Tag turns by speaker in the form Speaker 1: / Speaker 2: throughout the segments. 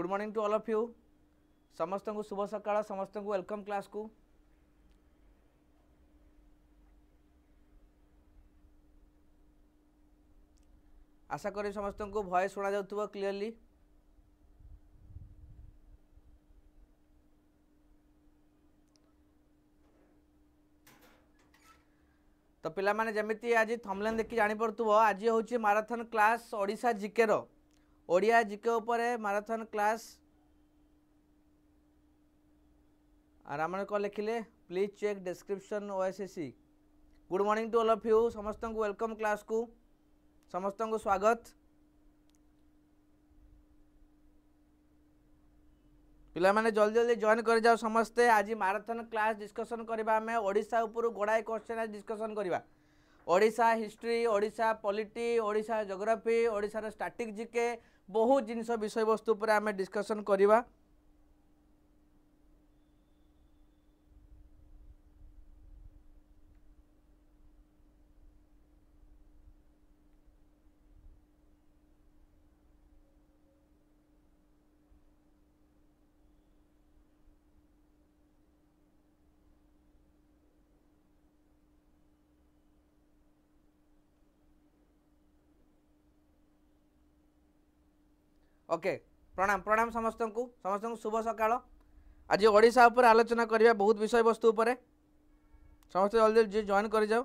Speaker 1: Good morning to all of you समस्त को शुभ सका समस्त को वेलकम क्लास को आशा कर समस्त को भएस शुणा जाऊ क्लीयरली तो पिला माने जमिति आज थमलेन देखि जानी आज होची माराथन क्लास ओडा जिकेर ओडिया जीके ऊपर माराथन क्लास आराम कौन लिखिले please check description OSSC good morning to all of you समस्त वेलकम क्लास को समस्त स्वागत ପିଲାମାନେ ଜଲ୍ଦି ଜଲ୍ଦି ଜଏନ୍ କରିଯାଉ ସମସ୍ତେ ଆଜି ମାରାଥନ୍ କ୍ଲାସ୍ ଡିସ୍କସନ୍ କରିବା ଆମେ ଓଡ଼ିଶା ଉପରୁ ଗୋଡ଼ାଏ କ୍ୱେଶ୍ଚନ୍ ଆଜି ଡିସ୍କସନ୍ କରିବା Odisha history Odisha polity Odisha geography ଓଡ଼ିଶାର ଷ୍ଟାଟିକ୍ ଜିକେ ବହୁତ ଜିନିଷ ବିଷୟବସ୍ତୁ ଉପରେ ଆମେ ଡିସ୍କସନ୍ କରିବା ओके प्रणाम प्रणाम समस्त समस्त शुभ सकाळ आज ओडा उपर आलोचना करवा बहुत विषय वस्तु समस्त जल्दी जल्दी जॉन कर जाओ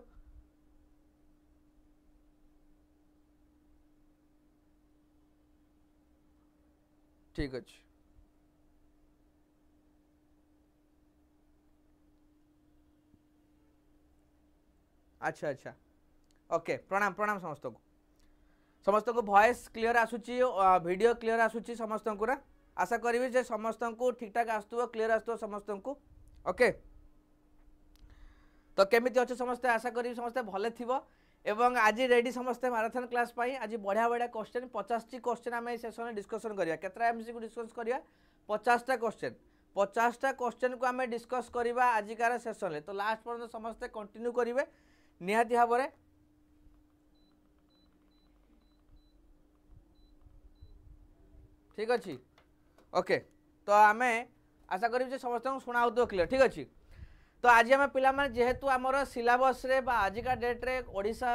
Speaker 1: ठीक अच्छे अच्छा अच्छा ओके प्रणाम प्रणाम समस्त को ସମସ୍ତଙ୍କୁ ଭଏସ୍ କ୍ଲିଅର୍ ଆସୁଛି ଭିଡ଼ିଓ କ୍ଲିଅର୍ ଆସୁଛି ସମସ୍ତଙ୍କୁ ନା ଆଶା କରିବି ଯେ ସମସ୍ତଙ୍କୁ ଠିକ୍ଠାକ୍ ଆସୁଥିବ କ୍ଲିଅର୍ ଆସୁଥିବ ସମସ୍ତଙ୍କୁ ଓକେ ତ କେମିତି ଅଛ ସମସ୍ତେ ଆଶା କରିବି ସମସ୍ତେ ଭଲ ଥିବ এবং আজি রেডি সমস্তে ম্যারাথন ক্লাস পাই আজি বঢ়িয়া বঢ়িয়া কোশ্চেন পচাশটি কোশ্চেন আমি এই সেসনে ডিসকসন করা কেতটা এমসিকু ডিসকস করা পচাশটা কোশ্চেন পচাশটা কোশ্চেন কু আমি ডিসকস করা আজিকার সেসনে তো লাস্ট পর্যন্ত সমস্তে কন্টিনিউ করবে নিহতি ভাবে ଠିକ୍ ଅଛି ଓକେ ତ ଆମେ ଆଶା କରିବୁ ଯେ ସମସ୍ତଙ୍କୁ ଶୁଣା ହେଉଥିବ କ୍ଲିଅର୍ ଠିକ୍ ଅଛି ତ ଆଜି ଆମେ ପିଲାମାନେ ଯେହେତୁ ଆମର ସିଲାବସ୍ରେ ବା ଆଜିକା ଡେଟ୍ରେ ଓଡ଼ିଶା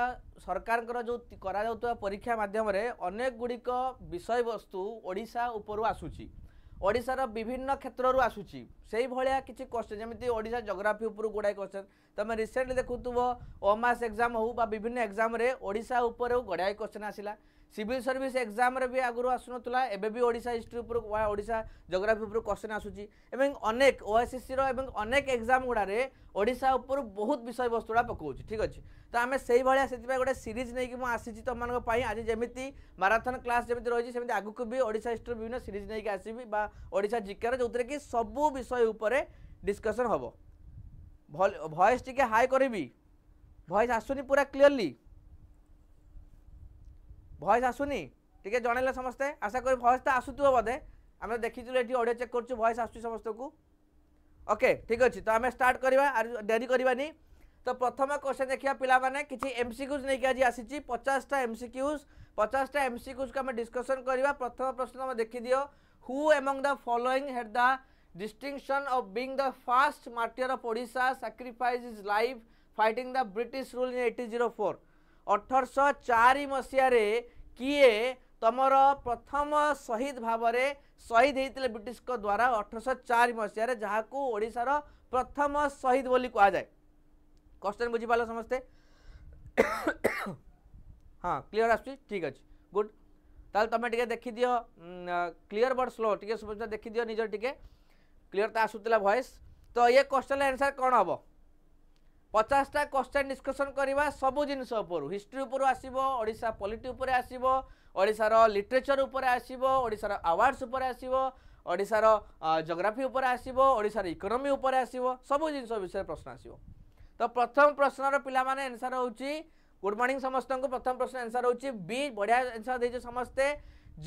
Speaker 1: ସରକାରଙ୍କର ଯେଉଁ କରାଯାଉଥିବା ପରୀକ୍ଷା ମାଧ୍ୟମରେ ଅନେକ ଗୁଡ଼ିକ ବିଷୟବସ୍ତୁ ଓଡ଼ିଶା ଉପରୁ ଆସୁଛି ଓଡ଼ିଶାର ବିଭିନ୍ନ କ୍ଷେତ୍ରରୁ ଆସୁଛି ସେଇଭଳିଆ କିଛି କ୍ୱେଶ୍ଚନ୍ ଯେମିତି ଓଡ଼ିଶା ଜଗ୍ରାଫି ଉପରୁ ଗୁଡ଼ାଏ କ୍ୱେଶ୍ଚନ୍ ତୁମେ ରିସେଣ୍ଟଲି ଦେଖୁଥିବ ଓମାସ୍ ଏକ୍ଜାମ୍ ହେଉ ବା ବିଭିନ୍ନ ଏକ୍ଜାମ୍ରେ ଓଡ଼ିଶା ଉପରେ ଗୁଡ଼ାଏ କ୍ୱେଶ୍ଚନ୍ ଆସିଲା ସିଭିଲ୍ ସର୍ଭିସ୍ ଏକ୍ଜାମ୍ରେ ବି ଆଗରୁ ଆସୁନଥିଲା ଏବେ ବି ଓଡ଼ିଶା ହିଷ୍ଟ୍ରି ଉପରୁ ବା ଓଡ଼ିଶା ଜୋଗ୍ରାଫି ଉପରୁ କ୍ୱେଶ୍ଚନ୍ ଆସୁଛି ଏବଂ ଅନେକ ଓଏସ୍ଏସ୍ସିର ଏବଂ ଅନେକ ଏକ୍ଜାମ୍ ଗୁଡ଼ାରେ ଓଡ଼ିଶା ଉପରୁ ବହୁତ ବିଷୟବସ୍ତୁ ଗୁଡ଼ା ପକାଉଛି ଠିକ୍ ଅଛି ତ ଆମେ ସେଇଭଳିଆ ସେଥିପାଇଁ ଗୋଟେ ସିରିଜ୍ ନେଇକି ମୁଁ ଆସିଛି ତୁମମାନଙ୍କ ପାଇଁ ଆଜି ଯେମିତି ମାରାଥନ୍ କ୍ଲାସ୍ ଯେମିତି ରହିଛି ସେମିତି ଆଗକୁ ବି ଓଡ଼ିଶା ହିଷ୍ଟ୍ରି ବିଭିନ୍ନ ସିରିଜ୍ ନେଇକି ଆସିବି ବା ଓଡ଼ିଶା ଜିକାର ଯେଉଁଥିରେ କି ସବୁ ବିଷୟ ଉପରେ ডিসকসন হব ভয়েস টিকে হাই করবি ভয়েস আসুনি পুরা ক্লিয়রলি ভয়েস আসুনি টিকে জনাইলে সমস্তে আশা করি ভয়েসটা আসুথিব বোধে আমি দেখিছিল এটি অডিও চেক করছু ভয়েস আসুচি সমস্তকু ওকে ঠিক অছি তো আমি স্টার্ট করা আর ডেরি করবানি তো প্রথম কোশ্চেন দেখা পিলামানে কিছু এমসিকিউজ নেই আজ আসিছি পচাশটা এমসিকিউজ পচাশটা এমসিকিউজকে আমি ডিসকসন করা প্রথম প্রশ্ন তুমি দেখিদিও who among the following had the distinction of being the first martyr of Odisha sacrificed his life fighting the British rule in 1804. अठरश चार मसीह किए तुमर प्रथम शहीद भाव में शहीद होते ब्रिटिश द्वारा अठरश चार मसीह जहाँ ओडार प्रथम शहीद बोली कह जाए क्वेश्चन बुझीपाल समस्ते हाँ क्लीयर आस अच्छे गुड ताल तुम टे देखि क्लीयर बड़ स्लो टे देखिदि निजर टे क्लीयर तो आसूला भयस तो ये क्वेश्चन आंसर कौन हम ପଚାଶଟା କୋଶ୍ଚେନ୍ ଡିସ୍କସନ୍ କରିବା ସବୁ ଜିନିଷ ଉପରୁ ହିଷ୍ଟ୍ରି ଉପରୁ ଆସିବ ଓଡ଼ିଶା ପଲିଟି ଉପରେ ଆସିବ ଓଡ଼ିଶାର ଲିଟ୍ରେଚର୍ ଉପରେ ଆସିବ ଓଡ଼ିଶାର ଆୱାର୍ଡ଼ସ୍ ଉପରେ ଆସିବ ଓଡ଼ିଶାର ଜୋଗ୍ରାଫି ଉପରେ ଆସିବ ଓଡ଼ିଶାର ଇକୋନୋମି ଉପରେ ଆସିବ ସବୁ ଜିନିଷ ବିଷୟରେ ପ୍ରଶ୍ନ ଆସିବ ତ ପ୍ରଥମ ପ୍ରଶ୍ନର ପିଲାମାନେ ଆନ୍ସର୍ ହେଉଛି ଗୁଡ୍ ମର୍ଣ୍ଣିଂ ସମସ୍ତଙ୍କୁ ପ୍ରଥମ ପ୍ରଶ୍ନ ଆନ୍ସର୍ ହେଉଛି ବି ବଢ଼ିଆ ଆନ୍ସର୍ ଦେଇଛୁ ସମସ୍ତେ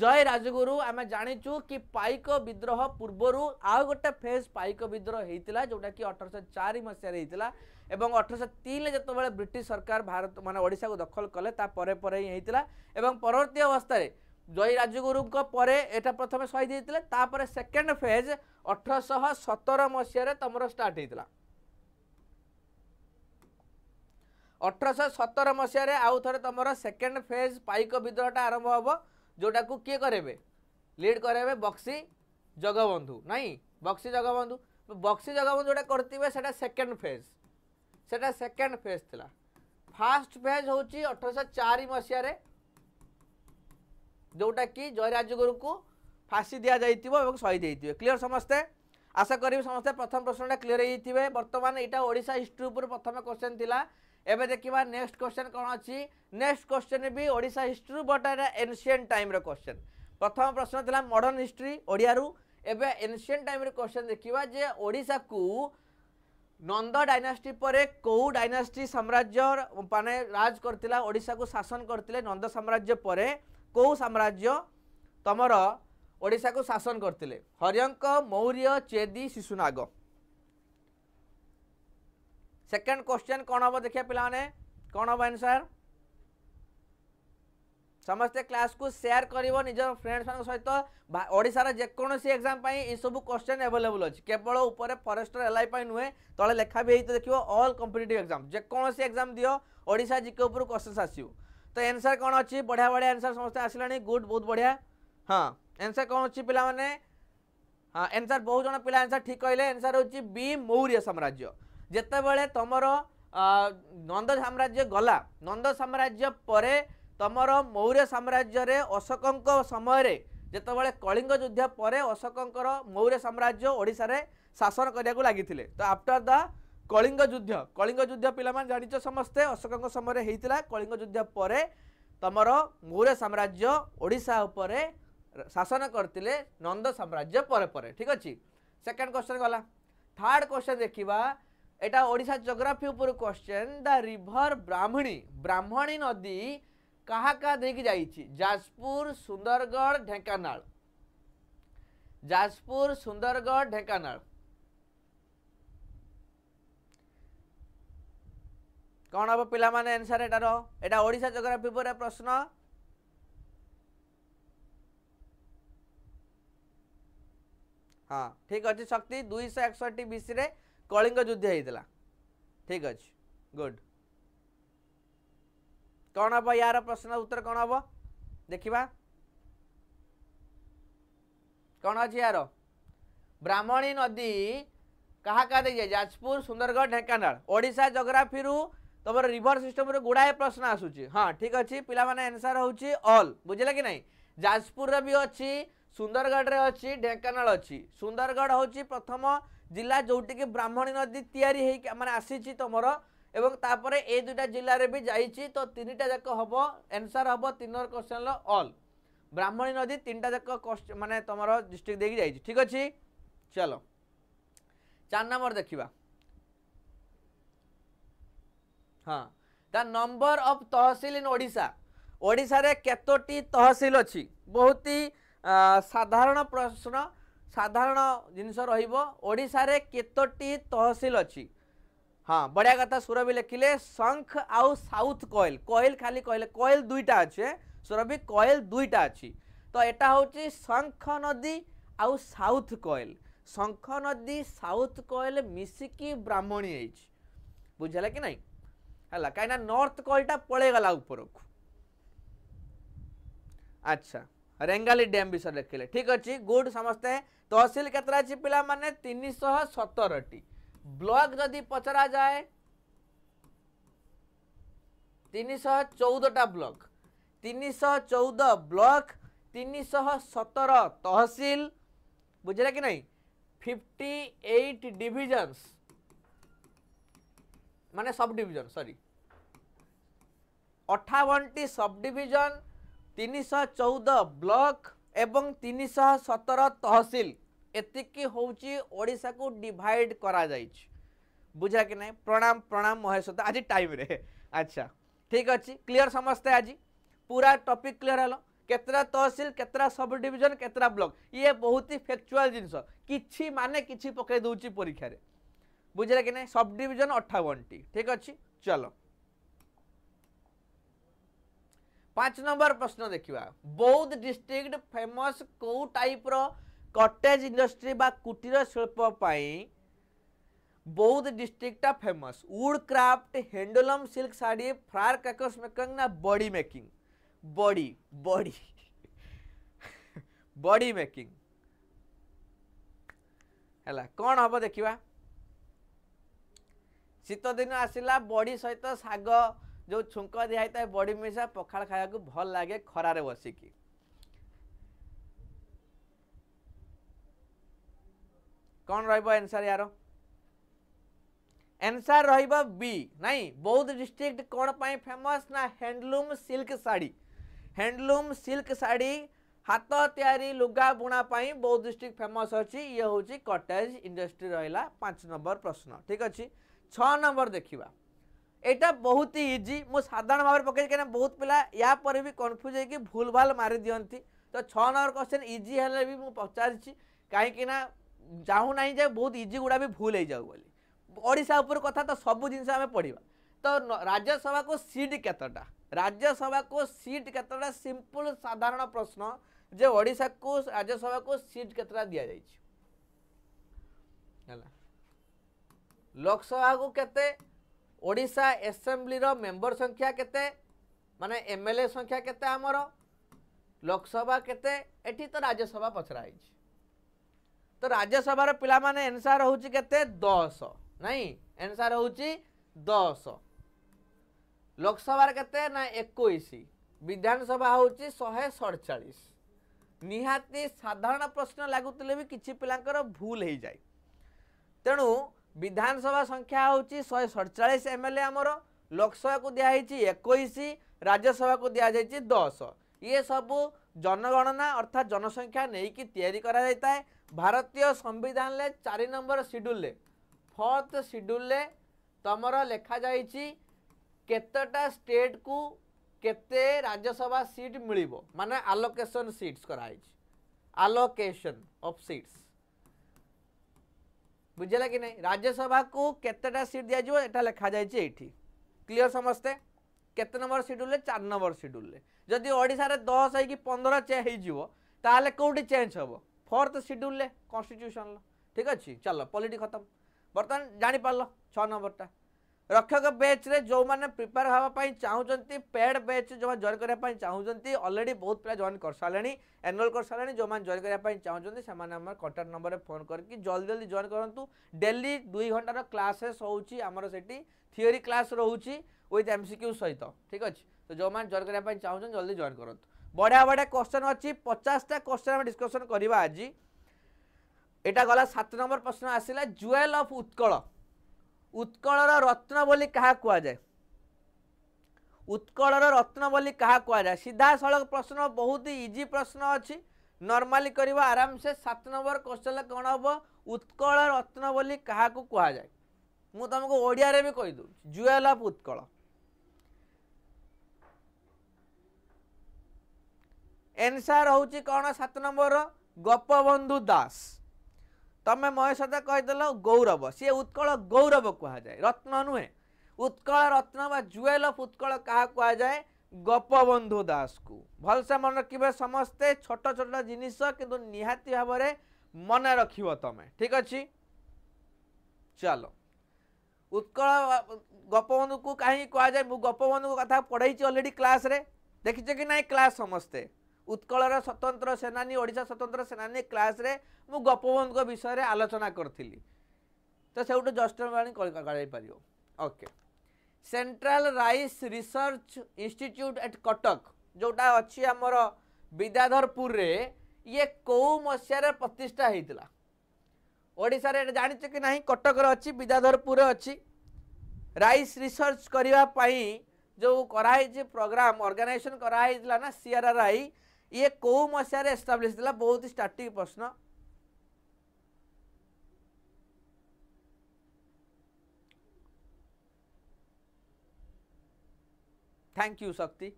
Speaker 1: ଜୟ ରାଜଗୁରୁ ଆମେ ଜାଣିଛୁ କି ପାଇକ ବିଦ୍ରୋହ ପୂର୍ବରୁ ଆଉ ଗୋଟେ ଫେଜ୍ ପାଇକ ବିଦ୍ରୋହ ହେଇଥିଲା ଯେଉଁଟାକି ଅଠରଶହ ଚାରି ମସିହାରେ ହେଇଥିଲା ଏବଂ ଅଠରଶହ ତିନିରେ ଯେତେବେଳେ ବ୍ରିଟିଶ ସରକାର ଭାରତ ମାନେ ଓଡ଼ିଶାକୁ ଦଖଲ କଲେ ତା ପରେ ପରେ ହିଁ ହେଇଥିଲା ଏବଂ ପରବର୍ତ୍ତୀ ଅବସ୍ଥାରେ ଜୟ ରାଜଗୁରୁଙ୍କ ପରେ ଏଇଟା ପ୍ରଥମେ ଶହୀଦ ହେଇଥିଲେ ତାପରେ ସେକେଣ୍ଡ ଫେଜ୍ ଅଠରଶହ ସତର ମସିହାରେ ତମର ଷ୍ଟାର୍ଟ ହେଇଥିଲା ଅଠରଶହ ସତର ମସିହାରେ ଆଉ ଥରେ ତମର ସେକେଣ୍ଡ ଫେଜ୍ ପାଇକ ବିଦ୍ରୋହଟା ଆରମ୍ଭ ହେବ ଯେଉଁଟାକୁ କିଏ କରେଇବେ ଲିଡ୍ କରେଇବେ ବକ୍ସି ଜଗବନ୍ଧୁ ନାଇଁ ବକ୍ସି ଜଗବନ୍ଧୁ ବକ୍ସି ଜଗବନ୍ଧୁ ଯେଉଁଟା କରିଥିବେ ସେଇଟା ସେକେଣ୍ଡ ଫେଜ୍ সেটা সেকেন্ড ফেজ লা ফাষ্ট ফেজ হচ্ছে অঠরশ চারি মশায় যেটা কি জয়রাজগুরুকে ফাঁসি দিয়া যাই এবং সহি দিয়ে ক্লিয়ার সমস্তে আশা করি সমস্তে প্রথম প্রশ্নটা ক্লিয়ার হয়ে বর্তমানে এটা ওড়শা হিস্ট্রি উপরে প্রথম কোশ্চেন লা এবে দেখিবা নেক্সট কোশ্চেন কোণ অছি নেক্সট কোশ্চেন বি ওড়শা হিস্ট্রি বট এটা এনসিয়েন্ট টাইম্র কোশ্চেন প্রথম প্রশ্ন লা মডর্ন হিস্ট্রি ওড়িয়ারু এবে এনসিয়েন্ট টাইম্র কোশ্চেন দেখিবা যে ওড়শাকু নন্দ ডাইনাস্টি পরে কেউ ডাইনাস্টি সাম্রাজ্য মানে রাজ করলে ওড়শা কু শাসন করলে নন্দ সাম্রাজ্য পরে কেউ সাম্রাজ্য তোমার ওড়শা কু শাসন করলে হরিঙ্ক মৌর্য চেদি শিশুনাগ সেকেন্ড কোশ্চেন কম হব দেখা পিলা কম হব আনসার સમજતે ક્લાસ કુ શેર કરીબો નિજો ફ્રેન્ડ્સ સહીતો ઓડિસા રા જે કોનોસી એક્ઝામ પય ઈ સબ ક્વેશ્ચન એવેલેબલ હોજી કેપળો ઉપર ફોરેસ્ટર એલાઈ પય ન હોય તળે લેખા ભી હે તો દેખજો ઓલ કોમ્પિટિટિવ એક્ઝામ જે કોનોસી એક્ઝામ દિયો ઓડિસા જી કે ઉપર કોસ્ટસ આસ્યુ તો આન્સર કોન હોચી બઢિયા બઢિયા આન્સર સમજતે આસલાણી ગુડ બહુત બઢિયા હા આન્સર કોન હોચી પેલા મને હા આન્સર બહુ જણા પેલા આન્સર ઠીક કઈલે આન્સર હોચી બી મૌર્ય સામ્રાજ્ય જેતબળે તમારો નંદ સામ્રાજ્ય ગલા નંદ સામ્રાજ્ય પરે ତୁମର ମୌର୍ଯ୍ୟ ସାମ୍ରାଜ୍ୟରେ ଅଶୋକଙ୍କ ସମୟରେ ଯେତେବେଳେ କଳିଙ୍ଗ ଯୁଦ୍ଧ ପରେ ଅଶୋକଙ୍କର ମୌର୍ଯ୍ୟ ସାମ୍ରାଜ୍ୟ ଓଡ଼ିଶାରେ ଶାସନ କରିବାକୁ ଲାଗିଥିଲେ ତ ଆଫ୍ଟର୍ ଦ କଳିଙ୍ଗ ଯୁଦ୍ଧ କଳିଙ୍ଗ ଯୁଦ୍ଧ ପିଲାମାନେ ଜାଣିଛ ସମସ୍ତେ ଅଶୋକଙ୍କ ସମୟରେ ହେଇଥିଲା କଳିଙ୍ଗ ଯୁଦ୍ଧ ପରେ ତୁମର ମୌର୍ଯ୍ୟ ସାମ୍ରାଜ୍ୟ ଓଡ଼ିଶା ଉପରେ ଶାସନ କରିଥିଲେ ନନ୍ଦ ସାମ୍ରାଜ୍ୟ ପରେ ପରେ ଠିକ୍ ଅଛି ସେକେଣ୍ଡ କ୍ୱେଶ୍ଚନ୍ ଗଲା ଥାର୍ଡ଼ କ୍ୱେଶ୍ଚନ୍ ଦେଖିବା ଏଇଟା ଓଡ଼ିଶା ଜୋଗ୍ରାଫି ଉପରୁ question the river Brahmani Brahmani ନଦୀ କାହା କାହା ଦେଇକି ଯାଇଛି ଯାଜପୁର ସୁନ୍ଦରଗଡ଼ ଢେଙ୍କାନାଳ ଯାଜପୁର ସୁନ୍ଦରଗଡ଼ ଢେଙ୍କାନାଳ କ'ଣ ହେବ ପିଲାମାନେ ଆନ୍ସର୍ ଏଟାର ଏଇଟା ଓଡ଼ିଶା ଜୋଗ୍ରାଫି ଉପରେ ପ୍ରଶ୍ନ ହଁ ଠିକ୍ ଅଛି ଶକ୍ତି ଦୁଇଶହ ଏକଷଠି ବିସିରେ କଳିଙ୍ଗ ଯୁଦ୍ଧ ହେଇଥିଲା ଠିକ୍ ଅଛି ଗୁଡ଼୍ कौन हम यार प्रश्न उत्तर कौन हम देखा कौन अच्छी यार ब्राह्मणी नदी क्या क्या देखिए जाजपुर सुंदरगढ़ ढेकाना ओडा जोग्राफी रू तुम रिभर सिस्टम गुड़ाए प्रश्न आसूँ हाँ ठीक अच्छे पाने एनसर होल बुझे कि ना जाजपुर भी अच्छी सुंदरगढ़ अच्छी ढेकानाल अच्छी सुंदरगढ़ हूँ प्रथम जिला जोटिकी ब्राह्मणी नदी या मैंने आसी तुम এবং তাপরে এই দুইটা জেলার বি যাইছি তো তিনটা যাক হব আনসার হব তিনর কোশ্চেন অল ব্রাহ্মণী নদী তিনটা যাক মানে তোমার ডিস্ট্রিক্ট দিয়ে যাইছি ঠিক আছে চলো চার নম্বর দেখিবা হ্যাঁ the number of tahsil in Odisha ওড়িশার কতটি তহসিল অছি বহুত সাধারণ প্রশ্ন সাধারণ জিনিস রহব ওড়িশার কতটি তহসিল অছি হ্যাঁ বড়িয়া কথা সুরভি লেখিলে শঙ্খ আউ সাউথ কয়েল কয়েল খালি কহিলে কয়েল দুইটা আছে সুরভি কয়েল দুইটা আছে তো এটা হচ্ছে শঙ্খ নদী আউ সাউথ কয়েল শঙ্খ নদী সাউথ কয়েল মিশিকি ব্রাহ্মণী হয়েছে বুঝলা কি নাই হল কিনা নর্থ কয়েলটা পড়ে গলা উপরকু আচ্ছা রেঙ্গালি ড্যাম বিষয় লেখিলে ঠিক আছে গুড সমস্তে তহসিল কেতটা আছে পিলা মানে তিনশহ সতরটি ব্লক যদি পচরা যায় তিনশহ চৌদটা ব্লক তিনশহ চৌদ ব্লক তিনশহ সতর তহসিল বুঝলে কি নাই ফিফটি এইট ডিভিজনস মানে সব ডিভিজন সরি অঠাবনটি সব ডিভিজন তিনশহ চৌদ ব্লক এবং তিনশহ সতর তহসিল होशा को डिड कर बुझा कि ना प्रणाम प्रणाम महेश आज टाइम अच्छा ठीक अच्छे क्लीयर समस्ते आज पूरा टपिक क्लीयर हल केतरा तहसिल केतरा सब डिजन केतरा ब्लक ये बहुत ही फैक्चुआल जिनस कि मान कि पकई दूँ परीक्षा बुझे कि ना सब डिजन अठावन टी ठीक अच्छे चल पांच नंबर प्रश्न देखा बौद्ध डिस्ट्रिक्ट फेमस कौ टाइप रहा? कटेज इंडस्ट्री बा कुटीर শিল্প बौद्ध डिस्ट्रिक्टा famous wood craft handloom silk sari फ्रार काकस मेकिंग ना body making body body body making है कौन हम देखा शीत दिन आसला बड़ी सहित शो छुंक दिहाई है बड़ी मिशा पखाड़ खाया भल लगे खरार बसिकी कौन रनसर यार एनसर री ना बौद्ध डिस्ट्रिक्ट कौन पाई फेमस ना handloom silk sari handloom silk sari हाथ या लुगा बुणापी बौद्ध डिस्ट्रिक्ट फेमस अच्छी ये हूँ कटेज इंडस्ट्री रहा पांच नंबर प्रश्न ठीक अच्छे छ नंबर देखा यहाँ बहुत ही इजी मुझ साधारण भाव में पकड़ बहुत पिला या पर भी कन्फ्यूज हो भूल भाल मारी तो छ नंबर क्वेश्चन इजी हेल्ले भी मुझे पचार कहीं ଚାହୁଁନାହିଁ ଯେ ବହୁତ ଇଜି ଗୁଡ଼ା ବି ଭୁଲ ହେଇଯାଉ ବୋଲି ଓଡ଼ିଶା ଉପରେ କଥା ତ ସବୁ ଜିନିଷ ଆମେ ପଢ଼ିବା ତ ରାଜ୍ୟସଭାକୁ ସିଟ୍ କେତେଟା ରାଜ୍ୟସଭାକୁ ସିଟ୍ କେତେଟା ସିମ୍ପଲ୍ ସାଧାରଣ ପ୍ରଶ୍ନ ଯେ ଓଡ଼ିଶାକୁ ରାଜ୍ୟସଭାକୁ ସିଟ୍ କେତେଟା ଦିଆଯାଇଛି ହେଲା ଲୋକସଭାକୁ କେତେ ଓଡ଼ିଶା ଏସେମ୍ବଲିର ମେମ୍ବର ସଂଖ୍ୟା କେତେ ମାନେ ଏମ୍ଏଲ୍ଏ ସଂଖ୍ୟା କେତେ ଆମର ଲୋକସଭା କେତେ ଏଠି ତ ରାଜ୍ୟସଭା ପଚରା ହେଇଛି तो राज्यसभा पिला माने एनसर हूँ के दस नहीं एनसर हूँ दस लोकसभा के एक विधानसभा हूँ शहे सड़चाश निहाती साधारण प्रश्न लगुले भी किसी पिला भूल हो जाए तेणु विधानसभा संख्या हूँ शहे सड़चाश एम एल एमर लोकसभा को दिखाई एक राज्यसभा को दि जाए दस ये सब जनगणना अर्थात जनसंख्या नहींक्री कराए ଭାରତୀୟ ସମ୍ବିଧାନରେ ଚାରି ନମ୍ବର ସିଡ଼ୁଲରେ ଫୋର୍ଥ ସିଡ଼ୁଲରେ ତୁମର ଲେଖାଯାଇଛି କେତେଟା ଷ୍ଟେଟ୍କୁ କେତେ ରାଜ୍ୟସଭା ସିଟ୍ ମିଳିବ ମାନେ ଆଲୋକେସନ୍ ସିଟ୍ସ କରାହେଇଛି ଆଲୋକେସନ୍ ଅଫ୍ ସିଟ୍ସ ବୁଝିଲା କି ନାହିଁ ରାଜ୍ୟସଭାକୁ କେତେଟା ସିଟ୍ ଦିଆଯିବ ଏଇଟା ଲେଖାଯାଇଛି ଏଇଠି କ୍ଲିଅର୍ ସମସ୍ତେ କେତେ ନମ୍ବର ସିଡ଼ୁଲରେ ଚାରି ନମ୍ବର ସିଡ଼ୁଲରେ ଯଦି ଓଡ଼ିଶାରେ ଦଶ ହେଇକି ପନ୍ଦର ଚେ ହେଇଯିବ ତାହେଲେ କେଉଁଠି ଚେଞ୍ଜ ହେବ फोर्थ शेड्यूल कन्स्टिट्यूशन ठीक अच्छे चल पॉलिटी खत्म बर्तमान जापार छ नंबरटा रक्षक बेच रे जो मैंने प्रिपेयर हाँपाई चाहते पेड बेच जो जॉइन करने चाहते अलरेडी बहुत पिला जॉन कर सारे एनरोल कर सारे जो मैंने जॉइन करने चाहते से कंटाक्ट नंबर में फोन करके जल्दी जल्दी जॉन करूँ डेली दुई घंटार क्लासेस होमर से थीओरी क्लास रोचे विथ एम सिक्यू सहित ठीक अच्छे तो जो मैंने जॉइन करने चाहते जल्दी जॉइन करूँ ବଢ଼ିଆ ବଢ଼ିଆ କ୍ୱେଶ୍ଚନ୍ ଅଛି ପଚାଶଟା କ୍ୱେଶ୍ଚନ୍ ଆମେ ଡିସ୍କସନ୍ କରିବା ଆଜି ଏଇଟା ଗଲା ସାତ ନମ୍ବର ପ୍ରଶ୍ନ ଆସିଲା ଜୁଏଲ୍ ଅଫ୍ ଉତ୍କଳ ଉତ୍କଳର ରତ୍ନ ବୋଲି କାହା କୁହାଯାଏ ଉତ୍କଳର ରତ୍ନ ବୋଲି କାହା କୁହାଯାଏ ସିଧାସଳଖ ପ୍ରଶ୍ନ ବହୁତ ଇଜି ପ୍ରଶ୍ନ ଅଛି ନର୍ମାଲି କରିବ ଆରାମସେ ସାତ ନମ୍ବର କ୍ୱେଶ୍ଚନ୍ରେ କ'ଣ ହେବ ଉତ୍କଳ ରତ୍ନ ବୋଲି କାହାକୁ କୁହାଯାଏ ମୁଁ ତୁମକୁ ଓଡ଼ିଆରେ ବି କହିଦେଉଛି ଜୁଏଲ୍ ଅଫ୍ ଉତ୍କଳ ଏନ୍ସାର୍ ହେଉଛି କ'ଣ ସାତ ନମ୍ବର ଗୋପବନ୍ଧୁ ଦାସ ତମେ ମହେଶ ସଦା କହିଦେଲ ଗୌରବ ସିଏ ଉତ୍କଳ ଗୌରବ କୁହାଯାଏ ରତ୍ନ ନୁହେଁ ଉତ୍କଳ ରତ୍ନ ବା ଜୁଏଲ୍ ଅଫ୍ ଉତ୍କଳ କାହା କୁହାଯାଏ ଗୋପବନ୍ଧୁ ଦାସକୁ ଭଲସେ ମନେ ରଖିବେ ସମସ୍ତେ ଛୋଟ ଛୋଟ ଜିନିଷ କିନ୍ତୁ ନିହାତି ଭାବରେ ମନେ ରଖିବ ତମେ ଠିକ୍ ଅଛି ଚାଲ ଉତ୍କଳ ଗୋପବନ୍ଧୁକୁ କାହିଁକି କୁହାଯାଏ ମୁଁ ଗୋପବନ୍ଧୁଙ୍କ କଥା ପଢ଼େଇଛି ଅଲରେଡ଼ି କ୍ଲାସ୍ରେ ଦେଖିଛ କି ନାହିଁ କ୍ଲାସ୍ ସମସ୍ତେ ଉତ୍କଳର ସ୍ୱତନ୍ତ୍ର ସେନାନୀ ଓଡ଼ିଶା ସ୍ୱତନ୍ତ୍ର ସେନାନୀ କ୍ଲାସ୍ରେ ମୁଁ ଗୋପବନ୍ଧୁଙ୍କ ବିଷୟରେ ଆଲୋଚନା କରିଥିଲି ତ ସେଉଠୁ ଜଷ୍ଟିସ୍ ବାଣୀ କରାଯାଇପାରିବ okay central rice research institute at Cuttack ଯେଉଁଟା ଅଛି ଆମର ବିଦ୍ୟାଧରପୁରରେ ଇଏ କେଉଁ ମସିହାରେ ପ୍ରତିଷ୍ଠା ହେଇଥିଲା ଓଡ଼ିଶାରେ ଏଇଟା ଜାଣିଛ କି ନାହିଁ କଟକରେ ଅଛି ବିଦ୍ୟାଧରପୁରରେ ଅଛି ରାଇସ୍ ରିସର୍ଚ୍ଚ କରିବା ପାଇଁ ଯେଉଁ କରାହେଇଛି ପ୍ରୋଗ୍ରାମ୍ ଅର୍ଗାନାଇଜେସନ୍ କରାହେଇଥିଲା ନା ସିଆର୍ ଆର୍ ଆଇ ये कौ मसीह एस्टाब्लीश था बहुत स्टार्टिंग प्रश्न थैंक यू शक्ति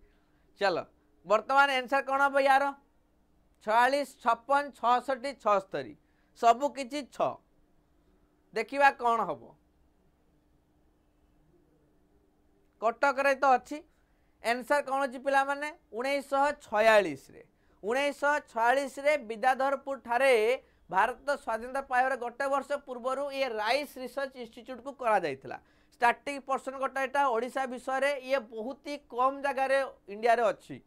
Speaker 1: चलो बर्तमान एनसर कौन हम यार छयास छपन छठी छस्तरी सबकि छ देखा कौन हम कटक तो अच्छी એન્સર કોણ અચ્છે પિલામાને ઉણેશ છયાળીશ્રે ઉણેશ છયાળીશ્રે વિદ્યાધરપુર ઠારે ଭାରତ ସ୍ୱାଧୀନତା ପାଇବାର ଗୋଟେ ବର୍ଷ ପୂର୍ବରୁ ଇଏ ରାଇସ୍ ରିସର୍ଚ୍ଚ ଇନଷ୍ଟିଚ୍ୟୁଟ୍କୁ କରାଯାଇଥିଲା ଷ୍ଟାର୍ଟିଂ ପର୍ସନ୍ ଗୋଟେ ଏଇଟା ଓଡ଼ିଶା ବିଷୟରେ ଇଏ ବହୁତ ହି କମ୍ ଜାଗାରେ ଇଣ୍ଡିଆରେ ଅଛି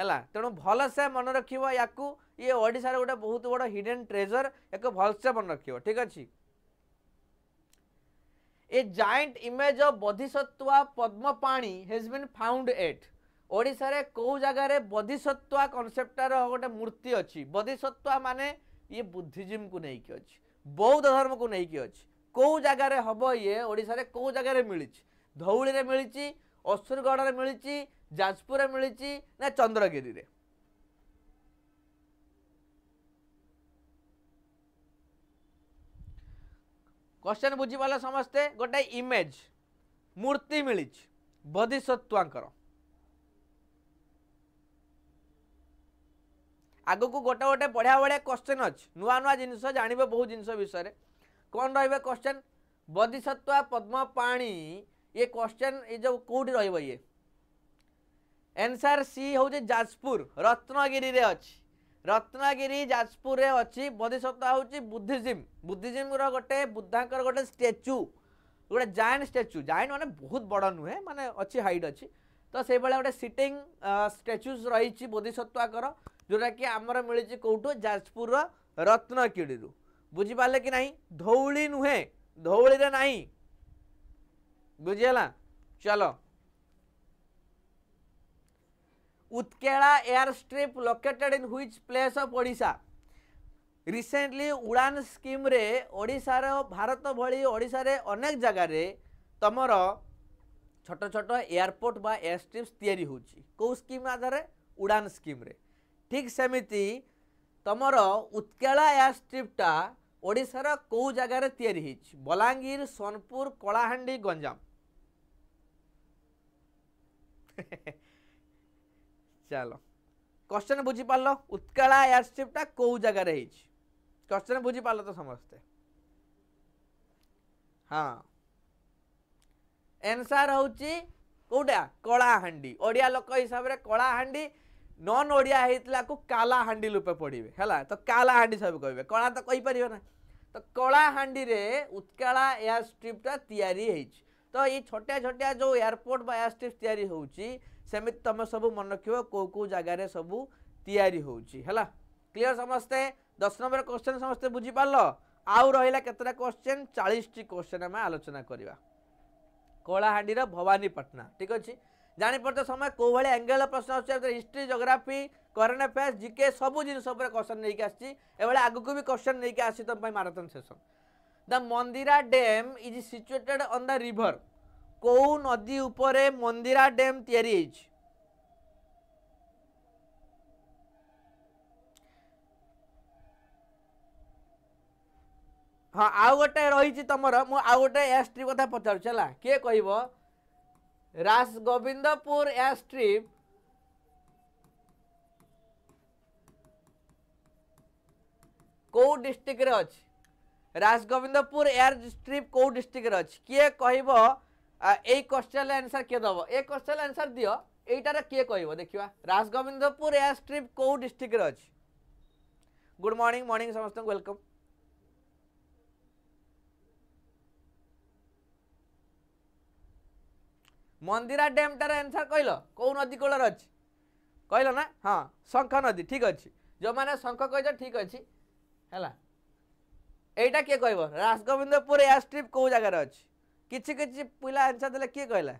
Speaker 1: ହେଲା ତେଣୁ ଭଲସେ ମନେ ରଖିବ ୟାକୁ ଇଏ ଓଡ଼ିଶାର ଗୋଟେ ବହୁତ ବଡ଼ ହିଡେନ୍ ଟ୍ରେଜର୍ ୟାକୁ ଭଲସେ ମନେ ରଖିବ ଠିକ୍ ଅଛି A giant image of Bodhisattva Padmapani has been found at ଓଡ଼ିଶାରେ କେଉଁ ଜାଗାରେ ବଧିସତ୍ୱା କନସେପ୍ଟର ଗୋଟେ ମୂର୍ତ୍ତି ଅଛି ବଧିସତ୍ୱା ମାନେ ଇଏ ବୁଦ୍ଧିଜିମକୁ ନେଇକି ଅଛି ବୌଦ୍ଧ ଧର୍ମକୁ ନେଇକି ଅଛି କେଉଁ ଜାଗାରେ ହେବ ଇଏ ଓଡ଼ିଶାରେ କେଉଁ ଜାଗାରେ ମିଳିଛି ଧଉଳିରେ ମିଳିଛି ଅସୁରଗଡ଼ରେ ମିଳିଛି ଯାଜପୁରରେ ମିଳିଛି ନା ଚନ୍ଦ୍ରଗିରିରେ क्वेश्चन बुझीपाल समस्ते गोटे इमेज मूर्ति मिली बोधिसत्वांकर आगक गोटे गोटे बढ़िया बढ़िया क्वेश्चन अच्छे नुआ नुआ जिनस जानवे बहुत जिनस विषय कौन रहा क्वेश्चन बोधिसत्व पद्म पाणी ये क्वेश्चन ये जो कौटी रे एनसर सी हूँ जाजपुर रत्नगिरी अच्छी ରତ୍ନଗିରି ଯାଜପୁରରେ ଅଛି ବୋଧିସତ୍ୱ ହେଉଛି ବୁଦ୍ଧିଜିମ୍ ବୁଦ୍ଧିଜିମ୍ର ଗୋଟେ ବୁଦ୍ଧାଙ୍କର ଗୋଟେ ଷ୍ଟାଚ୍ୟୁ ଗୋଟେ ଜାଏଣ୍ଟ ଷ୍ଟାଚ୍ୟୁ ଜାଏଣ୍ଟ ମାନେ ବହୁତ ବଡ଼ ନୁହେଁ ମାନେ ଅଛି ହାଇଟ୍ ଅଛି ତ ସେଇଭଳିଆ ଗୋଟେ ସିଟିଂ ଷ୍ଟାଚ୍ୟୁସ୍ ରହିଛି ବୋଧିସତ୍ୱାଙ୍କର ଯେଉଁଟାକି ଆମର ମିଳିଛି କେଉଁଠୁ ଯାଜପୁରର ରତ୍ନଗିରିରୁ ବୁଝିପାରିଲେ କି ନାହିଁ ଧଉଳି ନୁହେଁ ଧଉଳିରେ ନାହିଁ ବୁଝିହେଲା ଚାଲ Utkeda airstrip located in which place of Odisha? Recently Udan scheme re Odisha re Bharat bhali Odisha re अनेक जगह रे तमर ছোট ছোট এয়ারপোর্ট বা এয়ারস্ট্রিপস তৈরি হচ্ছে কেউ স্কিম আধারে উড়ান স্কিমে ঠিক সেমিতি তোমার উৎকেলা এয়ারস্ট্রিপটা ওড়িশার কেউ জায়গার তৈরি হয়েছে বলাঙ্গীর সোনপুর কলাহান্ডি গঞ্জাম ଚାଲ କ୍ୱେଶ୍ଚନ୍ ବୁଝିପାରିଲ ଉତ୍କାଳା ଏୟାରଷ୍ଟ୍ରିପ୍ଟା କେଉଁ ଜାଗାରେ ହେଇଛି କ୍ୱେଶ୍ଚନ୍ ବୁଝିପାରିଲ ତ ସମସ୍ତେ ହଁ ଏନ୍ସାର୍ ହେଉଛି କେଉଁଟା କଳାହାଣ୍ଡି ଓଡ଼ିଆ ଲୋକ ହିସାବରେ କଳାହାଣ୍ଡି ନନ୍ ଓଡ଼ିଆ ହେଇଥିଲାକୁ କାଲାହାଣ୍ଡି ରୂପେ ପଢ଼ିବେ ହେଲା ତ କାଲାହାଣ୍ଡି ସବୁ କହିବେ କଳା ତ କହିପାରିବେ ନା ତ କଳାହାଣ୍ଡିରେ ଉତ୍କାଳା ଏୟାରଷ୍ଟ୍ରିପ୍ଟା ତିଆରି ହେଇଛି ତ ଏଇ ଛୋଟିଆ ଛୋଟିଆ ଯେଉଁ ଏୟାରପୋର୍ଟ ବା ଏୟାରଷ୍ଟ୍ରିପ୍ ତିଆରି ହେଉଛି ସେମିତି ତୁମେ ସବୁ ମନେ ରଖିବ କେଉଁ କେଉଁ ଜାଗାରେ ସବୁ ତିଆରି ହେଉଛି ହେଲା କ୍ଲିଅର ସମସ୍ତେ ଦଶ ନମ୍ବର କୋଶ୍ଚିନ୍ ସମସ୍ତେ ବୁଝିପାରିଲ ଆଉ ରହିଲା କେତେଟା କୋଶ୍ଚିନ୍ ଚାଳିଶଟି କୋଶ୍ଚିନ୍ ଆମେ ଆଲୋଚନା କରିବା କଳାହାଣ୍ଡିର ଭବାନୀପାଟଣା ଠିକ୍ ଅଛି ଜାଣିପାରୁଛ ସମୟ କେଉଁଭଳି ଆଙ୍ଗେଲ ପ୍ରଶ୍ନ ଆସୁଛି ଏଥିରେ ହିଷ୍ଟ୍ରି ଜୋଗ୍ରାଫି କରେଣ୍ଟ ଆଫେୟାର୍ସ କେ ସବୁ ଜିନିଷ ଉପରେ କୋଶ୍ଚିନ୍ ନେଇକି ଆସିଛି ଏଭଳି ଆଗକୁ ବି କୋଶ୍ଚିନ୍ ନେଇକି ଆସିଛି ତୁମ ପାଇଁ marathon session the Mandira dam is situated on the river কেউ নদী উপরে মন্দিরা ড্যাম তৈরি হয়েছে ହଁ ଆଉ ଗୋଟେ ରହିଛି ତମର ମୁଁ ଆଉ ଗୋଟେ ଏୟାର ଷ୍ଟ୍ରିପ୍ କଥା ପଚାରୁଛି ହେଲା କିଏ କହିବ ରାସ ଗୋବିନ୍ଦପୁର ଏୟାର ଷ୍ଟ୍ରିପ୍ କେଉଁ ଡିଷ୍ଟ୍ରିକ୍ଟରେ ଅଛି ରାସ ଗୋବିନ୍ଦପୁର ଏୟାର ଷ୍ଟ୍ରିପ୍ କେଉଁ ଡିଷ୍ଟ୍ରିକ୍ଟରେ ଅଛି କିଏ କହିବ এই কোশ্চেনর আনসার কে দেব এই কোশ্চেনর আনসার দিও এইটার কে কহব দেখিবা রাজগোবিন্দপুর এয়ার স্ট্রিপ কেউ ডিস্ট্রিক্টরে অছি গুড মর্নিং মর্নিং সমস্ত ওয়েলকম মন্দিরা ড্যামটার আনসার কহিল কেউ নদী কূলর অছি কহিল না হ্যাঁ শঙ্খ নদী ঠিক অছি যে শঙ্খ কইছ ঠিক অছি হ্যাঁ এইটা কে কহব রাজগোবিন্দপুর এয়ার স্ট্রিপ কেউ জায়গায় অছি କିଛି କିଛି ପିଲା ଆନ୍ସର୍ ଦେଲେ କିଏ କହିଲା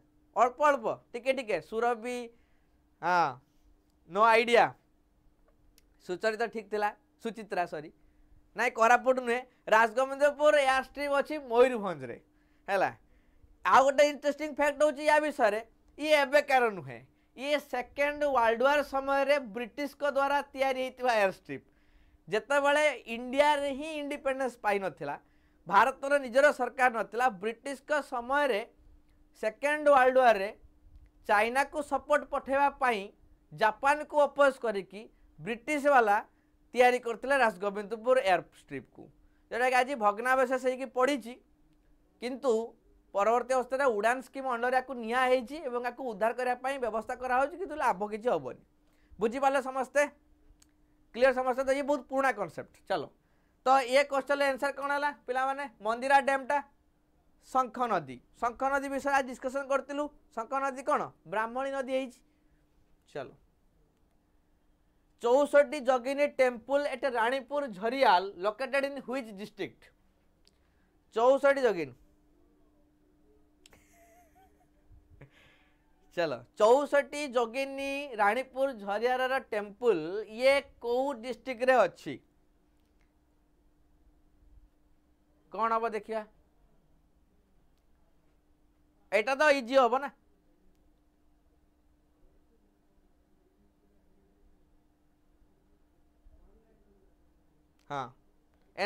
Speaker 1: ଅଳ୍ପ ଅଳ୍ପ ଟିକେ ଟିକେ ସୁରଭି ହଁ ନୋ ଆଇଡ଼ିଆ ସୁଚରିତା ଠିକ୍ ଥିଲା ସୁଚିତ୍ରା ସରି ନାଇଁ କୋରାପୁଟ ନୁହେଁ ରାଜଗୋବିନ୍ଦପୁର ଏୟାର ଷ୍ଟ୍ରିମ୍ ଅଛି ମୟୂରଭଞ୍ଜରେ ହେଲା ଆଉ ଗୋଟେ ଇଣ୍ଟରେଷ୍ଟିଂ ଫ୍ୟାକ୍ଟ ହେଉଛି ୟା ବିଷୟରେ ଇଏ ଏବେକାର ନୁହେଁ ଇଏ ସେକେଣ୍ଡ ୱାର୍ଲଡ ୱାର୍ ସମୟରେ ବ୍ରିଟିଶଙ୍କ ଦ୍ୱାରା ତିଆରି ହେଇଥିବା ଏୟାର ଷ୍ଟ୍ରିପ୍ ଯେତେବେଳେ ଇଣ୍ଡିଆରେ ହିଁ ଇଣ୍ଡିପେଣ୍ଡେନ୍ସ ପାଇନଥିଲା भारत निजर सरकार ना ब्रिटिश का समय रे सेकेंड वर्ल्ड वार चाइना को सपोर्ट पठेवापी जापान को अपोज करी ब्रिटिश वाला तैयारी करते राजगोविंदपुर एयर स्ट्रीप को जोटा कि आज भग्नावशेष पड़ी किंतु परवर्त अवस्था उड़ान स्कीम अंडर या निहाई और उद्धार करने व्यवस्था कराऊ लाभ किसी हेनी बुझिपाल समस्ते क्लीयर समस्ते तो ये बहुत पुराणा कनसेप्ट चलो তো ଏ କ୍ୱେଶ୍ଚନ୍ର ଏନ୍ସର୍ କ'ଣ ହେଲା ପିଲାମାନେ ମନ୍ଦିରା ଡ୍ୟାମ୍ଟା ଶଙ୍ଖ ନଦୀ ଶଙ୍ଖ ନଦୀ ବିଷୟରେ ଆଜି ଡିସ୍କସନ୍ କରିଥିଲୁ ଶଙ୍ଖ ନଦୀ କ'ଣ ବ୍ରାହ୍ମଣୀ ନଦୀ ହେଇଛି ଚାଲ Chausathi Yogini temple at Ranipur Jharial located in which district Chausathi Yogini চলো চৌষট্টি যোগিনী রানীপুর ঝরিয়ার টেম্পল ইয়ে কেউ ডিস্ট্রিক্টরে অছি कौन हम देखिया ଏଇଟା ତ ଇଜି ହେବ ନା ହଁ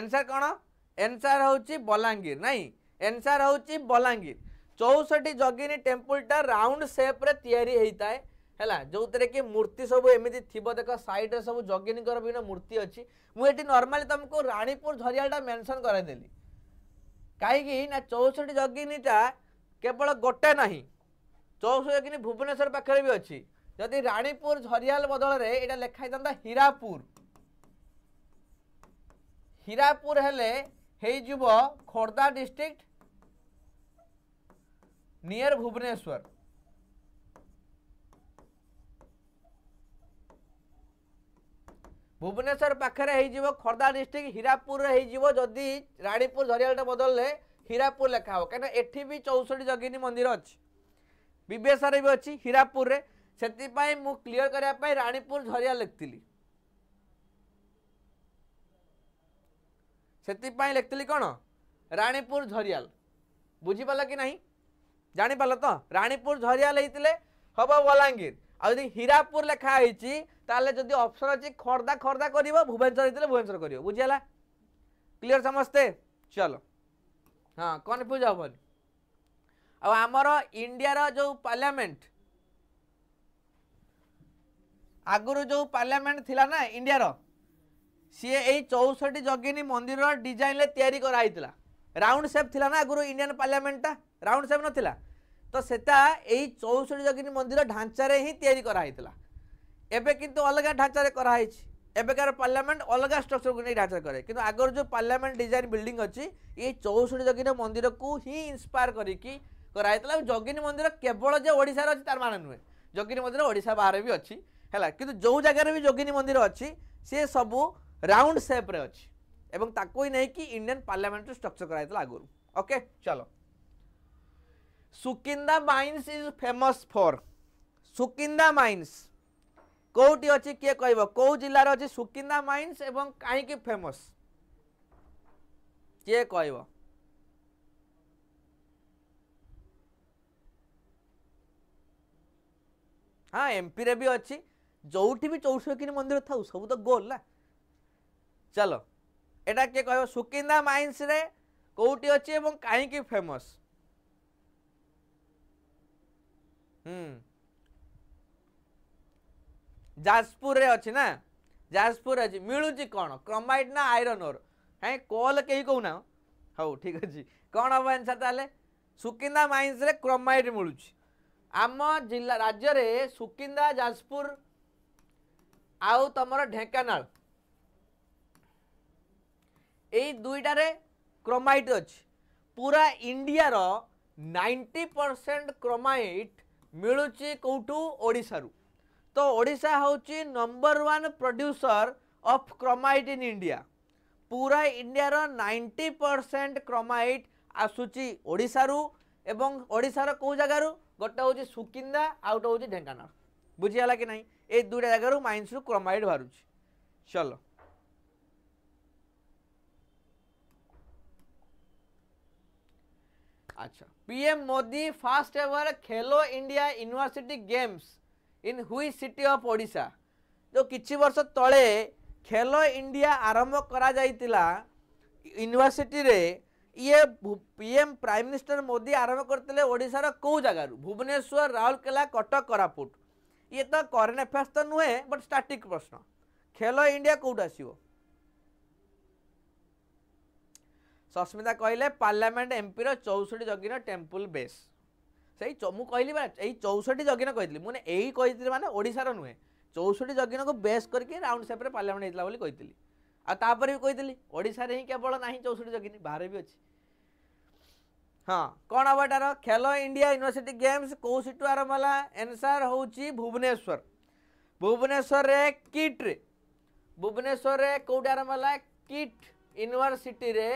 Speaker 1: ଏନ୍ସାର୍ କ'ଣ ଏନ୍ସାର୍ ହେଉଛି ବଲାଙ୍ଗୀର ନାଇଁ ଏନ୍ସାର୍ ହେଉଛି ବଲାଙ୍ଗୀର ଚଉଷଠି ଜଗିନୀ ଟେମ୍ପୁଲଟା ରାଉଣ୍ଡ ସେପ୍ରେ ତିଆରି ହେଇଥାଏ ହେଲା ଯେଉଁଥିରେ କି ମୂର୍ତ୍ତି ସବୁ ଏମିତି ଥିବ ଦେଖ ସାଇଡ଼୍ରେ ସବୁ ଜଗିନୀଙ୍କର ବିଭିନ୍ନ ମୂର୍ତ୍ତି ଅଛି ମୁଁ ଏଠି ନର୍ମାଲି ତୁମକୁ ରାଣୀପୁର ଝରିଆଟା ମେନସନ୍ କରାଇଦେଲି କାହିଁକି ନା ଚଉଷଠି ଯଗିନୀଟା କେବଳ ଗୋଟେ ନାହିଁ ଚଉଷଠି ଯଗିନୀ ଭୁବନେଶ୍ୱର ପାଖରେ ବି ଅଛି ଯଦି ରାଣୀପୁର ଝରିଆଲ ବଦଳରେ ଏଇଟା ଲେଖା ହେଇଥାନ୍ତା ହୀରାପୁର ହୀରାପୁର ହେଲେ ହେଇଯିବ ଖୋର୍ଦ୍ଧା ଡିଷ୍ଟ୍ରିକ୍ଟ ନିୟର ଭୁବନେଶ୍ୱର ভুবনেশ্বর পাখে হয়ে যাব খোর্ধা ডিস্ট্রিক্ট হীরাপুর হয়ে যাব যদি রাণীপুর ধরিয়ালটা বদললে হীরাপুর লেখা হব কেন এটি বি চৌষটি যোগিনী মন্দির অছি বি অছি হীরাপুরে সেপাই মু ক্লিয়ার করা রাণীপুর ধরিয়াল লিখি সেপাই লিখি কোণ রাণীপুর ধরিয়াল বুঝিপাল কি না জাঁপাল তো রাণীপুর ধরিয়াল হয়েছিল হব বলাঙ্গীর আর হীরাপুর লেখা হয়েছে তাহলে যদি অপসন অছি খর্দা খর্দা করব ভুবনেশ্বর হয়েছে ভুবনেশ্বর করব বুঝিগাল ক্লিয়ার সমস্তে চলো হ্যাঁ কনফ্ୟୁଜ୍ ହେବନି ଆଉ ଆମର ଇଣ୍ଡିଆର ଯେଉଁ ପାର୍ଲାମେଣ୍ଟ ଆଗରୁ ଯେଉଁ ପାର୍ଲାମେଣ୍ଟ ଥିଲା ନା ଇଣ୍ଡିଆର ସିଏ ଏଇ ଚଉଷଠି ଯଗିନୀ ମନ୍ଦିରର ଡିଜାଇନ୍ରେ ତିଆରି କରାହେଇଥିଲା ରାଉଣ୍ଡ ସେପ୍ ଥିଲା ନା ଆଗରୁ ଇଣ୍ଡିଆନ୍ ପାର୍ଲାମେଣ୍ଟଟା ରାଉଣ୍ଡ ସେପ୍ ନଥିଲା ତ ସେଟା ଏଇ ଚଉଷଠି ଯଗିନୀ ମନ୍ଦିର ଢାଞ୍ଚାରେ ହିଁ ତିଆରି କରାହେଇଥିଲା এবে কিন্তু অলগা ঢাঞ্চারে করা হয়েছে এবেকার পার্লামেন্ট অলগা স্ট্রকচরকে নিয়ে ঢাঁচা করে কিন্তু আগর যে পার্লামেন্ট ডিজাইন বিল্ডিং অছি এই চৌষঠি মন্দির কু হি ইন্সপায়ার করিকি করা হয়েছিল যোগিনী মন্দির কেবল যে ওড়িশার অছি তার মানে নুহে যোগিনী মন্দির ওড়িশা বাহারে বি অছি হেলা কিন্তু যে জায়গার বি যোগিনী মন্দির অছি সে সবু রাউন্ড সেপ্রে অছি এবং তাকে নেইকি ইন্ডিয়ান পার্লামেন্টর স্ট্রকচর করা হয়েছিল আগর ওকে চলো Sukinda mines is famous for Sukinda mines কোটি অছি কিয়ে কইব কোউ জেলার অছি সুকিন্দা মাইন্স এবং কাইকি ফেমস কিয়ে কইব হ্যাঁ এমপিরে বি অছি ଯୋଉଠି ବି ଚଉଷକିନି ମନ୍ଦିର ଥାଉ ସବୁ ତ ଗୋଲ୍ ନା ଚାଲ ଏଇଟା କିଏ କହିବ ସୁକିନ୍ଦା ମାଇନ୍ସରେ କେଉଁଠି ଅଛି ଏବଂ କାହିଁକି ଫେମସ୍ ହୁଁ ଯାଜପୁରରେ ଅଛି ନା ଯାଜପୁରରେ ଅଛି ମିଳୁଛି କ'ଣ କ୍ରମାଇଟ୍ ନା ଆଇରନ୍ ଓର୍ ହେଁ କୋଲ୍ କେହି କହୁନା ହଉ ଠିକ୍ ଅଛି କ'ଣ ହେବ ଆନ୍ସର୍ ତାହେଲେ ସୁକିନ୍ଦା ମାଇନ୍ସରେ କ୍ରମାଇଟ୍ ମିଳୁଛି ଆମ ଜିଲ୍ଲା ରାଜ୍ୟରେ ସୁକିନ୍ଦା ଯାଜପୁର ଆଉ ତୁମର ଢେଙ୍କାନାଳ ଏଇ ଦୁଇଟାରେ କ୍ରମାଇଟ୍ ଅଛି ପୁରା ଇଣ୍ଡିଆର ନାଇଣ୍ଟି ପରସେଣ୍ଟ କ୍ରମାଇଟ୍ ମିଳୁଛି କେଉଁଠୁ ଓଡ଼ିଶାରୁ ତ ଓଡ଼ିଶା ହେଉଛି number one producer of chromite in India ପୁରା ଇଣ୍ଡିଆର ନାଇଣ୍ଟି ପରସେଣ୍ଟ କ୍ରମାଇଟ୍ ଆସୁଛି ଓଡ଼ିଶାରୁ ଏବଂ ଓଡ଼ିଶାର କେଉଁ ଜାଗାରୁ ଗୋଟେ ହେଉଛି ସୁକିନ୍ଦା ଆଉ ଗୋଟେ ହେଉଛି ଢେଙ୍କାନାଳ ବୁଝିଗଲା କି ନାହିଁ ଏଇ ଦୁଇଟା ଜାଗାରୁ ମାଇନ୍ସରୁ କ୍ରମାଇଟ୍ ବାହାରୁଛି ଚଲ আচ্ছা PM Modi first ever Khelo India university games in হুই সিটি অফ ওড়িশা ଯେଉଁ କିଛି ବର୍ଷ ତଳେ ଖେଲ ଇଣ୍ଡିଆ ଆରମ୍ଭ କରାଯାଇଥିଲା ୟୁନିଭର୍ସିଟିରେ ଇଏ P M prime minister Modi ଆରମ୍ଭ କରିଥିଲେ ଓଡ଼ିଶାର କେଉଁ ଜାଗାରୁ ଭୁବନେଶ୍ୱର ରାଉରକେଲା କଟକ କୋରାପୁଟ ଇଏ ତ କରେଣ୍ଟ ଆଫେୟାର୍ସ ତ ନୁହେଁ ବଟ୍ ଷ୍ଟାଟିକ୍ ପ୍ରଶ୍ନ ଖେଲ ଇଣ୍ଡିଆ କେଉଁଠୁ ଆସିବ ସସ୍ମିତା କହିଲେ ପାର୍ଲାମେଣ୍ଟ ଏମ୍ପିର ଚଉଷଠି ଯଜ୍ଞ ଟେମ୍ପୁଲ ବେସ୍ ସେଇ ମୁଁ କହିଲି ବା ଏଇ ଚଉଷଠି ଯଜ୍ଞ କହିଥିଲି ମୁଁ ଏଇ କହିଥିଲି ମାନେ ଓଡ଼ିଶାର ନୁହେଁ ଚଉଷଠି ଯଜ୍ଞକୁ ବେସ୍ କରିକି ରାଉଣ୍ଡ ସେପ୍ରେ ପାର୍ଲାମେଣ୍ଟ ହେଇଥିଲା ବୋଲି କହିଥିଲି ଆଉ ତାପରେ ବି କହିଥିଲି ଓଡ଼ିଶାରେ ହିଁ କେବଳ ନାହିଁ ଚଉଷଠି ଯଜ୍ଞ ବାହାରେ ବି ଅଛି ହଁ କ'ଣ ହେବ ଏଟାର ଖେଲ ଇଣ୍ଡିଆ ୟୁନିଭର୍ସିଟି ଗେମ୍ସ କେଉଁ ସିଟୁ ଆରମ୍ଭ ହେଲା ଏନ୍ସାର୍ ହେଉଛି ଭୁବନେଶ୍ୱର ଭୁବନେଶ୍ୱରରେ କିଟ୍ରେ ଭୁବନେଶ୍ୱରରେ କେଉଁଠି ଆରମ୍ଭ ହେଲା କିଟ୍ ୟୁନିଭର୍ସିଟିରେ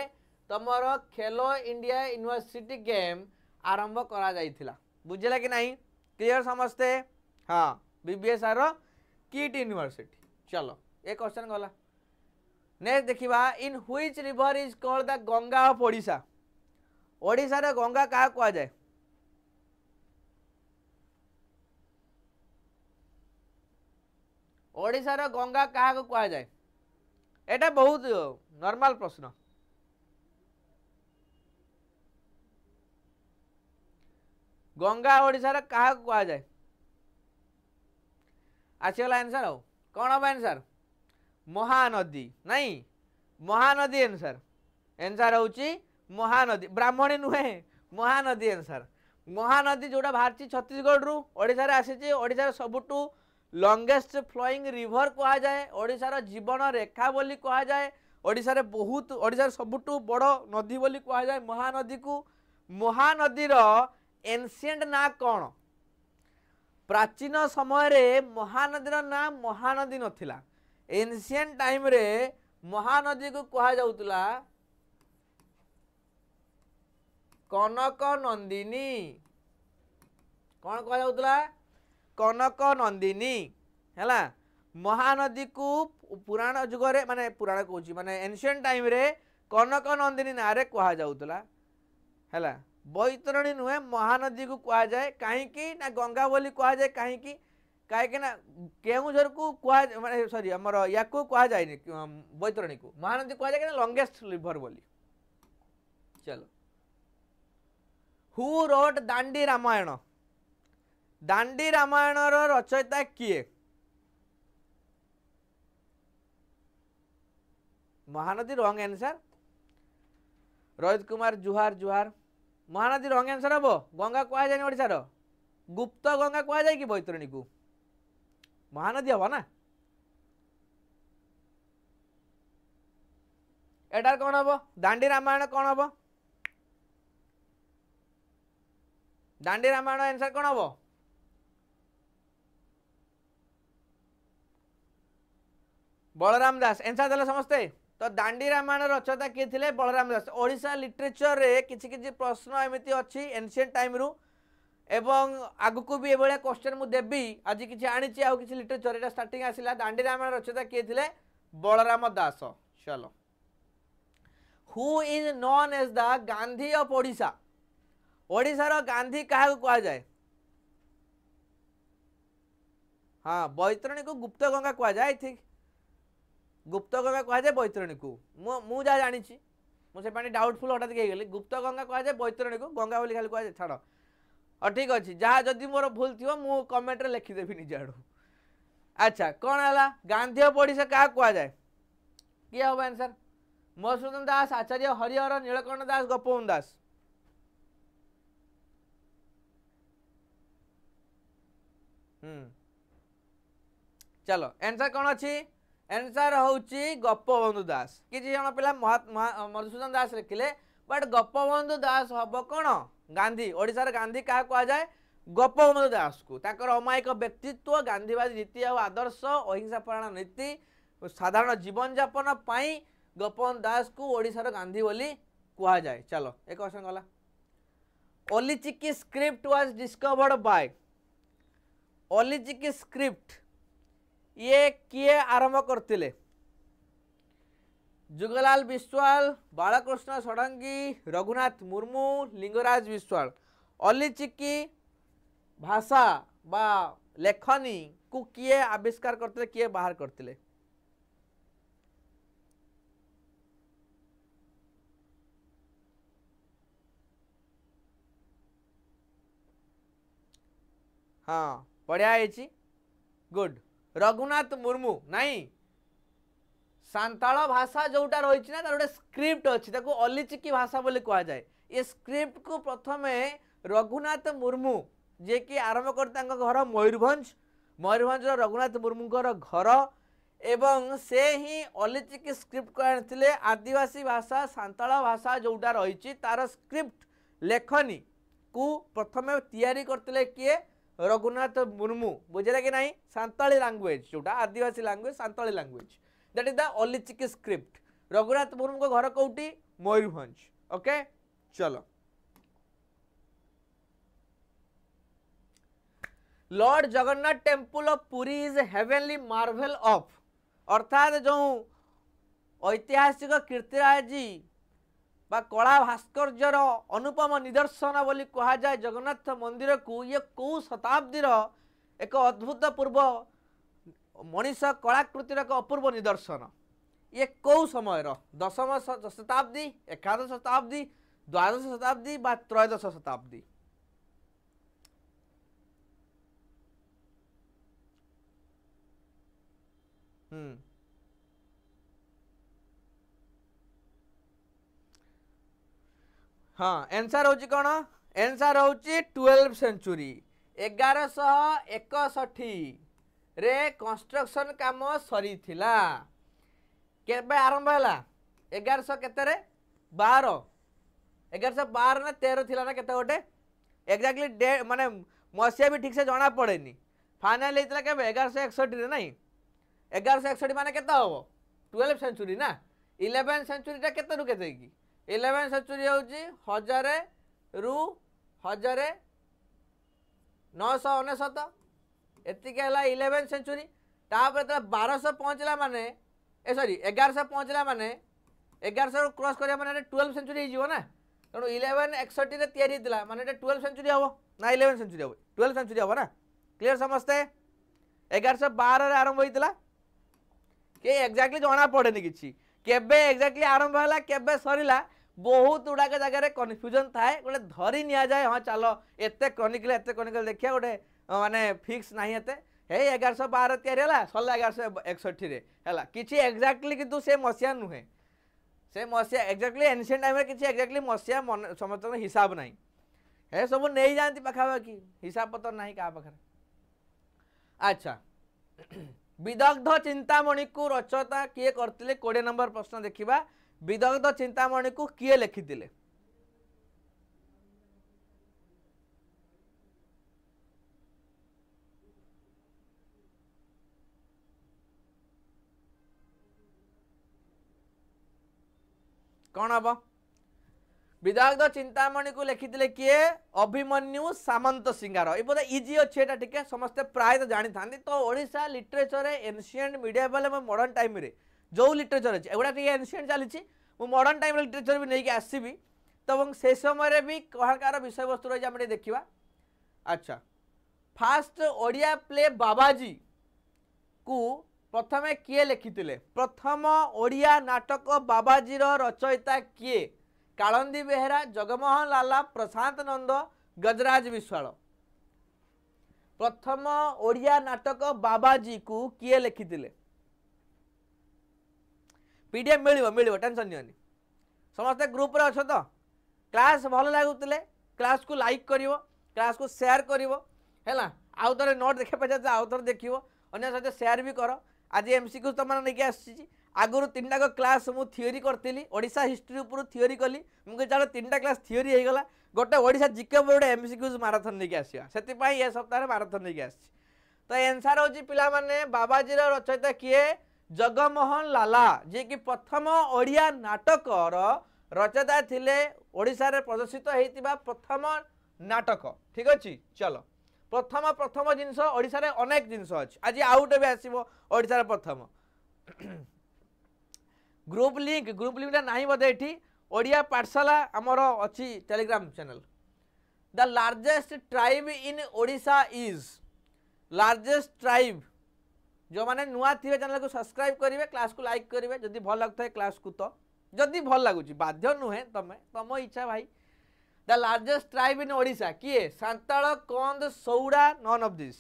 Speaker 1: ତୁମର ଖେଲୋ ଇଣ୍ଡିଆ ୟୁନିଭର୍ସିଟି ଗେମ୍ ଆରମ୍ଭ କରାଯାଇଥିଲା ବୁଝିଲା କି ନାହିଁ କ୍ଲିଅର ସମସ୍ତେ ହଁ ବିବିଏସ୍ଆର କିଟ୍ ୟୁନିଭର୍ସିଟି ଚାଲ ଏ କ୍ୱେଶ୍ଚନ୍ ଗଲା ନେକ୍ସଟ ଦେଖିବା in which river is called the Ganga of Odisha ଓଡ଼ିଶାର ଗଙ୍ଗା କାହା କୁହାଯାଏ ଓଡ଼ିଶାର ଗଙ୍ଗା କାହାକୁ କୁହାଯାଏ ଏଇଟା ବହୁତ ନର୍ମାଲ ପ୍ରଶ୍ନ ଗଙ୍ଗା ଓଡ଼ିଶାର କାହାକୁ କୁହାଯାଏ ଆସିଗଲା ଆନ୍ସର୍ ଆଉ କ'ଣ ହେବ ଆନ୍ସର୍ ମହାନଦୀ ନାଇଁ ମହାନଦୀ ଆନ୍ସର୍ ଆନ୍ସର୍ ହେଉଛି ମହାନଦୀ ବ୍ରାହ୍ମଣୀ ନୁହେଁ ମହାନଦୀ ଆନ୍ସର୍ ମହାନଦୀ ଯେଉଁଟା ବାହାରିଛି ଛତିଶଗଡ଼ରୁ ଓଡ଼ିଶାରେ ଆସିଛି ଓଡ଼ିଶାର ସବୁଠୁ ଲଙ୍ଗେଷ୍ଟ ଫ୍ଲୋଇଂ ରିଭର୍ କୁହାଯାଏ ଓଡ଼ିଶାର ଜୀବନ ରେଖା ବୋଲି କୁହାଯାଏ ଓଡ଼ିଶାରେ ବହୁତ ଓଡ଼ିଶାର ସବୁଠୁ ବଡ଼ ନଦୀ ବୋଲି କୁହାଯାଏ ମହାନଦୀକୁ ମହାନଦୀର ଏନସିଏଣ୍ଟ ନାଁ କ'ଣ ପ୍ରାଚୀନ ସମୟରେ ମହାନଦୀର ନାଁ ମହାନଦୀ ନଥିଲା ଏନସିଏଣ୍ଟ ଟାଇମ୍ରେ ମହାନଦୀକୁ କୁହାଯାଉଥିଲା କନକ ନନ୍ଦିନୀ କ'ଣ କୁହାଯାଉଥିଲା କନକ ନନ୍ଦିନୀ ହେଲା ମହାନଦୀକୁ ପୁରାଣ ଯୁଗରେ ମାନେ ପୁରାଣ କହୁଛି ମାନେ ଏନସିଏଣ୍ଟ ଟାଇମ୍ରେ କନକ ନନ୍ଦିନୀ ନାଁରେ କୁହାଯାଉଥିଲା ହେଲା ବୈତରଣୀ ନୁହେଁ ମହାନଦୀକୁ କୁହାଯାଏ କାହିଁକି ନା ଗଙ୍ଗା ବୋଲି କୁହାଯାଏ କାହିଁକି କାହିଁକି ନା କେଉଁଝରକୁ କୁହା ମାନେ ସରି ଆମର ୟାକୁ କୁହାଯାଏନି ବୈତରଣୀକୁ ମହାନଦୀ କୁହାଯାଏ କାହିଁକି ଲଙ୍ଗେଷ୍ଟ ରିଭର ବୋଲି ଚାଲ ହୁ ରୋଟ୍ ଦାଣ୍ଡି ରାମାୟଣ ଦାଣ୍ଡି ରାମାୟଣର ରଚୟିତା କିଏ ମହାନଦୀ ରଙ୍ଗ ଆନ୍ସର୍ ରୋହିତ କୁମାର ଜୁହାର ଜୁହାର মহানদী রং অ্যান্সার হব গঙ্গা কুহযায়নি ওড়িশার গুপ্ত গঙ্গা কুহযায় কি বৈতরণীকে মহানদী হব না এটার কম হব দাণ্ডি রামায়ণ কম হব দাণ্ডি রামায়ণ আনসার কম হব বলরাম দাস আনসার দেলে সমস্তে ତ ଦାଣ୍ଡି ରାମାୟଣ ରଚତା କିଏ ଥିଲେ ବଳରାମ ଦାସ ଓଡ଼ିଶା ଲିଟରେଚର୍ରେ କିଛି କିଛି ପ୍ରଶ୍ନ ଏମିତି ଅଛି ଏନସିଏଣ୍ଟ ଟାଇମ୍ରୁ ଏବଂ ଆଗକୁ ବି ଏଭଳିଆ କ୍ୱେଶ୍ଚନ୍ ମୁଁ ଦେବି ଆଜି କିଛି ଆଣିଛି ଆଉ କିଛି ଲିଟରେଚର୍ ଏଇଟା ଷ୍ଟାର୍ଟିଂ ଆସିଲା ଦାଣ୍ଡି ରାମାୟଣ ରଚତା କିଏ ଥିଲେ ବଳରାମ ଦାସ ଚଲ who is known as the Gandhi of Odisha ଓଡ଼ିଶାର ଗାନ୍ଧୀ କାହାକୁ କୁହାଯାଏ ହଁ ବୈତରଣୀକୁ ଗୁପ୍ତ ଗଙ୍ଗା କୁହାଯାଏ ଆଇ ଥିଙ୍କ গুপ্তগঙ্গা কুহযায় বৈতরণীকে মু যা জাঁছি মু সে ডাউটফুল হঠাৎ হয়ে গুপ্তগঙ্গা কুহযায় বৈতরণীকে গঙ্গা বলে খালি কুহযায় ছাড় হ ঠিক অছি যা যদি মোর ভুল থিব মু কমেন্টরে লিখিদেবি নিজ আড়ু আচ্ছা কোণ হল গান্ধীয় পড়িশা কাহা কুহযায় কি হব আনসার মধুসূদন দাস আচার্য হরিহর নীলকণ্ঠ দাস গোপবন দাস হুম চলো আনসার কোণ আছে ଆନ୍ସର ହେଉଛି ଗୋପବନ୍ଧୁ ଦାସ କିଛି ଜଣ ପିଲା ମଧୁସୂଦନ ଦାସ ଲେଖିଲେ ବଟ୍ ଗୋପବନ୍ଧୁ ଦାସ ହେବ କ'ଣ ଗାନ୍ଧୀ ଓଡ଼ିଶାର ଗାନ୍ଧୀ କାହା କୁହାଯାଏ ଗୋପବନ୍ଧୁ ଦାସକୁ ତାଙ୍କର ଅମାୟିକ ବ୍ୟକ୍ତିତ୍ୱ ଗାନ୍ଧୀବାଦୀ ନୀତି ଆଉ ଆଦର୍ଶ ଅହିଂସା ପରାୟଣ ନୀତି ସାଧାରଣ ଜୀବନଯାପନ ପାଇଁ ଗୋପବନ୍ଧୁ ଦାସକୁ ଓଡ଼ିଶାର ଗାନ୍ଧୀ ବୋଲି କୁହାଯାଏ ଚାଲ ଏ କ୍ୱେଶ୍ଚନ୍ ଗଲା ଅଲିଚିକି ସ୍କ୍ରିପ୍ଟ ୱାଜ୍ ଡିସ୍କଭର୍ଡ଼ ବାଏ ଅଲିଚିକି ସ୍କ୍ରିପ୍ଟ ये किए आरंभ करते जुगलाल विश्वाल बालकृष्ण षडंगी रघुनाथ मुर्मू लिंगराज विश्वाल चिकी भाषा बा लेखनी को किए आविष्कार करते किए बाहर करते हाँ बढ़िया गुड ରଘୁନାଥ ମୁର୍ମୁ ନାହିଁ ସାନ୍ତାଳ ଭାଷା ଯେଉଁଟା ରହିଛି ନା ତା'ର ଗୋଟେ ସ୍କ୍ରିପ୍ଟ ଅଛି ତାକୁ ଅଲିଚିକି ଭାଷା ବୋଲି କୁହାଯାଏ ଏ ସ୍କ୍ରିପ୍ଟକୁ ପ୍ରଥମେ ରଘୁନାଥ ମୁର୍ମୁ ଯିଏକି ଆରମ୍ଭ କରି ତାଙ୍କ ଘର ମୟୂରଭଞ୍ଜ ମୟୂରଭଞ୍ଜର ରଘୁନାଥ ମୁର୍ମୁଙ୍କର ଘର ଏବଂ ସେ ହିଁ ଅଲିଚିକି ସ୍କ୍ରିପ୍ଟକୁ ଆଣିଥିଲେ ଆଦିବାସୀ ଭାଷା ସାନ୍ତାଳ ଭାଷା ଯେଉଁଟା ରହିଛି ତା'ର ସ୍କ୍ରିପ୍ଟ ଲେଖନୀକୁ ପ୍ରଥମେ ତିଆରି କରିଥିଲେ କିଏ रघुनाथ मुर्मू बुझेगा कि नहीं सांताली लांगुएज जोटा आदिवासी language Santali language that is the ओलिचिकी script Raghunath Murmu को घर कौटी मयूरभ ओके चलो Lord Jagannath temple of Puri is heavenly Marvel of अर्थात जो ऐतिहासिक कीर्तिराजी बा कला भास्कर् अनुपम निदर्शन बोली जगन्नाथ मन्दिरको इ कौ शताब्दी एक अद्भुत पूर्व मनीष कलाकृतिर एक अपूर्व निदर्शन इ कौ समय दशम शताब्दी एकाद शताब्दी द्वादश शताब्दी बा त्रयोदश शताब्दी ହଁ ଏନ୍ସାର୍ ହେଉଛି କ'ଣ ଏନ୍ସାର୍ ହେଉଛି ଟୁଏଲ୍ଭ ସେଞ୍ଚୁରୀ ଏଗାରଶହ ଏକଷଠିରେ କନଷ୍ଟ୍ରକ୍ସନ୍ କାମ ସରିଥିଲା କେବେ ଆରମ୍ଭ ହେଲା ଏଗାରଶହ କେତେରେ ବାର ଏଗାରଶହ ବାର ନା ତେର ଥିଲା ନା କେତେ ଗୋଟେ ଏକ୍ଜାକ୍ଟଲି ଡେ ମାନେ ମସିହା ବି ଠିକ୍ସେ ଜଣାପଡ଼େନି ଫାଇନାଲ୍ ହେଇଥିଲା କେବେ ଏଗାରଶହ ଏକଷଠିରେ ନାଇଁ ଏଗାରଶହ ଏକଷଠି ମାନେ କେତେ ହେବ ଟୁଏଲ୍ଭ ସେଞ୍ଚୁରୀ ନା ଇଲେଭେନ୍ ସେଞ୍ଚୁରୀଟା କେତେରୁ କେତେ କି ଇଲେଭେନ୍ ସେଞ୍ଚୁରୀ ହେଉଛି ହଜାରେରୁ ହଜାରେ ନଅଶହ ଅନେଶତ ଏତିକି ହେଲା ଇଲେଭେନ୍ ସେଞ୍ଚୁରୀ ତାପରେ ଯେତେବେଳେ ବାରଶହ ପହଞ୍ଚିଲା ମାନେ ଏ ସରି ଏଗାରଶହ ପହଞ୍ଚିଲା ମାନେ ଏଗାରଶହରୁ କ୍ରସ୍ କରିବା ମାନେ ଏଇଟା ଟୁଏଲ୍ଭ ସେଞ୍ଚୁରୀ ହେଇଯିବ ନା ତେଣୁ ଇଲେଭେନ୍ ଏକଷଠିରେ ତିଆରି ହେଇଥିଲା ମାନେ ଏଇଟା ଟୁଏଲ୍ଭ ସେଞ୍ଚୁରୀ ହେବ ନା ଇଲେଭେନ୍ ସେଞ୍ଚୁରୀ ହେବ ଟୁଏଲ୍ଭ ସେଞ୍ଚୁରୀ ହେବ ନା କ୍ଲିୟର୍ ସମସ୍ତେ ଏଗାରଶହ ବାରରେ ଆରମ୍ଭ ହୋଇଥିଲା কে এক্সাক্টলি জনা পড়েনি কিছু কেবে এক্সাক্টলি আরম্ভ হলা কেবে সরিলা बहुत गुड़ाक जगह कनफ्यूजन थाए गए धरी नि जाए हाँ चल एत क्रनिकल एत क्रनिकल देखिए गोटे मानने फिक्स ना ये हे एगारश बार या सरला एगारश एकसठी है किसी एक्जाक्टली कितना से मसीहा नुहे से मसीहा एक्जाक्टली एनसीएंट टाइम किसी एक्जाक्टली मसीहा मन समस्त हिसाब ना हे सब नहीं जाती पखापाखि हिसाब पत्र ना क्या पाखे अच्छा विदग्ध चिंतामणि को रचता किए करते कोड़े नंबर प्रश्न देखा ବିଦଗ୍ଧ ଚିନ୍ତାମଣିକୁ କିଏ ଲେଖିଥିଲେ କ'ଣ ହବ ବିଦଗ୍ଧ ଚିନ୍ତାମଣିକୁ ଲେଖିଥିଲେ କିଏ ଅଭିମନ୍ୟୁ ସାମନ୍ତ ସିଙ୍ଗାର ଏପଟେ ଇଜି ଅଛି ଏଇଟା ଟିକେ ସମସ୍ତେ ପ୍ରାୟତଃ ଜାଣିଥାନ୍ତି ତ ଓଡ଼ିଶା ଲିଟରେଚର୍ରେ ଏନସିଏଣ୍ଟ ମିଡ଼ିଆ ବେଲେ ଏବଂ ମଡ଼ର୍ଣ୍ଣ ଟାଇମ୍ରେ ଯେଉଁ ଲିଟରେଚର୍ ଅଛି ଏଗୁଡ଼ା ଟିକେ ଏନସିଏଣ୍ଟ ଚାଲିଛି ମୁଁ ମଡ଼ର୍ଣ୍ଣ ଟାଇମ୍ର ଲିଟରେଚର୍ ବି ନେଇକି ଆସିବି ତ ଏବଂ ସେ ସମୟରେ ବି କାହାର ବିଷୟବସ୍ତୁ ରହିଛି ଆମେ ଟିକେ ଦେଖିବା ଆଚ୍ଛା ଫାଷ୍ଟ ଓଡ଼ିଆ ପ୍ଲେ ବାବାଜୀକୁ ପ୍ରଥମେ କିଏ ଲେଖିଥିଲେ ପ୍ରଥମ ଓଡ଼ିଆ ନାଟକ ବାବାଜୀର ରଚୟିତା କିଏ କାଳନ୍ଦୀ ବେହେରା ଜଗମୋହନ ଲାଲା ପ୍ରଶାନ୍ତ ନନ୍ଦ ଗଜରାଜ ବିଶ୍ୱାଳ ପ୍ରଥମ ଓଡ଼ିଆ ନାଟକ ବାବାଜୀକୁ କିଏ ଲେଖିଥିଲେ ପି ଡି ଏଫ୍ ମିଳିବ ମିଳିବ ଟେନସନ୍ ନିଅନି ସମସ୍ତେ ଗ୍ରୁପ୍ରେ ଅଛ ତ କ୍ଲାସ୍ ଭଲ ଲାଗୁଥିଲେ କ୍ଲାସ୍କୁ ଲାଇକ୍ କରିବ କ୍ଲାସ୍କୁ ସେୟାର କରିବ ହେଲା ଆଉ ଥରେ ନ ଦେଖିବା ଆଉ ଥରେ ଦେଖିବ ଅନ୍ୟ ସହିତ ସେୟାର ବି କର ଆଜି ଏମ୍ସିକୁ ତୁମମାନେ ନେଇକି ଆସିଛି ଆଗରୁ ତିନିଟାକ କ୍ଲାସ୍ ମୁଁ ଥିଓରି କରିଥିଲି ଓଡ଼ିଶା ହିଷ୍ଟ୍ରି ଉପରୁ ଥିଓରି କଲି ମୁଁ କହିଲି ଚାଲ ତିନିଟା କ୍ଲାସ୍ ଥିଓରି ହେଇଗଲା ଗୋଟେ ଓଡ଼ିଶା ଜିକେ ଉପରେ ଗୋଟେ ଏମ୍ସିକ୍ୟୁଜ୍ ମାରାଥନ ନେଇକି ଆସିବା ସେଥିପାଇଁ ଏ ସପ୍ତାହରେ ମାରାଥନ ନେଇକି ଆସିଛି ତ ଏନ୍ସାର୍ ହେଉଛି ପିଲାମାନେ ବାବାଜୀର ରଚୟିତା କିଏ জগমোহন লালা যিকি প্রথম ওড়িয়া নাটকর রচয়িতা লে ওড়শার প্রদর্শিত হয়ে প্রথম নাটক ঠিক আছে চল প্রথম প্রথম জিনিস ওড়শার অনেক জিনিস অছি আজ আউটে বি আসব ওড়শার প্রথম গ্রুপ লিঙ্ক গ্রুপ লিঙ্কটা নাই বোধে এটি ওড়িয়া পাঠশালা আমার অছি Telegram channel the largest tribe in Odisha is largest tribe जो मैंने नुआ थे चैनल को सब्सक्राइब करेंगे क्लास को लाइक करेंगे जदि भल है क्लास को तो जदि भल लगुच बाध्य नुहे तमे तुम इच्छा भाई the largest tribe in Odisha किए Santal Kandha Saora none of this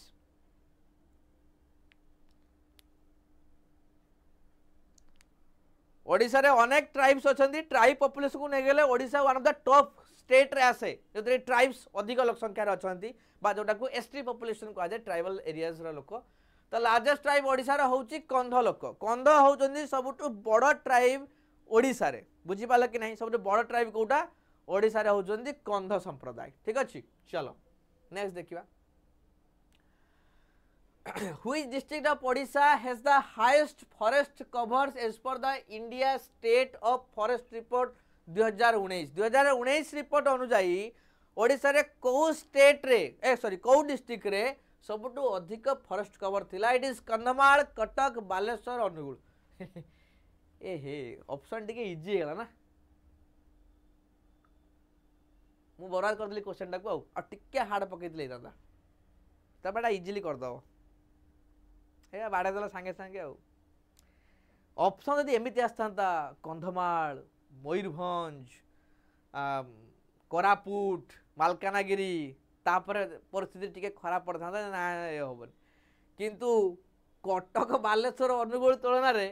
Speaker 1: Odisha रे अनेक ट्राइब्स अच्छा ट्राइब पपुलेसन को नहीं Odisha one of the top state रे आसे जो ट्राइब्स अधिक लोक संख्यार अच्छा जोटा को एस टी पपुलेसन जाए ट्राइबल एरियाज लोक ତ ଲାର୍ଜେଷ୍ଟ ଟ୍ରାଇବ୍ ଓଡ଼ିଶାର ହେଉଛି କନ୍ଧ ଲୋକ କନ୍ଧ ହେଉଛନ୍ତି ସବୁଠୁ ବଡ଼ ଟ୍ରାଇବ୍ ଓଡ଼ିଶାରେ ବୁଝିପାରିଲ କି ନାହିଁ ସବୁଠୁ ବଡ଼ ଟ୍ରାଇବ୍ କେଉଁଟା ଓଡ଼ିଶାରେ ହେଉଛନ୍ତି କନ୍ଧ ସମ୍ପ୍ରଦାୟ ଠିକ୍ ଅଛି ଚଲ ନେକ୍ସଟ ଦେଖିବା which district of Odisha has the highest forest covers as per the India State of Forest Report 2019 2019 report अनुजाई ओडिशा रे को स्टेट रे ए सॉरी को डिस्ट्रिक्ट रे ସବୁଠୁ ଅଧିକ ଫରେଷ୍ଟ କଭର୍ ଥିଲା ଇଟ୍ ଇଜ୍ କନ୍ଧମାଳ କଟକ ବାଲେଶ୍ୱର ଅନୁଗୁଳ ଏ ହେ ଅପସନ୍ ଟିକେ ଇଜି ହେଇଗଲା ନା ମୁଁ ବରାଦ କରିଦେଲି କୋଶ୍ଚିନ୍ଟାକୁ ଆଉ ଆଉ ଟିକେ ହାର୍ଡ଼ ପକେଇଥିଲେ ହେଇଥାନ୍ତା ତାପରେ ଏଇଟା ଇଜିଲି କରିଦେବ ବାଡ଼େଇ ଦେଲା ସାଙ୍ଗେ ସାଙ୍ଗେ ଆଉ ଅପସନ୍ ଯଦି ଏମିତି ଆସିଥାନ୍ତା କନ୍ଧମାଳ ମୟୂରଭଞ୍ଜ କୋରାପୁଟ ମାଲକାନଗିରି ତାପରେ ପରିସ୍ଥିତି ଟିକେ ଖରାପ ପଡ଼ିଥାନ୍ତା ନା ଏ ହେବନି କିନ୍ତୁ କଟକ ବାଲେଶ୍ୱର ଅନୁଗୁଳ ତୁଳନାରେ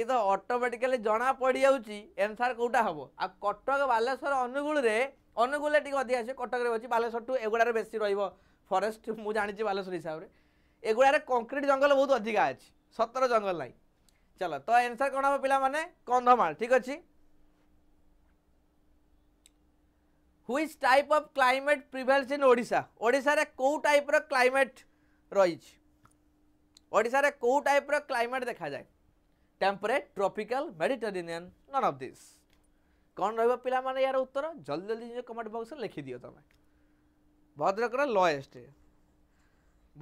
Speaker 1: ଏ ତ ଅଟୋମେଟିକାଲି ଜଣା ପଡ଼ିଯାଉଛି ଏନ୍ସାର୍ କେଉଁଟା ହେବ ଆଉ କଟକ ବାଲେଶ୍ୱର ଅନୁଗୁଳରେ ଅନୁଗୁଳରେ ଟିକେ ଅଧିକା ଆସିବ କଟକରେ ଅଛି ବାଲେଶ୍ୱରଠୁ ଏଗୁଡ଼ାରେ ବେଶୀ ରହିବ ଫରେଷ୍ଟ ମୁଁ ଜାଣିଛି ବାଲେଶ୍ୱର ହିସାବରେ ଏଗୁଡ଼ାରେ କଂକ୍ରିଟ୍ ଜଙ୍ଗଲ ବହୁତ ଅଧିକା ଅଛି ସତର ଜଙ୍ଗଲ ନାହିଁ ଚାଲ ତ ଏନ୍ସାର୍ କ'ଣ ହେବ ପିଲାମାନେ କନ୍ଧମାଳ ଠିକ୍ ଅଛି which type of climate prevails in Odisha ओडार कौ टाइप र्लैमेट रही ओडार कौ टाइप र्लैमेट देखा जाए temperate tropical Mediterranean none of this कौन रहा यार उत्तर जल्दी जल्दी कमेंट बक्स लिखिदि तुम भद्रक लएस्ट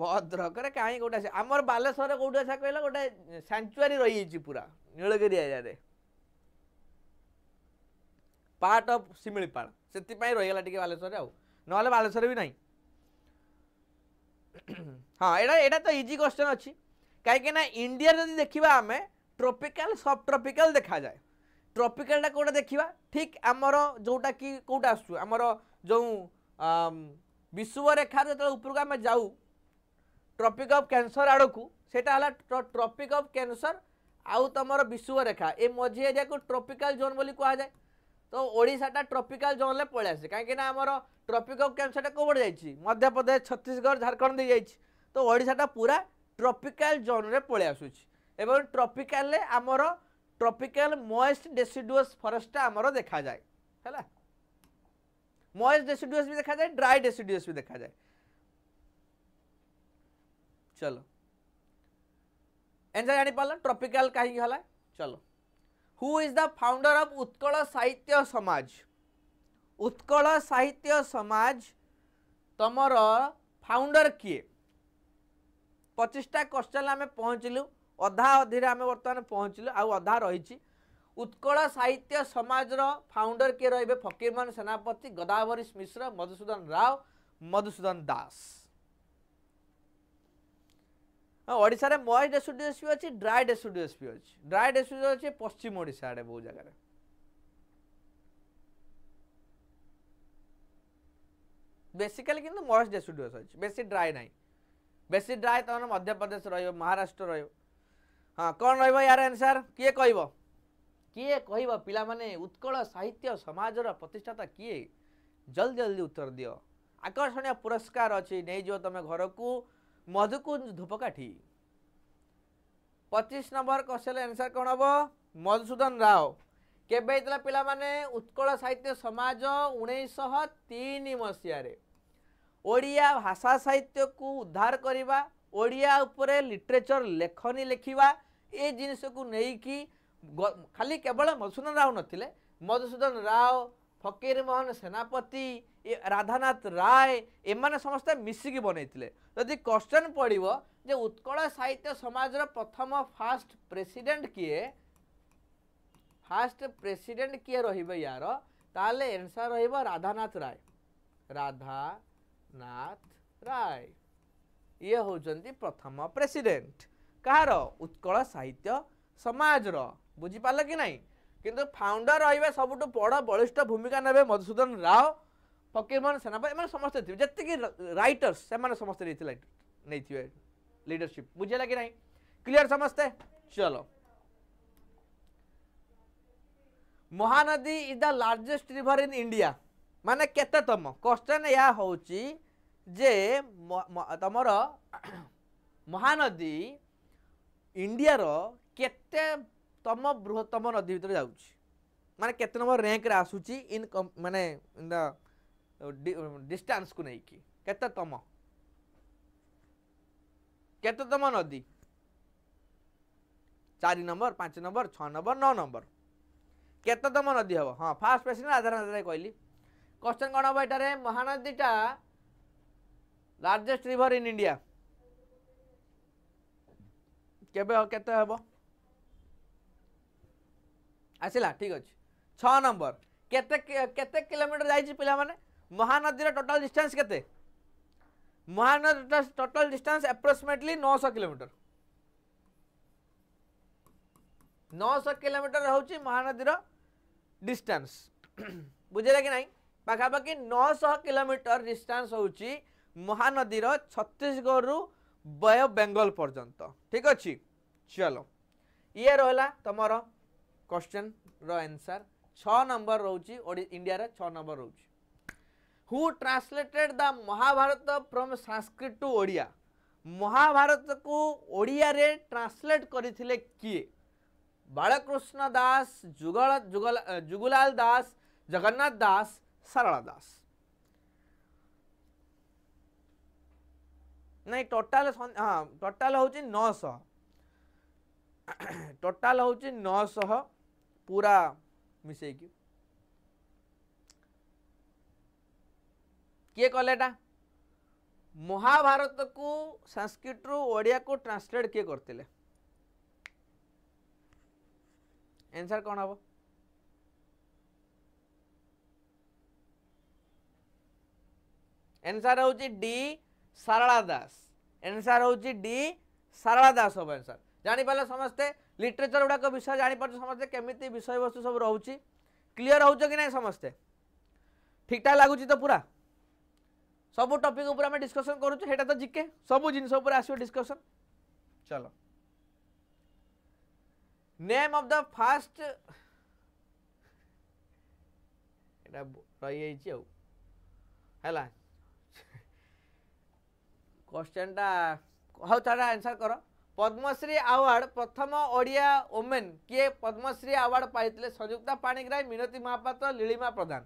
Speaker 1: भद्रक कहीं गोटे आम बालेश्वर कौट आशा कहला गोटे रही पूरा Nilgiri area part of Similipal ସେଥିପାଇଁ ରହିଗଲା ଟିକେ ବାଲେଶ୍ୱରରେ ଆଉ ନହେଲେ ବାଲେଶ୍ୱର ବି ନାହିଁ ହଁ ଏଇଟା ଏଇଟା ତ ଇଜି କ୍ୱେଶ୍ଚନ୍ ଅଛି କାହିଁକିନା ଇଣ୍ଡିଆରେ ଯଦି ଦେଖିବା ଆମେ ଟ୍ରପିକାଲ୍ ସବ୍ ଟ୍ରପିକାଲ୍ ଦେଖାଯାଏ ଟ୍ରପିକାଲଟା କେଉଁଟା ଦେଖିବା ଠିକ୍ ଆମର ଯେଉଁଟାକି କେଉଁଟା ଆସୁଛୁ ଆମର ଯେଉଁ ବିଷୁବରେଖାରୁ ଯେତେବେଳେ ଉପରକୁ ଆମେ ଯାଉ ଟ୍ରପିକ୍ ଅଫ୍ କ୍ୟାନ୍ସର ଆଡ଼କୁ ସେଇଟା ହେଲା ଟ୍ରପିକ୍ ଅଫ୍ କ୍ୟାନ୍ସର ଆଉ ତୁମର ବିଷୁବରେଖା ଏ ମଝି ଏରିଆକୁ ଟ୍ରପିକାଲ୍ ଜୋନ୍ ବୋଲି କୁହାଯାଏ তো ওড়িশাটা ট্রপিকাল জোনরে পড়ে আসে কাହିଁକି না আমার ট্রপিক অফ ক্যান্সারটা কোবড়ে যাইছি মধ্যপ্রদেশ ছত্তিশগড় ঝাড়খণ্ড দিয়ে যাইছি তো ওড়িশাটা পুরা ট্রপিকাল জোনরে পড়ে আসুছি এবং ট্রপিকালে আমার ট্রপিকাল ময়েস্ট ডেসিডুয়াস ফরেস্টটা আমার দেখা যায় হ্যাঁ ময়েস্ট ডেসিডুয়াস भी দেখা যায় ড্রাই ডেসিডুয়াস भी দেখা যায় চলো এনসার জানিপারল ট্রপিকাল কাহিকি হলা চলো who is the founder of Utkal Sahitya Samaj Utkal Sahitya समाज तुमर फाउंडर किए पचिशा क्वेश्चन आम पहुँचलु अधा अधीरे आम बर्तमान पहुँचलु आउ अधा रही उत्कल साहित्य समाज फाउंडर किए रे फकीरमोहन सेनापति गदावरीश मिश्र मधुसूदन राव मधुसूदन दास ଓଡ଼ିଶାରେ ମଏ ଡେସୁଡ଼ିଓସ୍ ବି ଅଛି ଡ୍ରାଏ ଡେସୁଡ଼ିଓସ୍ ବି ଅଛି ଡ୍ରାଏ ଡେସୁଡ଼ିଓସ୍ ଅଛି ପଶ୍ଚିମ ଓଡ଼ିଶା ଆଡ଼େ ବହୁ ଜାଗାରେ ବେସିକାଲି କିନ୍ତୁ ମଏ ଡେସୁଡ଼ିଓସ୍ ଅଛି ବେଶୀ ଡ୍ରାଏ ନାହିଁ ବେଶୀ ଡ୍ରାଏ ତମର ମଧ୍ୟପ୍ରଦେଶ ରହିବ ମହାରାଷ୍ଟ୍ର ରହିବ ହଁ କ'ଣ ରହିବ ୟାର ଆନ୍ସାର୍ କିଏ କହିବ କିଏ କହିବ ପିଲାମାନେ ଉତ୍କଳ ସାହିତ୍ୟ ସମାଜର ପ୍ରତିଷ୍ଠାତା କିଏ ଜଲ୍ଦି ଜଲ୍ଦି ଉତ୍ତର ଦିଅ ଆକର୍ଷଣୀୟ ପୁରସ୍କାର ଅଛି ନେଇଯିବ ତୁମେ ଘରକୁ ମଧୁକୁଞ୍ଜ ଧୂପକାଠି ପଚିଶ ନମ୍ବର କ୍ୱେଶ୍ଚନ ଆନ୍ସର୍ କ'ଣ ହେବ ମଧୁସୂଦନ ରାଓ କେବେ ହେଇଥିଲା ପିଲାମାନେ ଉତ୍କଳ ସାହିତ୍ୟ ସମାଜ ଉଣେଇଶହ ତିନି ମସିହାରେ ଓଡ଼ିଆ ଭାଷା ସାହିତ୍ୟକୁ ଉଦ୍ଧାର କରିବା ଓଡ଼ିଆ ଉପରେ ଲିଟ୍ରେଚର୍ ଲେଖନୀ ଲେଖିବା ଏ ଜିନିଷକୁ ନେଇକି ଖାଲି କେବଳ ମଧୁସୂଦନ ରାଓ ନଥିଲେ ମଧୁସୂଦନ ରାଓ ଫକୀରମୋହନ ସେନାପତି ଏ ରାଧାନାଥ ରାୟ ଏମାନେ ସମସ୍ତେ ମିଶିକି ବନେଇଥିଲେ ଯଦି କ୍ୱଶ୍ଚେନ୍ ପଡ଼ିବ ଯେ ଉତ୍କଳ ସାହିତ୍ୟ ସମାଜର ପ୍ରଥମ ଫାଷ୍ଟ ପ୍ରେସିଡ଼େଣ୍ଟ କିଏ ଫାଷ୍ଟ ପ୍ରେସିଡ଼େଣ୍ଟ କିଏ ରହିବ ୟାର ତାହେଲେ ଏନ୍ସର୍ ରହିବ ରାଧାନାଥ ରାୟ ରାଧାନାଥ ରାୟ ଇଏ ହେଉଛନ୍ତି ପ୍ରଥମ ପ୍ରେସିଡ଼େଣ୍ଟ କାହାର ଉତ୍କଳ ସାହିତ୍ୟ ସମାଜର ବୁଝିପାରିଲ କି ନାହିଁ কিন্তু ফাউন্ডর রহবে সবু বড় বলিষ্ঠ ভূমিকা নেবে মধুসূদন রাও ফকীরমোহন সেনাপতি এমন সমস্ত যেতকি রাইটর্স সে সমস্ত নেইথিবে লিডরশিপ বুঝিলা কি না ক্লিয়ার সমস্তে চল Mahanadi is the largest river in India মানে কেতেতম কোশ্চেন এ হচ্ছে যে তোমার মহানদী ইন্ডিয়ার কেতে तुम बृहत्तम नदी भितर जा मैंने केत नंबर रैंक आसूच इन मानने द डिस्टेंस को लेकिन केतम केतम नदी चार नंबर पांच नंबर छ नंबर नौ नंबर केतम नदी हम हाँ फास्ट प्रेसिंग आधार आधार कहली क्वेश्चन कौन हाँ यार महानदीटा लार्जेस्ट रिवर इन इंडिया केत हे ଆସିଲା ଠିକ୍ ଅଛି ଛଅ ନମ୍ବର କେତେ କେତେ କିଲୋମିଟର ଯାଇଛି ପିଲାମାନେ ମହାନଦୀର ଟୋଟାଲ୍ ଡିଷ୍ଟାନ୍ସ କେତେ ମହାନଦୀ ଟୋଟାଲ୍ ଡିଷ୍ଟାନ୍ସ ଆପ୍ରୋକ୍ସିମେଟଲି ନଅଶହ କିଲୋମିଟର ନଅଶହ କିଲୋମିଟର ହେଉଛି ମହାନଦୀର ଡିଷ୍ଟାନ୍ସ ବୁଝିଲା କି ନାହିଁ ପାଖାପାଖି ନଅଶହ କିଲୋମିଟର ଡିଷ୍ଟାନ୍ସ ହେଉଛି ମହାନଦୀର ଛତିଶଗଡ଼ରୁ ବୟ ବେଙ୍ଗଲ ପର୍ଯ୍ୟନ୍ତ ଠିକ୍ ଅଛି ଚାଲ ଇଏ ରହିଲା ତୁମର क्वेश्चन रनसर छ नंबर रोचे इंडिया छ नंबर रोच who translated the Mahabharata from Sanskrit to Odia Mahabharata को ओडिया रे ट्रांसलेट करते किए बालकृष्ण दास जुगल जुगल जुगुलाल दास जगन्नाथ दास सरला दास नहीं टोटाल हाँ टोटाल हूँ नौश टोटाल हूँ नौश पूरा मिस किए कलेटा महाभारत को संस्कृत रु ओडिया को ट्रांसलेट किए करते एनसर कौन हम एनसर हूँ डी सारा दास एनसर हूँ डी सारा दास हम एनसर जानी पाले समस्ते लिटरेचर गुड़ाक विषय जापर समस्ते केमी विषय वस्तु सब रोचे क्लीयर हो कि ना समस्ते ठीक ठाक लगुच तो पूरा सब टपिक आम डिस्कसन करा तो जिके सब जिन आस डिस्कसन चलो नेम अफ द फास्ट रही है क्वेश्चन टा हाउ तार आंसर करो ପଦ୍ମଶ୍ରୀ ଆୱାର୍ଡ଼ ପ୍ରଥମ ଓଡ଼ିଆ ଓମେନ୍ କିଏ ପଦ୍ମଶ୍ରୀ ଆୱାର୍ଡ଼ ପାଇଥିଲେ ସଂଯୁକ୍ତା ପାଣିଗ୍ରାହୀ ମିନତୀ ମହାପାତ୍ର ଲିଳିମା ପ୍ରଧାନ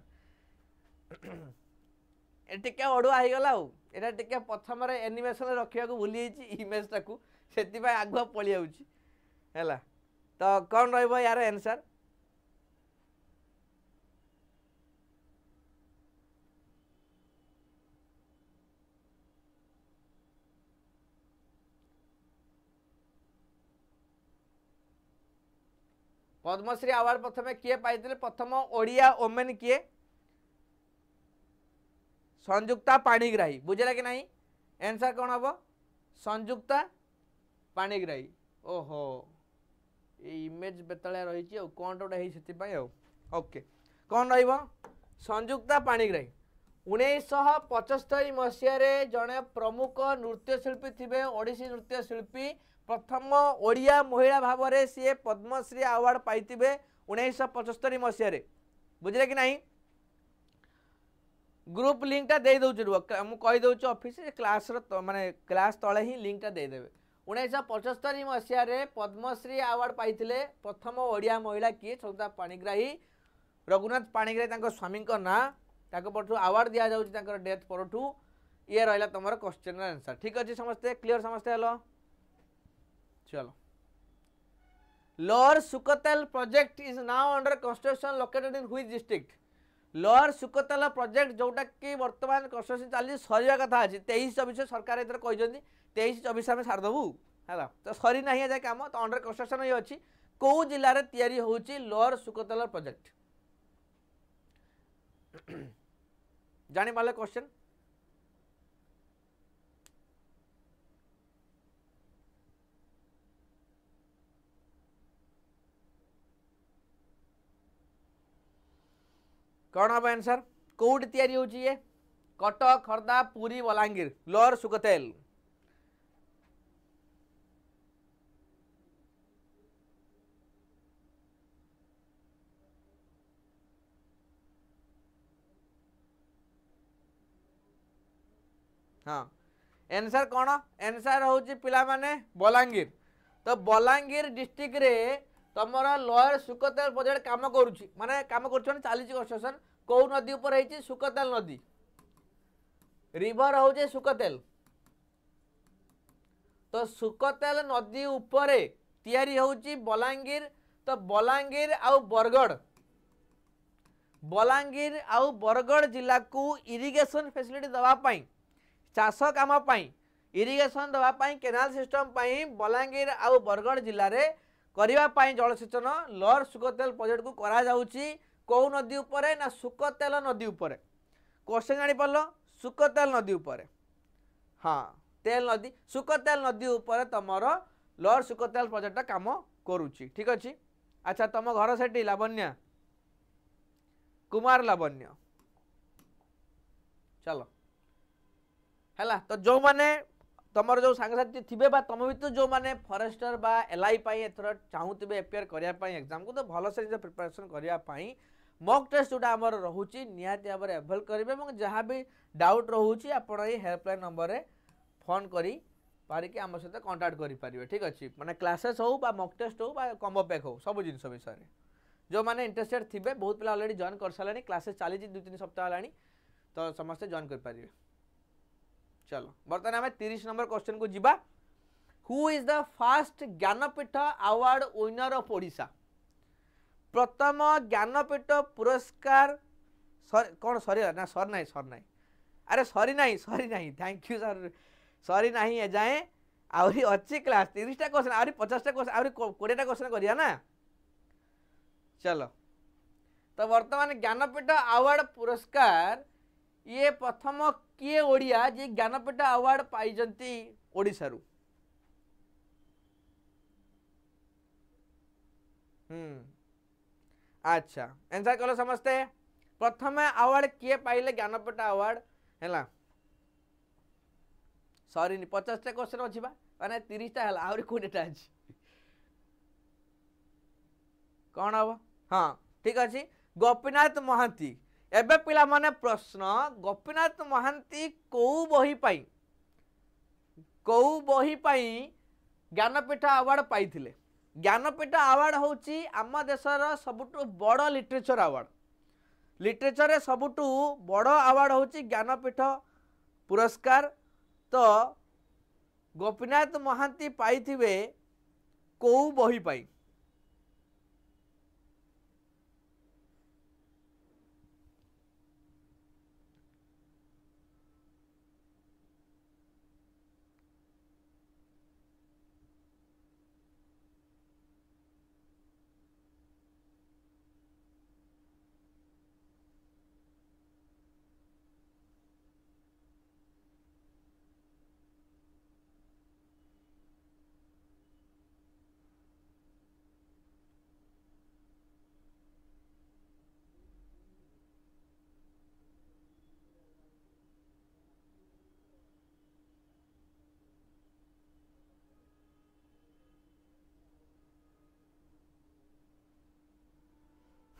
Speaker 1: ଏ ଟିକେ ଅଡ଼ୁଆ ହେଇଗଲା ଆଉ ଏଇଟା ଟିକେ ପ୍ରଥମରେ ଏନିମେସନ୍ ରଖିବାକୁ ଭୁଲି ଯାଇଛି ଇମେଜ୍ଟାକୁ ସେଥିପାଇଁ ଆଗୁଆ ପଳିଯାଉଛି ହେଲା ତ କ'ଣ ରହିବ ୟାର ଏନ୍ସର୍ পদ্মশ্রী আওয়ার্ড প্রথমে কি পাই প্রথম ওড়িয়া ওমেন কি সংযুক্তা পাণিগ্রাহী বুঝলা কি না এনসার কম হব সংযুক্তা পাণিগ্রাহী ওহো এই ইমেজ বেতাড়া রয়েছে আর কোণ গোটা হয়েছে সেপাই ওকে কোণ রহব ସଂଯୁକ୍ତା ପାଣିଗ୍ରାହୀ ଉଣେଇଶହ ପଞ୍ଚସ୍ତରୀ ମସିହାରେ ଜଣେ ପ୍ରମୁଖ ନୃତ୍ୟଶିଳ୍ପୀ ଥିବେ ଓଡ଼ିଶୀ ନୃତ୍ୟଶିଳ୍ପୀ ପ୍ରଥମ ଓଡ଼ିଆ ମହିଳା ଭାବରେ ସିଏ ପଦ୍ମଶ୍ରୀ ଆୱାର୍ଡ଼ ପାଇଥିବେ ଉଣେଇଶହ ପଞ୍ଚସ୍ତରୀ ମସିହାରେ ବୁଝିଲେ କି ନାହିଁ ଗ୍ରୁପ୍ ଲିଙ୍କଟା ଦେଇଦେଉଛି ରୁହ ମୁଁ କହିଦେଉଛି ଅଫିସ୍ କ୍ଲାସ୍ର ମାନେ କ୍ଲାସ୍ ତଳେ ହିଁ ଲିଙ୍କଟା ଦେଇଦେବେ ଉଣେଇଶହ ପଞ୍ଚସ୍ତରୀ ମସିହାରେ ପଦ୍ମଶ୍ରୀ ଆୱାର୍ଡ଼ ପାଇଥିଲେ ପ୍ରଥମ ଓଡ଼ିଆ ମହିଳା କିଏ ସୌଦା ପାଣିଗ୍ରାହୀ ରଘୁନାଥ ପାଣିଗ୍ରାହୀ ତାଙ୍କ ସ୍ୱାମୀଙ୍କ ନାଁ ତାଙ୍କ ପରଠୁ ଆୱାର୍ଡ଼ ଦିଆଯାଉଛି ତାଙ୍କର ଡେଥ୍ ପରଠୁ ଇଏ ରହିଲା ତୁମର କ୍ୱେଶ୍ଚିନ୍ର ଆନ୍ସର୍ ଠିକ୍ ଅଛି ସମସ୍ତେ କ୍ଲିଅର୍ ସମସ୍ତେ ହେଲ चलो Lower Sukatal project is now under construction located in which district? Lower Sukatala project जोटा कि बर्तमान construction चली सर कथा अच्छी तेईस चबीश सरकार एथर कहते तेईस चबीश आम सारदेबू है तो सरी ना आज कम तो अंडर कंस्ट्रक्शन ये अच्छी कौ जिले या लोअर सुकतला प्रोजेक्ट जानी पारे क्वेश्चन कौन हम आंसर कौटी या हो कटक खोर्धा पूरी बलांगीर लोअर सुकतेल हाँ एनसर कौन एनसर हूँ पिला बलांगीर तो बलांगीर डिस्ट्रिक्ट তোমার লয়ের সুকতাল প্রজেক্ট কাম করুছি মানে কাম করছে মানে চালিছে কনস্ট্রকশন কেউ নদী উপরে হয়েছে সুকতাল নদী রিভর হচ্ছে সুকতেল তো সুকতেল নদী উপরে তিয়ারি হচ্ছে বলাঙ্গীর তো বলাঙ্গীর আউ বরগড় বলাঙ্গীর আউ বরগড় জেলাকু ইরিগেশন ফেসিলিটি দেওয়া পাই চাষ কাম পাই ইরিগেশন দেওয়া পাই কেনাল সিস্টম পাই বলাঙ্গীর আউ বরগড় জেলায় କରିବା ଜଳସେଚନ ଲର୍ ସୁକତେଲ ପ୍ରୋଜେକ୍ଟକୁ କରାଯାଉଛି କେଉଁ ନଦୀ ଉପରେ ନା ସୁକତେଲ ନଦୀ ଉପରେ କୋଶ୍ଚିନ୍ ଜାଣିପାରିଲ ସୁକତେଲ ନଦୀ ଉପରେ ହଁ ତେଲ ନଦୀ ସୁକତେଲ ନଦୀ ଉପରେ ତମର ଲୋର୍ ସୁକତେଲ ପ୍ରୋଜେକ୍ଟଟା କାମ କରୁଛି ଠିକ୍ ଅଛି ଆଚ୍ଛା ତମ ଘର ସେଠି ଲାବଣ୍ୟ କୁମାର ଲାବଣ୍ୟ ଚାଲ ହେଲା ତ ଯେଉଁମାନେ तुमर जो सांगसाथी थे तुम भितर जो मैंने फरेस्टर बा एलआई एथर चाहूबे एपियर करने एक्जाम को तो भलसे प्रिपेरेसन करने मक टेस्ट जो आम रोचे निहती भाव में एभेड करेंगे और जहाँ भी डाउट रोचे आपड़ ये हेल्पलाइन नंबर में फोन कर पारिक आम सहित कंटाक्ट करें ठीक अच्छे मैंने क्लासेस हो मक टेस्ट हो कम्बो पैक हो सब जिन विषय में जो मैंने इंटरेस्टेड थे बहुत पे अलरेडी जॉइन कर सारे क्लासेस चली दुई तीन सप्ताह है तो समस्ते जॉइन करेंगे चलो बर्तमान आम तीस नंबर क्वेश्चन को जीवा who is the first Jnanpith award owner of Odisha प्रथम ज्ञानपीठ पुरस्कार कौन सर ना सर ना सर ना अरे सरी ना सरी ना थैंक यू सर सरी ना जाए आहरी अच्छी क्लास तीसटा क्वेश्चन आहरी पचासटा क्वेश्चन आहरी कोड़ेटा क्वेश्चन करिया ना चलो तो बर्तमान ज्ञानपीठ आवार्ड पुरस्कार ये प्रथम किए ओडिया जी ज्ञानपीठ अवार्ड पाई ओडिशारू हम्म। अच्छा एनसर कल समस्ते प्रथम अवार्ड किए पाइले ज्ञानपीठ अवार्ड है सरी पचासटा क्वेश्चन अच्छी मैंने तीसटा है आहरी कोड़ेटा अच्छी कौन हम हाँ ठीक अच्छे गोपीनाथ महांती ଏବେ ପିଲାମାନେ ପ୍ରଶ୍ନ ଗୋପୀନାଥ ମହାନ୍ତି କେଉଁ ବହି ପାଇଁ କେଉଁ ବହି ପାଇଁ ଜ୍ଞାନପୀଠ ଆୱାର୍ଡ଼ ପାଇଥିଲେ ଜ୍ଞାନପୀଠ ଆୱାର୍ଡ଼ ହେଉଛି ଆମ ଦେଶର ସବୁଠୁ ବଡ଼ ଲିଟରେଚର ଆୱାର୍ଡ଼ ଲିଟରେଚରରେ ସବୁଠୁ ବଡ଼ ଆୱାର୍ଡ଼ ହେଉଛି ଜ୍ଞାନପୀଠ ପୁରସ୍କାର ତ ଗୋପୀନାଥ ମହାନ୍ତି ପାଇଥିବେ କେଉଁ ବହି ପାଇଁ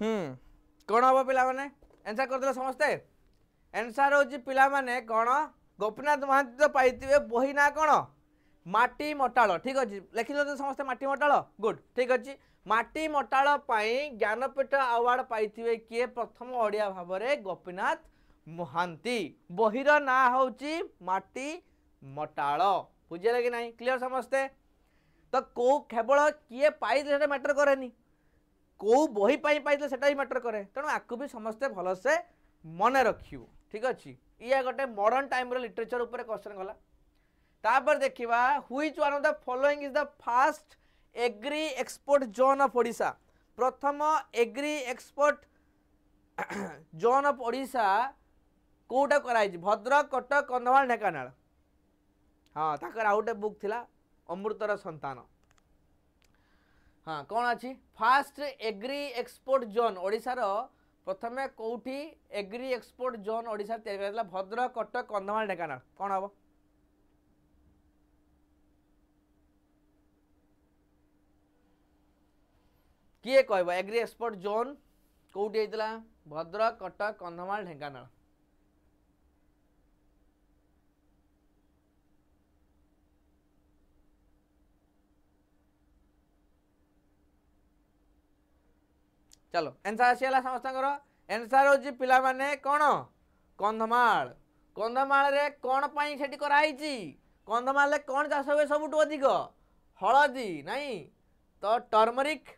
Speaker 1: ହୁଁ କ'ଣ ହେବ ପିଲାମାନେ ଏନ୍ସର୍ କରିଦେଲେ ସମସ୍ତେ ଏନ୍ସାର୍ ହେଉଛି ପିଲାମାନେ କ'ଣ ଗୋପୀନାଥ ମହାନ୍ତି ତ ପାଇଥିବେ ବହି ନାଁ କ'ଣ ମାଟି ମଟାଳ ଠିକ୍ ଅଛି ଲେଖିଦେଉଛନ୍ତି ସମସ୍ତେ ମାଟି ମଟାଳ ଗୁଡ୍ ଠିକ୍ ଅଛି ମାଟି ମଟାଳ ପାଇଁ ଜ୍ଞାନପୀଠ ଆୱାର୍ଡ଼ ପାଇଥିବେ କିଏ ପ୍ରଥମ ଓଡ଼ିଆ ଭାବରେ ଗୋପୀନାଥ ମହାନ୍ତି ବହିର ନାଁ ହେଉଛି ମାଟି ମଟାଳ ବୁଝିଲେ କି ନାହିଁ କ୍ଲିଅର୍ ସମସ୍ତେ ତ କେଉଁ କେବଳ କିଏ ପାଇଥିଲେ ସେଟା ମ୍ୟାଟର୍ କରେନି কেউ বই পাই পাইলে সেটা হি ম্যাটর করে তেমন আকু বি সমস্তে ভালসে মনে রখিব ঠিক আছে ইয়া গোটে মডর্ন টাইম্র লিটরেচর উপরে কোশ্চেন গলা তাপরে দেখিবা which one of the following is the first agri export zone of Odisha প্রথম agri export zone of Odisha কোটা করা হয়েছে ভদ্রক কটক কন্ধমাল ঢেঙ্কানাল হ্যাঁ তাঁর আউ গোটে বুক লা অমৃতর সন্তান ହଁ କ'ଣ ଅଛି ଫାଷ୍ଟ ଏଗ୍ରି ଏକ୍ସପୋର୍ଟ ଜୋନ୍ ଓଡ଼ିଶାର ପ୍ରଥମେ କେଉଁଠି ଏଗ୍ରି ଏକ୍ସପୋର୍ଟ ଜୋନ୍ ଓଡ଼ିଶାରେ ତିଆରି କରାଯାଇଥିଲା ଭଦ୍ରକ କଟକ କନ୍ଧମାଳ ଢେଙ୍କାନାଳ କ'ଣ ହେବ କିଏ କହିବ ଏଗ୍ରି ଏକ୍ସପୋର୍ଟ ଜୋନ୍ କେଉଁଠି ହେଇଥିଲା ଭଦ୍ରକ କଟକ କନ୍ଧମାଳ ଢେଙ୍କାନାଳ ଚାଲ ଏନ୍ସର୍ ଆସିଗଲା ସମସ୍ତଙ୍କର ଏନ୍ସର୍ ହେଉଛି ପିଲାମାନେ କ'ଣ କନ୍ଧମାଳ କନ୍ଧମାଳରେ କ'ଣ ପାଇଁ ସେଠି କରାହେଇଛି କନ୍ଧମାଳରେ କ'ଣ ଚାଷ ହୁଏ ସବୁଠୁ ଅଧିକ ହଳଦୀ ନାଇଁ ତ ଟର୍ମରିକ୍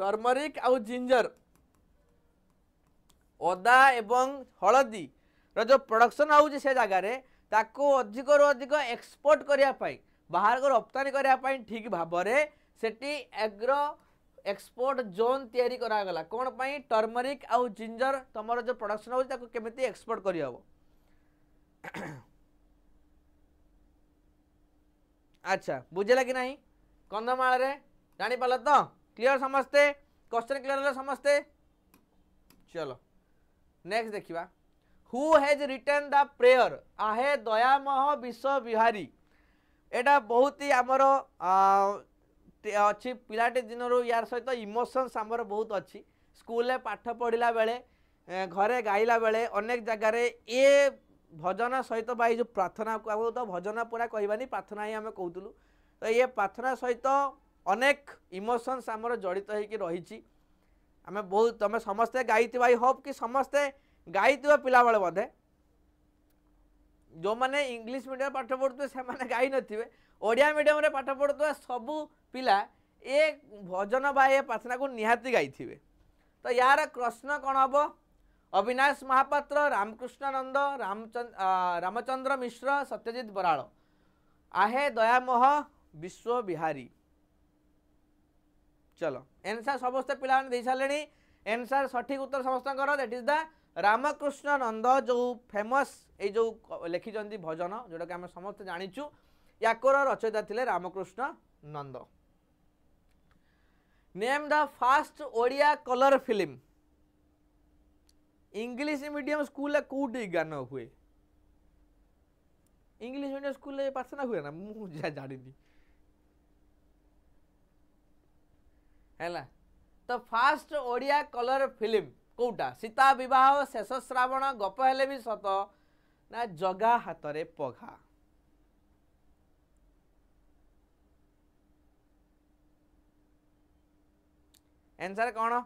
Speaker 1: ଟର୍ମରିକ୍ ଆଉ ଜିଞ୍ଜର ଅଦା ଏବଂ ହଳଦୀର ଯେଉଁ ପ୍ରଡ଼କ୍ସନ୍ ହେଉଛି ସେ ଜାଗାରେ ତାକୁ ଅଧିକରୁ ଅଧିକ ଏକ୍ସପୋର୍ଟ କରିବା ପାଇଁ ବାହାରକୁ ରପ୍ତାନି କରିବା ପାଇଁ ଠିକ୍ ଭାବରେ ସେଠି ଆଗ୍ରୋ एक्सपोर्ट जोन तैयारी कौन पर टर्मरिक आउ जिंजर तुम जो प्रडक्शन होमती एक्सपोर्ट कर अच्छा बुझेगा कि ना कंधमाल जापार तो क्लीयर समस्ते क्वेश्चन क्लीयर है समस्ते चलो नेक्स्ट देखा who has written the prayer Ahe Dayamaya विश्व विहारी एटा बहुत ही आमर ଅଛି ପିଲାଟି ଦିନରୁ ୟାର ସହିତ ଇମୋସନ୍ସ ଆମର ବହୁତ ଅଛି ସ୍କୁଲରେ ପାଠ ପଢ଼ିଲା ବେଳେ ଘରେ ଗାଇଲା ବେଳେ ଅନେକ ଜାଗାରେ ଏ ଭଜନ ସହିତ ବା ଏଇ ଯେଉଁ ପ୍ରାର୍ଥନା କୁହାଯାଉ ତ ଭଜନ ପୁରା କହିବାନି ପ୍ରାର୍ଥନା ହିଁ ଆମେ କହୁଥିଲୁ ତ ଏ ପ୍ରାର୍ଥନା ସହିତ ଅନେକ ଇମୋସନ୍ସ ଆମର ଜଡ଼ିତ ହେଇକି ରହିଛି ଆମେ ବହୁତ ତୁମେ ସମସ୍ତେ ଗାଇଥିବା ଆଇ ହୋପ୍ କି ସମସ୍ତେ ଗାଇଥିବ ପିଲାବେଳେ ବୋଧେ ଯେଉଁମାନେ ଇଂଲିଶ ମିଡ଼ିୟମ୍ ପାଠ ପଢ଼ୁଥିବେ ସେମାନେ ଗାଇନଥିବେ ଓଡ଼ିଆ ମିଡ଼ିୟମରେ ପାଠ ପଢ଼ୁଥିବା ସବୁ ପିଲା ଏ ଭଜନ ବା ଏ ପ୍ରାର୍ଥନାକୁ ନିହାତି ଗାଇଥିବେ ତ ଏହାର ପ୍ରଶ୍ନ କ'ଣ ହେବ ଅବିନାଶ ମହାପାତ୍ର ରାମକୃଷ୍ଣ ନନ୍ଦ ରାମଚନ୍ଦ୍ର ମିଶ୍ର ସତ୍ୟଜିତ ବରାଳ ଆହେ ଦୟାମୋହ ବିଶ୍ୱ ବିହାରୀ চলো এনসার সমস্ত পিলা দিয়ে সারে এনসার সঠিক উত্তর সমস্তর that is the Ramakrishna Nanda যে ফেমস এই যে লেখিছেন ভজন যেটা কি আমি সমস্ত জাঁচু ୟାଙ୍କର ରଚୟିତା ଥିଲେ Ramakrishna Nanda name the first Odia colour film English medium ସ୍କୁଲରେ କେଉଁଠି ଗାନ ହୁଏ ଇଂଲିଶ ମିଡ଼ିୟମ୍ ସ୍କୁଲରେ ପାଠଶାନା ହୁଏ ନା ମୁଁ ଯାହା ଜାଣିନି ହେଲା ତ ଫାଷ୍ଟ ଓଡ଼ିଆ କଲର୍ ଫିଲ୍ମ କେଉଁଟା ସୀତା ବିବାହ ଶେଷ ଶ୍ରାବଣ ଗପ ହେଲେ ବି ସତ ନା ଜଗା ହାତରେ ପଘା ଆନ୍ସର୍ କ'ଣ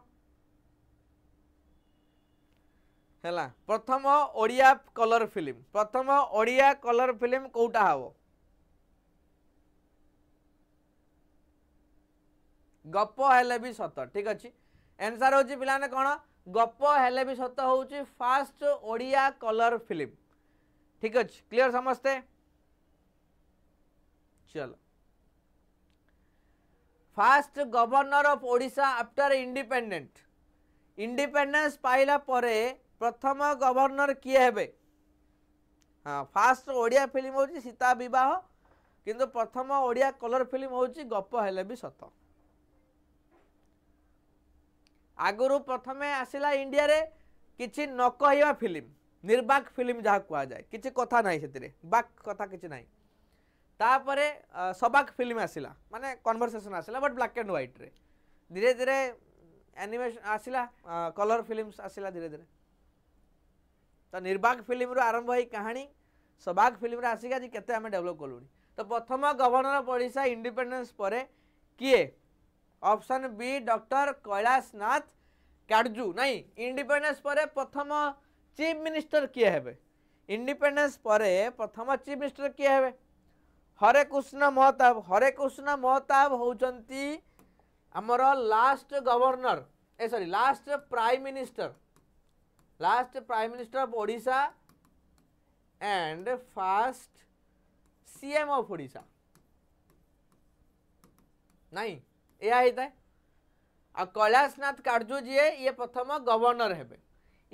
Speaker 1: ହେଲା ପ୍ରଥମ ଓଡ଼ିଆ କଲର୍ ଫିଲ୍ମ ପ୍ରଥମ ଓଡ଼ିଆ କଲର୍ ଫିଲ୍ମ କେଉଁଟା ହେବ ଗପ ହେଲେ ବି ସତ ଠିକ୍ ଅଛି ଆନ୍ସର୍ ହେଉଛି ପିଲାମାନେ କ'ଣ ଗପ ହେଲେ ବି ସତ ହେଉଛି ଫାଷ୍ଟ ଓଡ଼ିଆ କଲର୍ ଫିଲ୍ମ ଠିକ୍ ଅଛି କ୍ଲିଅର୍ ସମସ୍ତେ ଚଲ first governor of Odisha after independent independence পাইলা পরে প্রথম গভর্নর কিয়ে হবে হ্যাঁ ফার্স্ট ওড়িয়া ফিল্ম হচ্ছে সীতা বিবাহ কিন্তু প্রথম ওড়িয়া কলর ফিল্ম হচ্ছে গপ হলে বি সত আগর প্রথমে আসিলা ইন্ডিয়ারে কিছু নকহা ফিল্ম নির্বাক ফিল্ম যা কুয়া যায় কিছু কথা নাই সেতিরে বাক কথা কিছু নাই ତାପରେ ସବାକ ଫିଲ୍ମ ଆସିଲା ମାନେ କନଭରସେସନ୍ ଆସିଲା ବଟ୍ ବ୍ଲାକ୍ ଆଣ୍ଡ ହ୍ୱାଇଟ୍ରେ ଧୀରେ ଧୀରେ ଆନିମେସନ୍ ଆସିଲା କଲର୍ ଫିଲ୍ମସ୍ ଆସିଲା ଧୀରେ ଧୀରେ ତ ନିର୍ବାକ ଫିଲ୍ମରୁ ଆରମ୍ଭ ହେଇ କାହାଣୀ ସବାକ ଫିଲ୍ମରେ ଆସିକି ଆଜି କେତେ ଆମେ ଡେଭଲପ୍ କଲୁଣି ତ ପ୍ରଥମ ଗଭର୍ଣ୍ଣର ଓଡ଼ିଶା ଇଣ୍ଡିପେଣ୍ଡେନ୍ସ ପରେ କିଏ option B doctor Kailash Nath Katju ନାଇଁ ଇଣ୍ଡିପେଣ୍ଡେନ୍ସ ପରେ ପ୍ରଥମ ଚିଫ୍ ମିନିଷ୍ଟର କିଏ ହେବେ ଇଣ୍ଡିପେଣ୍ଡେନ୍ସ ପରେ ପ୍ରଥମ ଚିଫ୍ ମିନିଷ୍ଟର କିଏ ହେବେ হরে কৃষ্ণ মহতাব হরে কৃষ্ণ মহতাব হচ্ছেন আমার last governor uh sorry last prime minister last prime minister of Odisha and first CM of Odisha নাই এয়া হয়ে आ कैलाशनाथ काटजू जी ये प्रथम गवर्नर हे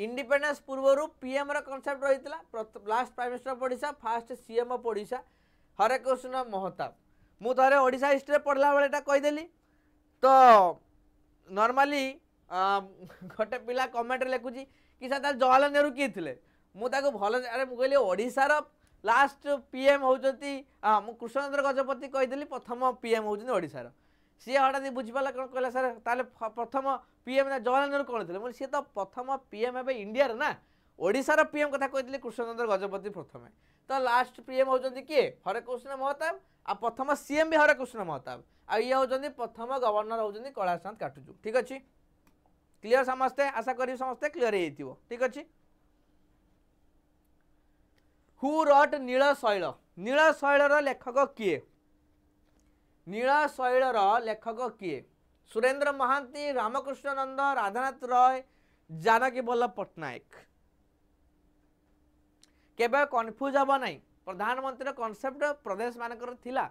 Speaker 1: इंडिपेडेन्स पूर्वर पीएम रनसेप्ट रही last prime minister of Odisha first CM of Odisha Hare Krishna Mahtab ମୁଁ ଥରେ ଓଡ଼ିଶା ହିଷ୍ଟ୍ରିରେ ପଢ଼ିଲା ବେଳେ ଏଇଟା କହିଦେଲି ତ ନର୍ମାଲି ଗୋଟେ ପିଲା କମେଣ୍ଟରେ ଲେଖୁଛି କି ସାର୍ ତାହେଲେ ଜବାହରଲାଲ ନେହେରୁ କିଏ ଥିଲେ ମୁଁ ତାକୁ ଭଲ ଆରେ ମୁଁ କହିଲି ଓଡ଼ିଶାର ଲାଷ୍ଟ ପି ଏମ୍ ହେଉଛନ୍ତି ହଁ ମୁଁ କୃଷ୍ଣଚନ୍ଦ୍ର ଗଜପତି କହିଦେଲି ପ୍ରଥମ ପି ଏମ୍ ହେଉଛନ୍ତି ଓଡ଼ିଶାର ସିଏ ହଠାତ୍ ବୁଝିପାରିଲା କ'ଣ କହିଲା ସାର୍ ତାହେଲେ ପ୍ରଥମ ପି ଏମ୍ ଜବାହରଲାଲ ନେହେରୁ କ'ଣ ଥିଲେ ମୁଁ ସିଏ ତ ପ୍ରଥମ ପି ଏମ୍ ଏବେ ଇଣ୍ଡିଆର ନା ଓଡ଼ିଶାର ପିଏମ୍ କଥା କହିଥିଲେ କୃଷ୍ଣଚନ୍ଦ୍ର ଗଜପତି ପ୍ରଥମେ ତ ଲାଷ୍ଟ ପିଏମ୍ ହେଉଛନ୍ତି କିଏ ହରେକୃଷ୍ଣ ମହତାବ ଆଉ ପ୍ରଥମ ସିଏମ୍ ବି ହରେକୃଷ୍ଣ ମହତାବ ଆଉ ଇଏ ହେଉଛନ୍ତି ପ୍ରଥମ ଗଭର୍ଣ୍ଣର ହେଉଛନ୍ତି କୈଳାସନାଥ କାଟୁଜୁ ଠିକ୍ ଅଛି କ୍ଲିଅର ସମସ୍ତେ ଆଶା କରିବି ସମସ୍ତେ କ୍ଲିଅର ହେଇଯାଇଥିବ ଠିକ୍ ଅଛି ହୁ ରଟ୍ ନୀଳ ଶୈଳ ନୀଳ ଶୈଳର ଲେଖକ କିଏ ନୀଳ ଶୈଳର ଲେଖକ କିଏ ସୁରେନ୍ଦ୍ର ମହାନ୍ତି ରାମକୃଷ୍ଣ ନନ୍ଦ ରାଧାନାଥ ରୟ ଜାନକୀ ବଲ୍ଲଭ ପଟ୍ଟନାୟକ কেবে কনফ্ୟୁଜ୍ ହେବ ନାହିଁ ପ୍ରଧାନମନ୍ତ୍ରୀର କନସେପ୍ଟ ପ୍ରଦେଶମାନଙ୍କର ଥିଲା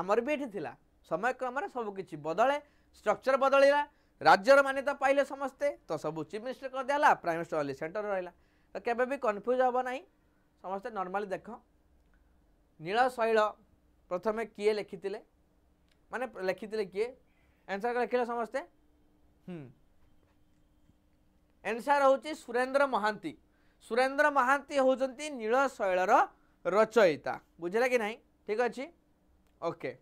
Speaker 1: ଆମର ବି ଏଠି ଥିଲା ସମୟକ୍ରମରେ ସବୁକିଛି ବଦଳେ ଷ୍ଟ୍ରକ୍ଚର୍ ବଦଳିଲା ରାଜ୍ୟର ମାନ୍ୟତା ପାଇଲେ ସମସ୍ତେ ତ ସବୁ ଚିଫ୍ ମିନିଷ୍ଟର କରିଦେଲା ପ୍ରାଇମ୍ ମିନିଷ୍ଟର ଅଲି ସେଣ୍ଟର ରହିଲା ତ କେବେ ବି କନଫ୍ୟୁଜ୍ ହେବ ନାହିଁ ସମସ୍ତେ ନର୍ମାଲି ଦେଖ ନୀଳ ଶୈଳ ପ୍ରଥମେ କିଏ ଲେଖିଥିଲେ ମାନେ ଲେଖିଥିଲେ କିଏ ଏନ୍ସାର୍ ଲେଖିଲେ ସମସ୍ତେ ହୁଁ ଏନ୍ସାର୍ ହେଉଛି ସୁରେନ୍ଦ୍ର ମହାନ୍ତି ସୁରେନ୍ଦ୍ର ମହାନ୍ତି ହେଉଛନ୍ତି ନୀଳଶୈଳର ରଚୟିତା ବୁଝିଲା କି ନାହିଁ ଠିକ୍ ଅଛି ଓକେ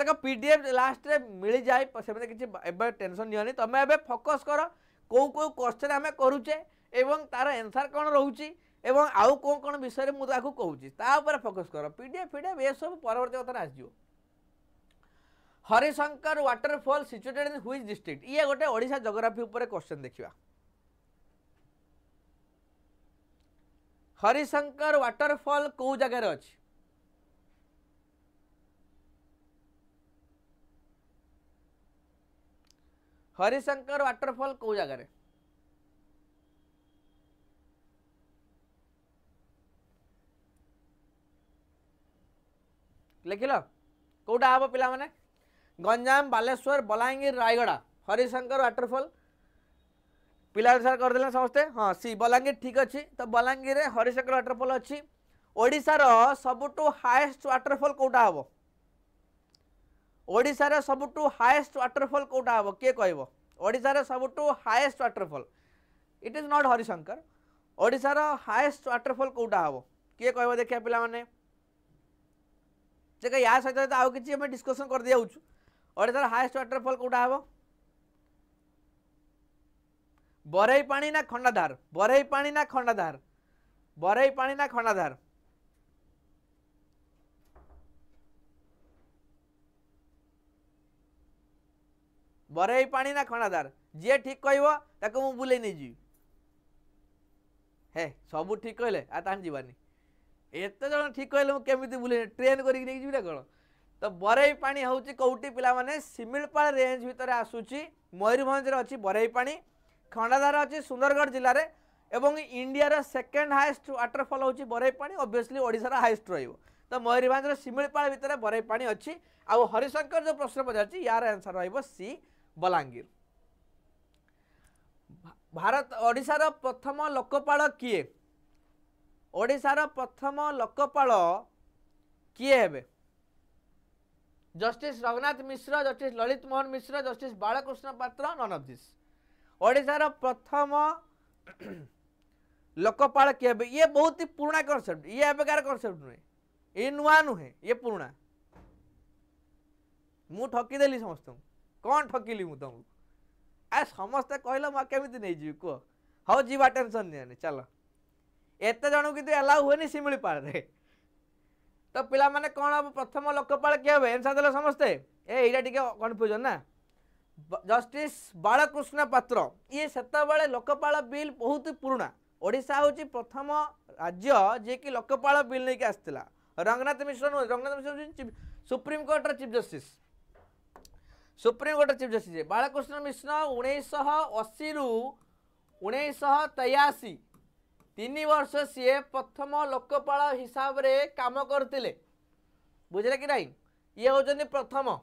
Speaker 1: ଦେଖ ପି ଡି ଏଫ୍ ଲାଷ୍ଟରେ ମିଳିଯାଏ ସେମିତି କିଛି ଏବେ ଟେନସନ୍ ନିଅନି ତୁମେ ଏବେ ଫୋକସ୍ କର କେଉଁ କେଉଁ କ୍ୱେଶ୍ଚନ୍ ଆମେ କରୁଛେ ଏବଂ ତା'ର ଏନ୍ସାର୍ କ'ଣ ରହୁଛି এবং আউ কোন কোন বিষয়ে মু তাকে কৌছি তা উপরে ফোকস কর পিডিএফ ফিডিএফ এসব পরবর্তী কথা আসবে Harishankar waterfall situated in which district ইয়ে গোটে ওড়শা জোগ্রাফি উপরে কোশ্চেন দেখা हरिशंकर वाटरफल कौ जगार अच्छे हरिशंकर वाटरफल कौ जगार लिख लोटा हम पे गंजाम बालेश्वर बलांगीर रायगढ़ हरिशंकर वाटरफल पिलानुसार करदे समस्ते हाँ सी बलांगीर ठीक अच्छे तो बलांगीर हरिशंकर व्टरफल अच्छी ओडार सबुठ हाएस्ट व्वाटरफल कौटा हे ओडार सबुठ हाएस्ट व्टरफल कौटा हम किए कह ओडार सबुठ highest waterfall it is not Harishankar ओडार हाएस्ट व्वाटरफल कौटा हम किए कह देखा पाने देख या सहित आउ किसी डिस्कसन कर दिजाऊ ओडार हाएस्ट व्टरफल कौटा हे বরাই পানি না খণ্ডাধার বরাই পানি না খণ্ডাধার বরাই পানি না খণ্ডাধার বরাই পানি না খণ্ডাধার ଯିଏ ଠିକ୍ କହିବ ତାକୁ ମୁଁ ବୁଲେଇ ନେଇଯିବି ହେ ସବୁ ଠିକ୍ କହିଲେ ଆଉ ତାହେଲେ ଯିବାନି ଏତେ ଜଣ ଠିକ୍ କହିଲେ ମୁଁ କେମିତି ବୁଲେଇ ଟ୍ରେନ୍ କରିକି ନେଇକି ଯିବି ନା କ'ଣ ତ ବରେଇ ପାଣି ହେଉଛି କେଉଁଠି ପିଲାମାନେ ଶିମିଳିପାଳ ରେଞ୍ଜ ଭିତରେ ଆସୁଛି ମୟୂରଭଞ୍ଜରେ ଅଛି ବରେଇ ପାଣି ଖଣ୍ଡାଧାର ଅଛି ସୁନ୍ଦରଗଡ଼ ଜିଲ୍ଲାରେ ଏବଂ ଇଣ୍ଡିଆର ସେକେଣ୍ଡ ହାଏଷ୍ଟ ୱାଟରଫଲ୍ ହେଉଛି ବରେଇ ପାଣି ଓଭିଅସ୍ଲି ଓଡ଼ିଶାର ହାଏଷ୍ଟ ରହିବ ତ ମୟୂରଭଞ୍ଜର ଶିମିଳିପାଳ ଭିତରେ ବରେଇ ପାଣି ଅଛି ଆଉ ହରିଶଙ୍କର ଯେଉଁ ପ୍ରଶ୍ନ ପଚାରୁଛି ୟାର ଆନ୍ସର୍ ରହିବ ସି ବଲାଙ୍ଗୀର ଭାରତ ଓଡ଼ିଶାର ପ୍ରଥମ ଲୋକପାଳ କିଏ ଓଡ଼ିଶାର ପ୍ରଥମ ଲୋକପାଳ କିଏ ହେବେ justice Raghunath Mishra justice Lalit Mohan Mishra justice Balakrishna Patra none of this ओडार प्रथम लोकपा किए ये बहुत ही पुराण कनसेप्ट ये एबकार कनसेप्ट नुहे ये नुआ नुहे ये पुराणा मुझे ठकीदेली समस्त कौन ठकिली मुझे आ समस्ते कहल मैं केमी नहीं कह हाँ जी टेनसन दिए चल एत जन कितु एलाउ हुए शिमिपा तो पिला माने कौन हम प्रथम लोकपाल किए हे एनसर देते ए यहाँ कन्फ्यूजन ना जस्टिस बालकृष्ण पात्र ये सेतबे लोकपाल बिल बहुत पुणा ओडा हूँ प्रथम राज्य जीक लोकपाल बिल नहीं आसला रंगनाथ मिश्र नुह रंगनाथ मिश्र सुप्रीमकोर्टर चिफ जस्टिस सुप्रीमकोर्टर चिफ जस्टिस बालकृष्ण मिश्र उन्नीस अशी रु उन्नीस तेयाशी तीन वर्ष सीए प्रथम लोकपाल हिसाब से कम करते बुझे कि ना ये हूँ प्रथम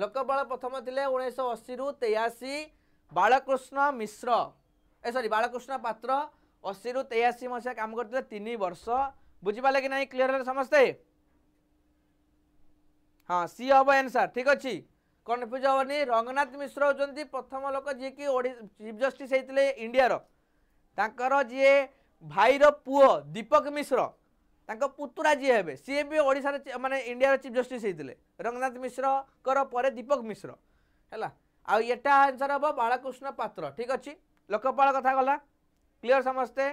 Speaker 1: लोकपा प्रथम ले उैश असी रु तेसी बालकृष्ण मिश्र ए सरी बालकृष्ण पात्र असी रु तेसी काम करते गरिन वर्ष बुझिपारे कि नै क्लियर होला समस्तै सी हव एन्सर ठीक अहिले कन्फ्युज हेन रंगनाथ मिश्र हो प्रथम लोक जि चिफ जस्टिस है इन्डिया ति भाइ र पु दीपक मिश्र ତାଙ୍କ ପୁତୁରା ଯିଏ ହେବେ ସିଏ ବି ଓଡ଼ିଶାର ମାନେ ଇଣ୍ଡିଆର ଚିଫ୍ ଜଷ୍ଟିସ୍ ହେଇଥିଲେ ରଙ୍ଗନାଥ ମିଶ୍ରଙ୍କର ପରେ ଦୀପକ ମିଶ୍ର ହେଲା ଆଉ ଏଟା ଆନ୍ସର୍ ହେବ ବାଳକୃଷ୍ଣ ପାତ୍ର ଠିକ୍ ଅଛି ଲୋକପାଳ କଥା ଗଲା କ୍ଲିଅର୍ ସମସ୍ତେ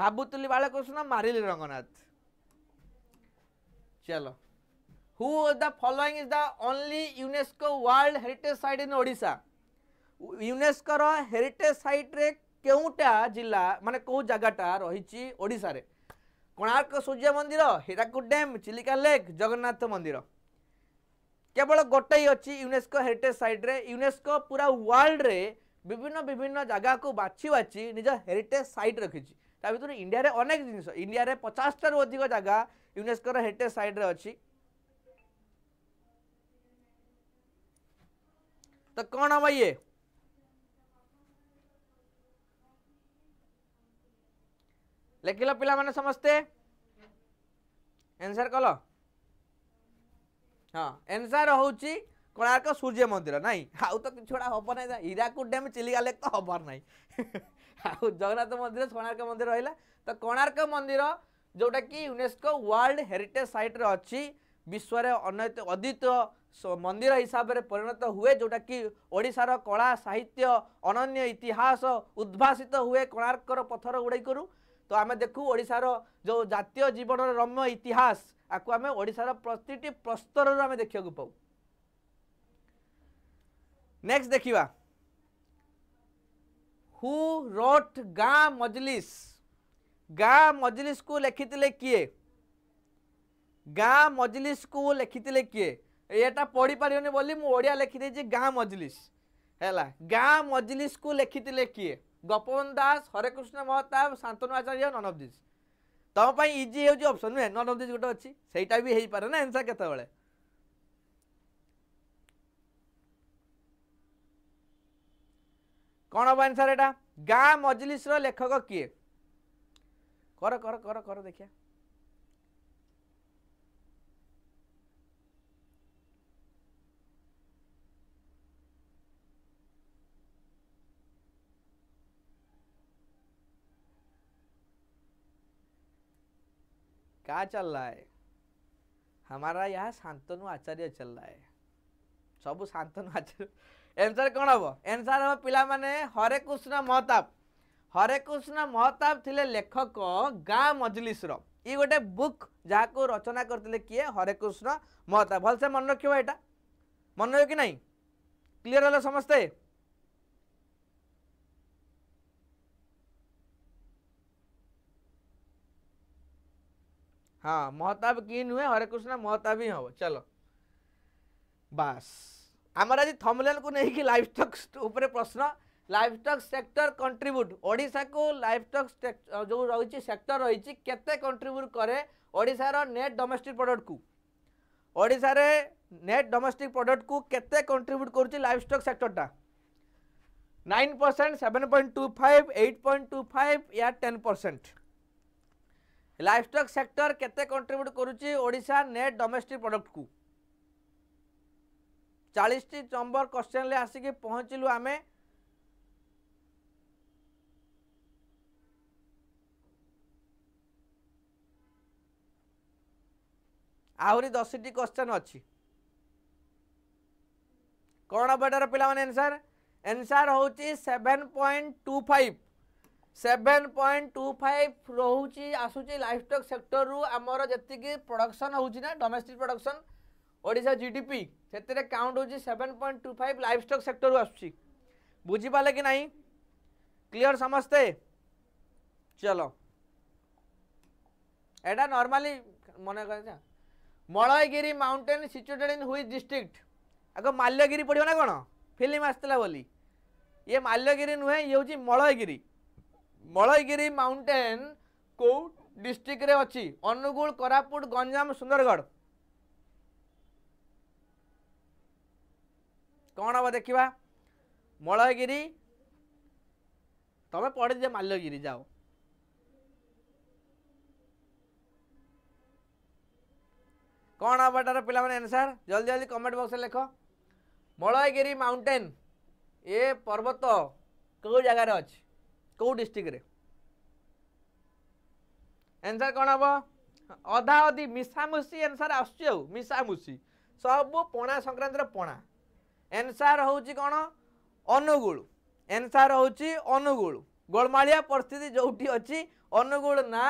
Speaker 1: ଭାବୁଥିଲି ବାଳକୃଷ୍ଣ ମାରିଲି ରଙ୍ଗନାଥ ଚାଲ who the following is the only UNESCO world heritage site in Odisha ୟୁନେସ୍କୋର ହେରିଟେଜ୍ ସାଇଟ୍ରେ କେଉଁଟା ଜିଲ୍ଲା ମାନେ କେଉଁ ଜାଗାଟା ରହିଛି ଓଡ଼ିଶାରେ କୋଣାର୍କ ସୂର୍ଯ୍ୟ ମନ୍ଦିର ହୀରାକୁଦ ଡ୍ୟାମ୍ ଚିଲିକା ଲେକ୍ ଜଗନ୍ନାଥ ମନ୍ଦିର କେବଳ ଗୋଟାଇ ଅଛି ୟୁନେସ୍କୋ ହେରିଟେଜ୍ ସାଇଟ୍ରେ ୟୁନେସ୍କୋ ପୁରା ୱାର୍ଲଡ଼ରେ ବିଭିନ୍ନ ବିଭିନ୍ନ ଜାଗାକୁ ବାଛି ବାଛି ନିଜ ହେରିଟେଜ୍ ସାଇଟ୍ ରଖିଛି ତା ଭିତରୁ ଇଣ୍ଡିଆରେ ଅନେକ ଜିନିଷ ଇଣ୍ଡିଆରେ ପଚାଶଟାରୁ ଅଧିକ ଜାଗା ୟୁନେସ୍କୋର ହେରିଟେଜ୍ ସାଇଟ୍ରେ ଅଛି ତ କ'ଣ ହେବ ଇଏ ଲେଖିଲ ପିଲାମାନେ ସମସ୍ତେ ଏନ୍ସର୍ କଲ ହଁ ଏନ୍ସର୍ ହେଉଛି କୋଣାର୍କ ସୂର୍ଯ୍ୟ ମନ୍ଦିର ନାଇଁ ଆଉ ତ କିଛି ଗୁଡ଼ା ହେବ ନାହିଁ ହୀରାକୁଦ ଡ୍ୟାମ୍ ଚିଲିକା ଲେକ୍ ତ ହେବାର ନାହିଁ ଆଉ ଜଗନ୍ନାଥ ମନ୍ଦିର କୋଣାର୍କ ମନ୍ଦିର ରହିଲା ତ କୋଣାର୍କ ମନ୍ଦିର ଯେଉଁଟାକି ୟୁନେସ୍କୋ ୱାର୍ଲଡ଼ ହେରିଟେଜ୍ ସାଇଟ୍ରେ ଅଛି ବିଶ୍ୱରେ ଅନ୍ୟ ଅଦ୍ୱିତୀୟ ମନ୍ଦିର ହିସାବରେ ପରିଣତ ହୁଏ ଯେଉଁଟାକି ଓଡ଼ିଶାର କଳା ସାହିତ୍ୟ ଅନନ୍ୟ ଇତିହାସ ଉଦ୍ଭାସିତ ହୁଏ କୋଣାର୍କର ପଥର ଗୁଡ଼ିକରୁ তো আমি দেখু ওড়িশার যে জাতীয় জীবনর রম্য ইতিহাস আকু আমি ওড়িশার প্রতিটি প্রস্তরর আমি দেখা পাও নেক্সট দেখিবা হু রোট গাঁ মজলিস ଗାଁ ମଜଲିସକୁ ଲେଖିଥିଲେ କିଏ ଗାଁ ମଜଲିସକୁ ଲେଖିଥିଲେ କିଏ ଏଇଟା ପଢ଼ିପାରିବନି ବୋଲି ମୁଁ ଓଡ଼ିଆ ଲେଖିଦେଇଛି ଗାଁ ମଜଲିସ ହେଲା ଗାଁ ମଜଲିସକୁ ଲେଖିଥିଲେ କିଏ Gopabandhu Das Harekrushna Mahtab Shantanu Acharya none of this ତୁମ ପାଇଁ ଇଜି ହେଉଛି ଅପସନ୍ ନୁହେଁ ନନ୍ ଅଫ୍ ଦିସ୍ ଗୋଟେ ଅଛି ସେଇଟା ବି ହେଇପାରେ ନା ହିଂସା କେତେବେଳେ କ'ଣ ହବ ଆନ୍ସାର୍ ଏଇଟା ଗାଁ ମଜଲିସ୍ର ଲେଖକ କିଏ କର କର କର ଦେଖିବା क्या चल रहा है हमारा यहाँ शांतनु आचार्य चल रहा है सब शांतनु आचार्य एनसर कौन हम एनसर हम पाने हरे कृष्ण महताब हरे कृष्ण महताब थिले लेखक गाँ मजलिस ये गोटे बुक जहाँ को रचना करते किए हरे कृष्ण महताब भलसे मन रखा मन रख कि ना क्लीयर है समस्ते हाँ महताब कि नुहे हरे कृष्णा महताब ही हम चलो बास आम आज थमलेन को लेकिन लाइफ स्टक् प्रश्न livestock sector contribute Odisha को लाइफ स्टक् जो रही सेक्टर रही कंट्रब्यूट कैशार नेट डोमेस्टिक प्रडक्ट को ओडार नेट डोमेस्टिक प्रडक्ट को केते कंट्रीब्यूट कर लाइफ स्टक् सेक्टरटा nine percent seven point two five eight point two five या ten percent livestock sector केते कंट्रीब्यूट करुच्ची ओडिशा नेट डोमेस्टिक प्रोडक्ट को चालीस टी नंबर क्वेश्चन आसिक पहुँचलु आम आहरी दस टी क्वेश्चन अच्छी कौन अब एटार पे आंसर एनसर हूँ seven point two five seven point two five रोचे आसूची लाइफ स्टक् सेक्टर रु आमर जी प्रडक्शन होना domestic production Odisha G D P से काउंट हो seven point two five livestock sector रु आसूँ कि ना क्लीयर समस्ते चलो एटा नर्माली मन कर मलयगिरी माउंटेन सिचुएटेड इन हुई डिस्ट्रिक्ट आग माल्यगिरी पड़ो कौन फिल्म आसला बोली ये मल्यगिरी नुहे ये हूँ मलयगिरी ମଳୟଗିରି ମାଉଣ୍ଟେନ୍ କେଉଁ ଡିଷ୍ଟ୍ରିକ୍ଟରେ ଅଛି ଅନୁଗୁଳ କୋରାପୁଟ ଗଞ୍ଜାମ ସୁନ୍ଦରଗଡ଼ କ'ଣ ହେବ ଦେଖିବା ମଳୟଗିରି ତମେ ପଢ଼ିଦିଅ ମାଲ୍ୟଗିରି ଯାଅ କ'ଣ ହେବ ଏଟାର ପିଲାମାନେ ଆନ୍ସର୍ ଜଲ୍ଦି ଜଲ୍ଦି କମେଣ୍ଟ ବକ୍ସରେ ଲେଖ ମଳୟଗିରି ମାଉଣ୍ଟେନ୍ ଏ ପର୍ବତ କେଉଁ ଜାଗାରେ ଅଛି କେଉଁ ଡିଷ୍ଟ୍ରିକ୍ଟରେ ଆନ୍ସର୍ କ'ଣ ହେବ ଅଧା ଅଧି ମିଶାମିଶି ଆନ୍ସର୍ ଆସୁଛି ଆଉ ମିଶାମିଶି ସବୁ ପଣା ସଂକ୍ରାନ୍ତିର ପଣା ଆନ୍ସର୍ ହେଉଛି କ'ଣ ଅନୁଗୁଳ ଆନ୍ସର୍ ହେଉଛି ଅନୁଗୁଳ ଗୋଳମାଳିଆ ପରିସ୍ଥିତି ଯେଉଁଠି ଅଛି ଅନୁଗୁଳ ନା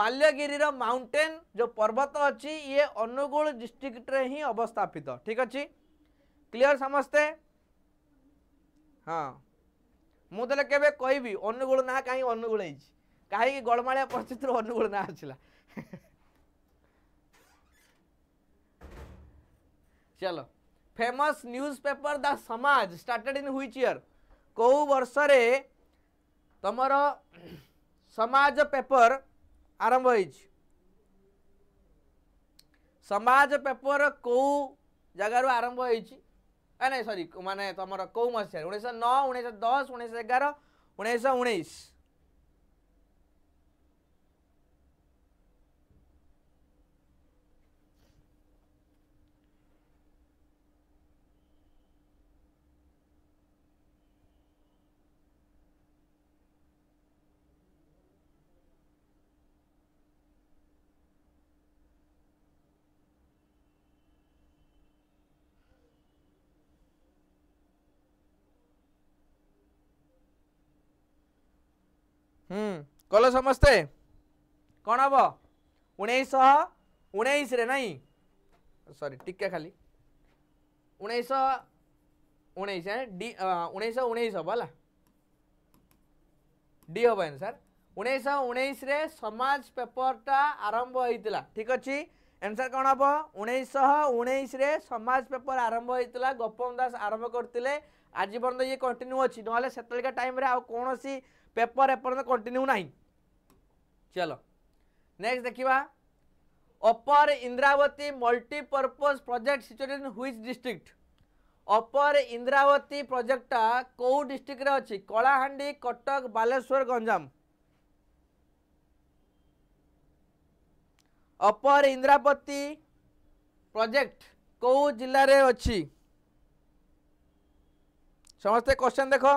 Speaker 1: ମାଲ୍ୟଗିରିର ମାଉଣ୍ଟେନ୍ ଯେଉଁ ପର୍ବତ ଅଛି ଇଏ ଅନୁଗୁଳ ଡିଷ୍ଟ୍ରିକ୍ଟରେ ହିଁ ଅବସ୍ଥାପିତ ଠିକ୍ ଅଛି କ୍ଲିଅର୍ ସମସ୍ତେ ହଁ मुझे के कह भी ना कहीं अनुगुण कहीं गलमाया परिस्थित अनुगुण ना आसला चलो famous newspaper the Samaj started in which year कौ वर्ष तुमर समाज पेपर आरंभ हो समाज पेपर कौ जगार आरंभ हो नहीं सरी मैंने तुम कौ मसीह उन्नीस नौ उन्नीस दस उन्नीस एगार उन्नीस उन्नीस हम्म, कल समस्ते कौन हम उन्नीस उन्नीस नाई सरी टिके खाली उन्नीस उन्नीस उन्नीस उन्नीस हम है डी हम आंसर उन्नीस उन्नीस समाज पेपरटा आरंभ होता ठीक अच्छे आंसर कौन हम उन्नीस उन्नीस समाज पेपर आरंभ होता गौपम दास आरंभ करते आज पर्यटन ये कंटिन्यू अच्छी ना से टाइम रे आ कौन পেপর এপর্যন্ত কন্টিনিউ না চল নেক্সট দেখা upper Indravati multipurpose project situated in which district upper Indravati প্রজেক্টটা কেউ ডিস্ট্রিক্টরে অছি কলাহান্ডি কটক বালেশ্বর গঞ্জাম অপর ইন্দ্রাবতী প্রজেক্ট কেউ জেলার অছি সমস্তে কোশ্চেন দেখো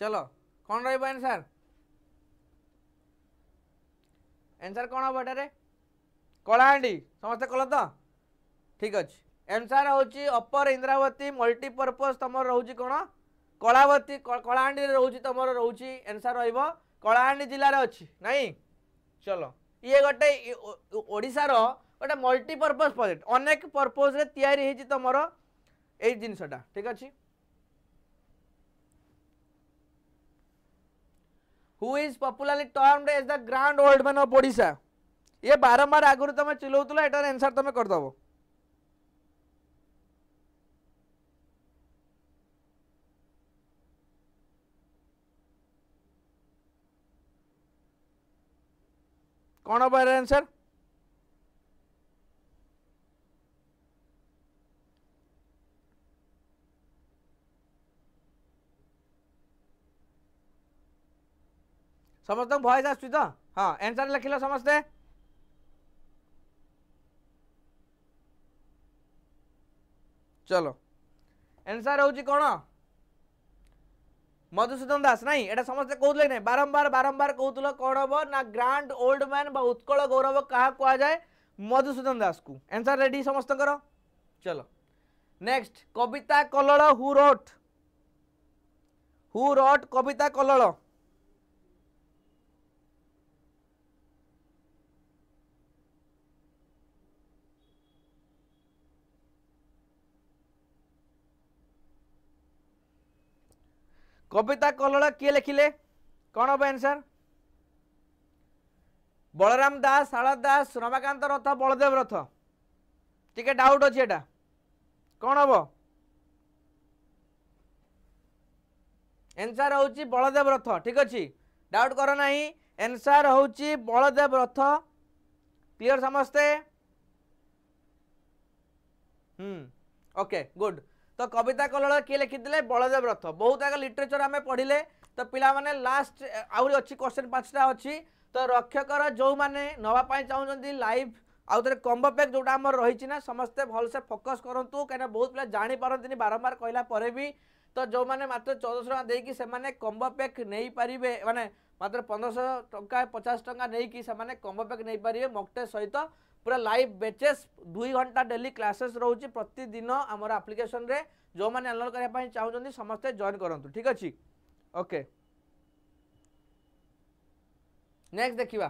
Speaker 1: चलो कौन रही आंसर आंसर कौन हम एटार कलाहां समस्ते कल तो ठीक अच्छे एनसर हूँ अपर इंद्रावती मल्टीपर्पज तुम रोच कौन कलावती कलाहाँ रोच तुम रोच आंसर रलाहां जिलार अच्छी नाई चलो ये गोटे ओडार गोटे मल्टीपर्पज प्रोजेक्ट अनेक पर्पज रे या तुम ये जिनसटा ठीक अच्छे who is popularly termed as the grand old man of Odisha ये बारंबार आगुरी तुम चिलौल एटार एनसर तुम करदेव
Speaker 2: कौन हम आंसर
Speaker 1: समस्त भयस आस हाँ एनसर लिख लमस्ते चलो एनसर हूँ कौन मधुसूदन दास ना ये समस्त कहते ना बारंबार बारंबार कहूल कौन हम ना grand old man Utkal Gourav क्या कह जाए मधुसूदन दास को एनसर रेडी समस्त चलो next Kabita Kallol who wrote who wrote Kabita Kallol Kabita Kallol কি লেখিলে কোণ হব আনসার বলরাম দাস শারদা দাস রমাকান্ত রথ বলদেব রথ টিকে ডাউট অছি এটা কোণ হব এনসার হচ্ছে বলদেব রথ ঠিক আছে ডাউট কর না এনসার হচ্ছে বলদেব রথ ক্লিয়ার সমস্তে হুম ওকে গুড तो कविता कल किए लिखिते बलदेव रथ बहुत आगे लिटरेचर आम पढ़ले तो पाने लास्ट आहरी अच्छी क्वेश्चन पांचटा अच्छी तो रक्षक जो मैंने नापी चाहते लाइव आउ थे कम्बो पैक जोटा रही समस्ते भलसे फोकस करूँ कहीं बहुत पे जापारती बारंबार कहला भी तो जो मैंने मात्र चौदहश टाँग देने कम्बो पैक नहीं पारे मैंने मात्र पंद्रह टाँग पचास टाँग नहीं कम्बो पैक नहीं पारे मकटे सहित পুরা লাইভ ব্যাচেস দুই ঘন্টা ডেলি ক্লাসেস রয়েছে প্রতিদিন আমার আপ্লিকেসনরে যে আনলোড করা চাহুন সমস্তে জয়েন করতু ঠিক আছে ওকে নেক্সট দেখা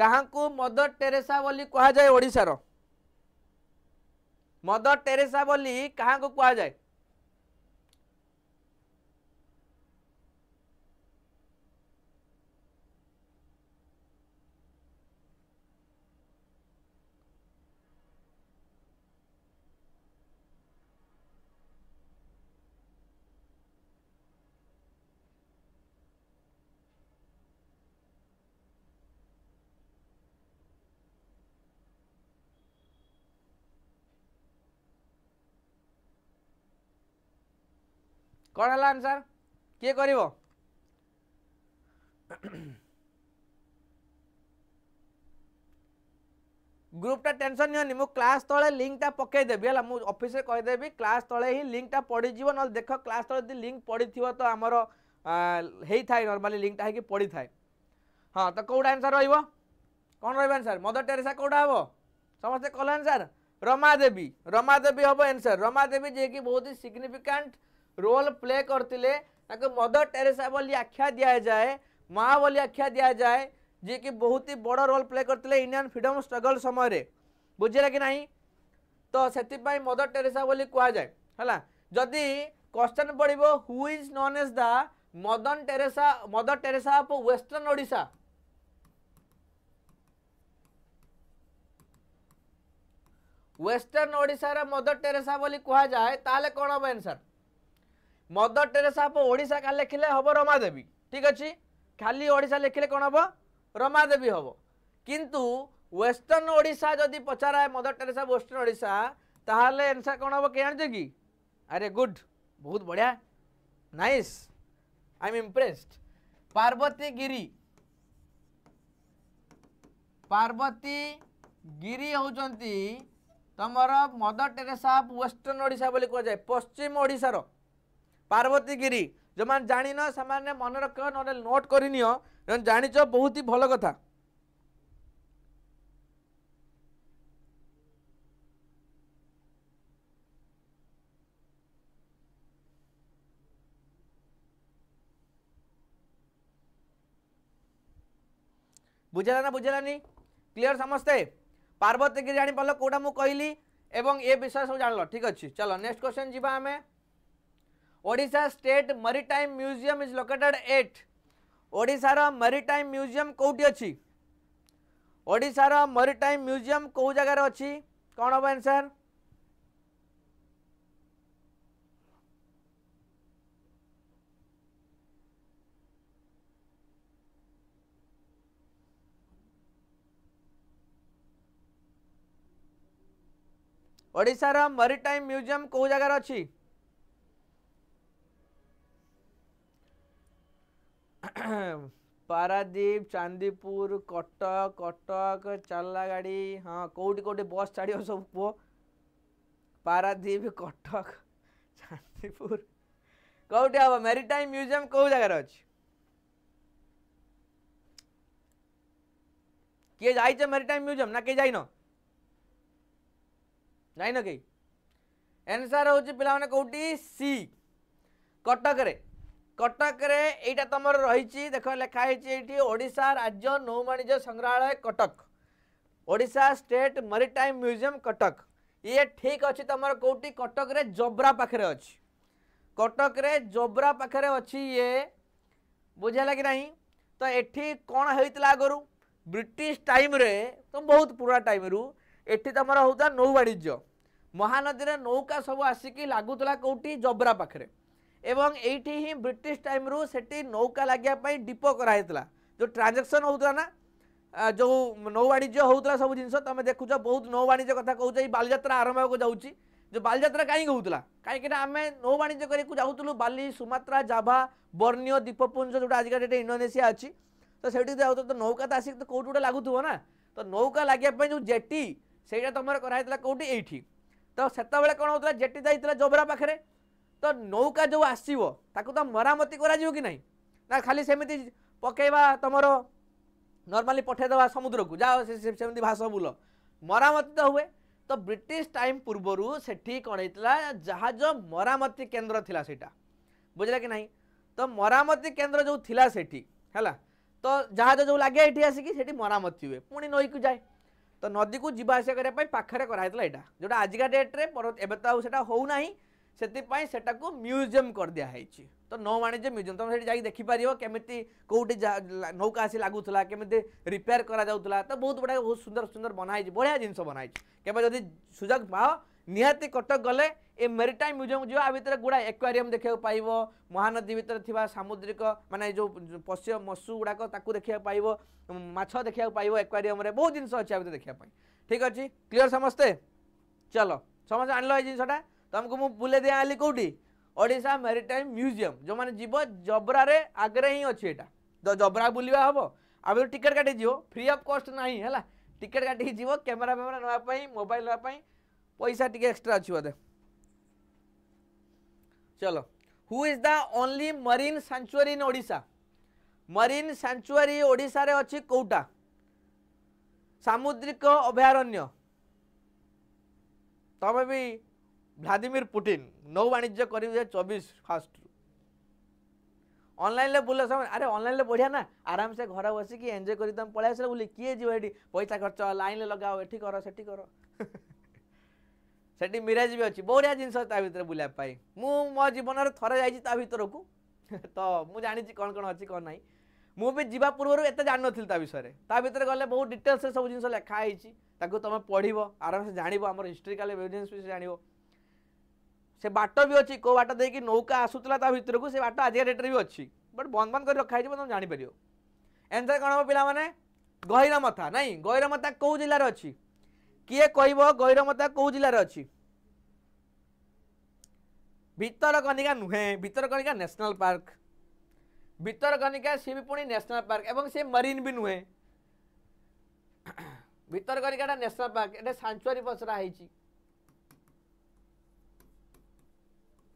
Speaker 1: কাহকু মদর টেরেসা বলি কুহযায় ওড়শার মদর টেরেসা বলি কাহকু কুহযায় କ'ଣ ହେଲା ଆନ୍ସର୍ କିଏ କରିବ ଗ୍ରୁପ୍ଟା ଟେନସନ୍ ନିଅନି ମୁଁ କ୍ଲାସ୍ ତଳେ ଲିଙ୍କଟା ପକାଇଦେବି ହେଲା ମୁଁ ଅଫିସରେ କହିଦେବି କ୍ଲାସ୍ ତଳେ ହିଁ ଲିଙ୍କଟା ପଡ଼ିଯିବ ନହେଲେ ଦେଖ କ୍ଲାସ୍ ତଳେ ଯଦି ଲିଙ୍କ ପଡ଼ିଥିବ ତ ଆମର ହେଇଥାଏ ନର୍ମାଲି ଲିଙ୍କଟା ହେଇକି ପଡ଼ିଥାଏ ହଁ ତ କେଉଁଟା ଆନ୍ସର୍ ରହିବ କ'ଣ ରହିବ ଆନ୍ସର୍ ମଦର ଟେରେସା କେଉଁଟା ହେବ ସମସ୍ତେ କଲେ ଆନ୍ସର୍ ରମାଦେବୀ ରମାଦେବୀ ହେବ ଆନ୍ସର୍ ରମାଦେବୀ ଯିଏକି ବହୁତ ହି ସିଗ୍ନିଫିକାଣ୍ଟ रोल प्ले करते मदर टेरेसा बोली आख्या दि जाए माँ बोली आख्या दि जाए जी कि बहुत ही बड़ रोल प्ले करते इंडियान फ्रीडम स्ट्रगल समय बुझेगा कि ना तो से मदर टेरेसा बोली कहुए है जदि क्वेश्चन पड़ो who is known as the Mother Teresa Mother Teresa of western Odisha western ओडार मदर टेरेसा बोली कहुए कौन हम answer Mother Teresa of Odisha କାଲି ଲେଖିଲେ ହେବ ରମାଦେବୀ ଠିକ୍ ଅଛି ଖାଲି ଓଡ଼ିଶା ଲେଖିଲେ କ'ଣ ହେବ ରମାଦେବୀ ହେବ କିନ୍ତୁ ୱେଷ୍ଟର୍ଣ୍ଣ ଓଡ଼ିଶା ଯଦି ପଚରାଏ ମଦର ଟେରେସା ୱେଷ୍ଟର୍ଣ୍ଣ ଓଡ଼ିଶା ତାହେଲେ ଏନ୍ସର୍ କ'ଣ ହେବ କିଏ ଜାଣିଛ କି ଆରେ ଗୁଡ୍ ବହୁତ ବଢ଼ିଆ nice I am impressed Parbati Giri Parbati Giri ହେଉଛନ୍ତି ତୁମର Mother Teresa of western Odisha ବୋଲି କୁହାଯାଏ ପଶ୍ଚିମ ଓଡ଼ିଶାର পার্বতী গিরি ଯେଉଁମାନେ ଜାଣିନ ସେମାନେ ମନେ ରଖ ନହେଲେ ନୋଟ୍ କରିନିଅ ଯେଉଁମାନେ ଜାଣିଛ ବହୁତ ହି ଭଲ କଥା ବୁଝିଲା ନା ବୁଝିଲାନି କ୍ଲିଅର ସମସ୍ତେ ପାର୍ବତୀଗିରି ଜାଣିପାରିଲ କେଉଁଟା ମୁଁ କହିଲି ଏବଂ ଏ ବିଷୟରେ ସବୁ ଜାଣିଲ ଠିକ୍ ଅଛି ଚାଲ ନେକ୍ସଟ କ୍ୱେଶ୍ଚନ୍ ଯିବା ଆମେ Odisha state maritime museum is located at ओडार मरीटाइम म्यूजियम कौटी अच्छी ओडार मरीटाइम म्यूजियम कौ जगार अच्छी कौन हम आंसर ओडार मरीटाइम म्यूजियम कौ जगार अच्छी पारादीप चांदीपुर कटक कटक चल्ला गाड़ी हाँ कौट कौटे बस छाड़ सब कह पारादीप कटक चांदीपुर कौटे हम टाइम म्यूजियम कौ जगार अच्छे किए जा मेरीटाइम म्यूजियम ना कि जाइन जाइन कई एनसर हूँ पे कौटी सी कटक्रे কটকরে এইটা তোমার রয়েছে দেখ লেখা হয়েছে এটি ওড়শা রাজ্য নৌমাণিজ্য সংগ্রহালয় Cuttack Odisha state maritime museum Cuttack ইয়ে ঠিক অছি তোমার কোটি কটকরে জব্রা পাখে অছি কটকরে জব্রা পাখে অছি ইয়ে বুঝে লাগে না তো এটি কোণ হয়েছিল আগর ব্রিটিশ টাইমরে তো বহুত পুরা টাইমরু এটি তোমার হোক নৌ বাণিজ্য মহানদীরে নৌকা সব আসিকি লাগুলা কোটি জব্রা পাখে এবং এইটি ହିଁ ବ୍ରିଟିଶ ଟାଇମ୍ରୁ ସେଠି ନୌକା ଲାଗିବା ପାଇଁ ଡିପ କରାହେଇଥିଲା ଯେଉଁ ଟ୍ରାଞ୍ଜାକ୍ସନ୍ ହେଉଥିଲା ନା ଯେଉଁ ନୌବାଣିଜ୍ୟ ହେଉଥିଲା ସବୁ ଜିନିଷ ତୁମେ ଦେଖୁଛ ବହୁତ ନୌବାଣିଜ୍ୟ କଥା କହୁଛ ଏଇ ବାଲିଯାତ୍ରା ଆରମ୍ଭ ହେବାକୁ ଯାଉଛି ଯେଉଁ ବାଲିଯାତ୍ରା କାହିଁକି ହେଉଥିଲା କାହିଁକିନା ଆମେ ନୌବାଣିଜ୍ୟ କରିବାକୁ ଯାଉଥିଲୁ ବାଲି ସୁମାତ୍ରା ଜାଭା ବର୍ଣ୍ଣିୟ ଦ୍ୱୀପପୁଞ୍ଜ ଯେଉଁଟା ଆଜିକା ଡେଟ୍ ଇଣ୍ଡୋନେସିଆ ଅଛି ତ ସେଇଠିକି ଯାଉଥିଲ ତ ନୌକା ତ ଆସିକି ତ କେଉଁଠି ଗୋଟେ ଲାଗୁଥିବ ନା ତ ନୌକା ଲାଗିବା ପାଇଁ ଯେଉଁ ଜେଟି ସେଇଟା ତୁମର କରାହେଇଥିଲା କେଉଁଠି ଏଇଠି ତ ସେତେବେଳେ କ'ଣ ହେଉଥିଲା ଜେଟି ଯାଇଥିଲା ଜୋବ୍ରା ପାଖରେ ତ ନୌକା ଯେଉଁ ଆସିବ ତାକୁ ତ ମରାମତି କରାଯିବ କି ନାହିଁ ନା ଖାଲି ସେମିତି ପକାଇବା ତମର ନର୍ମାଲି ପଠାଇଦେବା ସମୁଦ୍ରକୁ ଯାଅ ସେମିତି ଭାସ ବୁଲ ମରାମତି ତ ହୁଏ ତ ବ୍ରିଟିଶ ଟାଇମ୍ ପୂର୍ବରୁ ସେଠି କ'ଣ ହେଇଥିଲା ଜାହାଜ ମରାମତି କେନ୍ଦ୍ର ଥିଲା ସେଇଟା ବୁଝିଲା କି ନାହିଁ ତ ମରାମତି କେନ୍ଦ୍ର ଯେଉଁ ଥିଲା ସେଠି ହେଲା ତ ଜାହାଜ ଯେଉଁ ଲାଗେ ଏଠି ଆସିକି ସେଠି ମରାମତି ହୁଏ ପୁଣି ନଈକୁ ଯାଏ ତ ନଦୀକୁ ଯିବା ଆସିବା କରିବା ପାଇଁ ପାଖରେ କରାହେଇଥିଲା ଏଇଟା ଯେଉଁଟା ଆଜିକା ଡେଟ୍ରେ ଏବେ ତ ଆଉ ସେଇଟା ହେଉନାହିଁ ସେଥିପାଇଁ ସେଟାକୁ ମ୍ୟୁଜିୟମ୍ କରିଦିଆହେଇଛି ତ ନ ବାଣିଜ୍ୟ ମ୍ୟୁଜିୟମ୍ ତମେ ସେଠି ଯାଇକି ଦେଖିପାରିବ କେମିତି କେଉଁଠି ନୌକା ଆସି ଲାଗୁଥିଲା କେମିତି ରିପେୟାର କରାଯାଉଥିଲା ତ ବହୁତ ଗୁଡ଼ାଏ ବହୁତ ସୁନ୍ଦର ସୁନ୍ଦର ବନାହେଇଛି ବଢ଼ିଆ ଜିନିଷ ବନାହେଇଛି କେବେ ଯଦି ସୁଯୋଗ ପାଅ ନିହାତି କଟକ ଗଲେ ଏ ମେରିଟାଇମ୍ ମ୍ୟୁଜିୟମ୍ ଯିବ ଆ ଭିତରେ ଗୁଡ଼ାଏ ଏକ୍ୱାରିୟମ୍ ଦେଖିବାକୁ ପାଇବ ମହାନଦୀ ଭିତରେ ଥିବା ସାମୁଦ୍ରିକ ମାନେ ଯେଉଁ ପଶ୍ୟ ମତ୍ସ୍ୟ ଗୁଡ଼ାକ ତାକୁ ଦେଖିବାକୁ ପାଇବ ମାଛ ଦେଖିବାକୁ ପାଇବ ଏକ୍ୱାରିୟମ୍ରେ ବହୁତ ଜିନିଷ ଅଛି ଆ ଭିତରେ ଦେଖିବା ପାଇଁ ଠିକ୍ ଅଛି କ୍ଲିଅର୍ ସମସ୍ତେ ଚାଲ ସମସ୍ତେ ଆଣିଲ ଏ ଜିନିଷଟା तुमको मुझे बुले दे कौटी ओडा मेरीटाइम म्यूजियम जो मैंने जीव जबरार आगे ही अच्छे यहाँ तो जबरा बुलवा हम आप टिकेट काटी फ्री अफ कस्ट ना है टिकेट काटिक कैमेरा फैमेरा नापी मोबाइल नापी पैसा टी एक्सट्रा अच्छी बोधे चलो who is the only marine sanctuary in ओडा मरीन सैंक्चुरी ओडार अच्छी कौटा सामुद्रिक अभयारण्य तुम तो भी ଭ୍ଲାଦିମିର ପୁଟିନ୍ ନୌ ବାଣିଜ୍ୟ କରିବେ ଦୁଇ ହଜାର ଚବିଶ ଫାଷ୍ଟରୁ ଅନଲାଇନ୍ରେ ବୁଲିଲା ସମୟ ଆରେ ଅନଲାଇନ୍ରେ ବଢ଼ିଆ ନା ଆରାମସେ ଘର ବସିକି ଏନ୍ଜୟ କରି ତୁମେ ପଳେଇ ଆସିଲେ ବୋଲି କିଏ ଯିବ ଏଠି ପଇସା ଖର୍ଚ୍ଚ ଲାଇନ୍ରେ ଲଗାଅ ଏଠି କର ସେଠି କର ସେଠି ମିରାଜ ବି ଅଛି ବଢ଼ିଆ ଜିନିଷ ତା ଭିତରେ ବୁଲିବା ପାଇଁ ମୁଁ ମୋ ଜୀବନରେ ଥରେ ଯାଇଛି ତା ଭିତରକୁ ତ ମୁଁ ଜାଣିଛି କ'ଣ କ'ଣ ଅଛି କ'ଣ ନାହିଁ ମୁଁ ବି ଯିବା ପୂର୍ବରୁ ଏତେ ଜାଣିନଥିଲି ତା ବିଷୟରେ ତା ଭିତରେ ଗଲେ ବହୁତ ଡିଟେଲ୍ସରେ ସବୁ ଜିନିଷ ଲେଖା ହେଇଛି ତାକୁ ତୁମେ ପଢ଼ିବ ଆରାମସେ ଜାଣିବ ଆମର ହିଷ୍ଟ୍ରିକାଲ୍ ଏଭିଡେନ୍ସ ବି ଜାଣିବ से बाट भी अच्छी कौ बाट देखिए नौका आसूला ता से बाट आज डेट्रे भी अच्छी बट बंद बंद कर रखाई तुम जापर एनसर कौन हम पाने गहिरमथा ना गहिरमथा कौ जिले अच्छी किए कह गहिरमथा कौ जिलार अच्छी ଭିତରକନିକା नुहे ଭିତରକନିକା ନ୍ୟାସନାଲ୍ पार्क ଭିତରକନିକା ସିଏ ବି ପୁଣି ନ୍ୟାସନାଲ୍ ପାର୍କ ଏବଂ ସେ मरीन भी नुहे ଭିତରକନିକାଟା ନ୍ୟାସନାଲ୍ पार्क एटे ସାଞ୍ଚୁଆରୀ ପସରା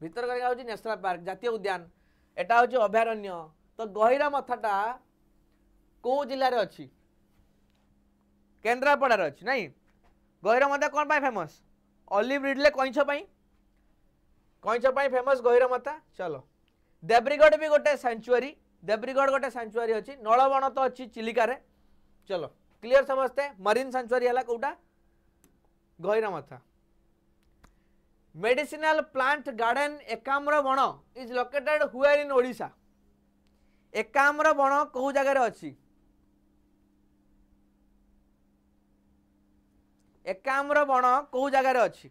Speaker 1: ଭିତରକନିକା ହେଉଛି ନ୍ୟାସନାଲ୍ ପାର୍କ ଜାତୀୟ ଉଦ୍ୟାନ ଏଟା ହେଉଛି ଅଭୟାରଣ୍ୟ ତ ଗହିରା ମଥାଟା କେଉଁ ଜିଲ୍ଲାରେ ଅଛି କେନ୍ଦ୍ରାପଡ଼ାରେ ଅଛି ନାଇଁ ଗହିରା ମଥା କ'ଣ ପାଇଁ ଫେମସ୍ ଅଲିଭ୍ ରିଡ଼ଲେ କଇଁଛ ପାଇଁ କଇଁଛ ପାଇଁ ଫେମସ୍ ଗହିରା ମଥା ଚଲ ଦେବ୍ରିଗଡ଼ ବି ଗୋଟେ ସାଞ୍ଚୁଆରୀ ଦେବ୍ରିଗଡ଼ ଗୋଟେ ସାଞ୍ଚୁଆରୀ ଅଛି ନଳବଣ ତ ଅଛି ଚିଲିକାରେ ଚଲ କ୍ଲିୟର ସମସ୍ତେ ମରିନ୍ ସାଞ୍ଚୁଆରୀ ହେଲା କେଉଁଟା ଗହିରା ମଥା medicinal plant garden Ekamra Bono is located where in Odisha? Ekamra Bono କୋଉ ଜାଗାରେ ଅଛି? ଏକାମ୍ର ବଣ କୋଉ ଜାଗାରେ ଅଛି?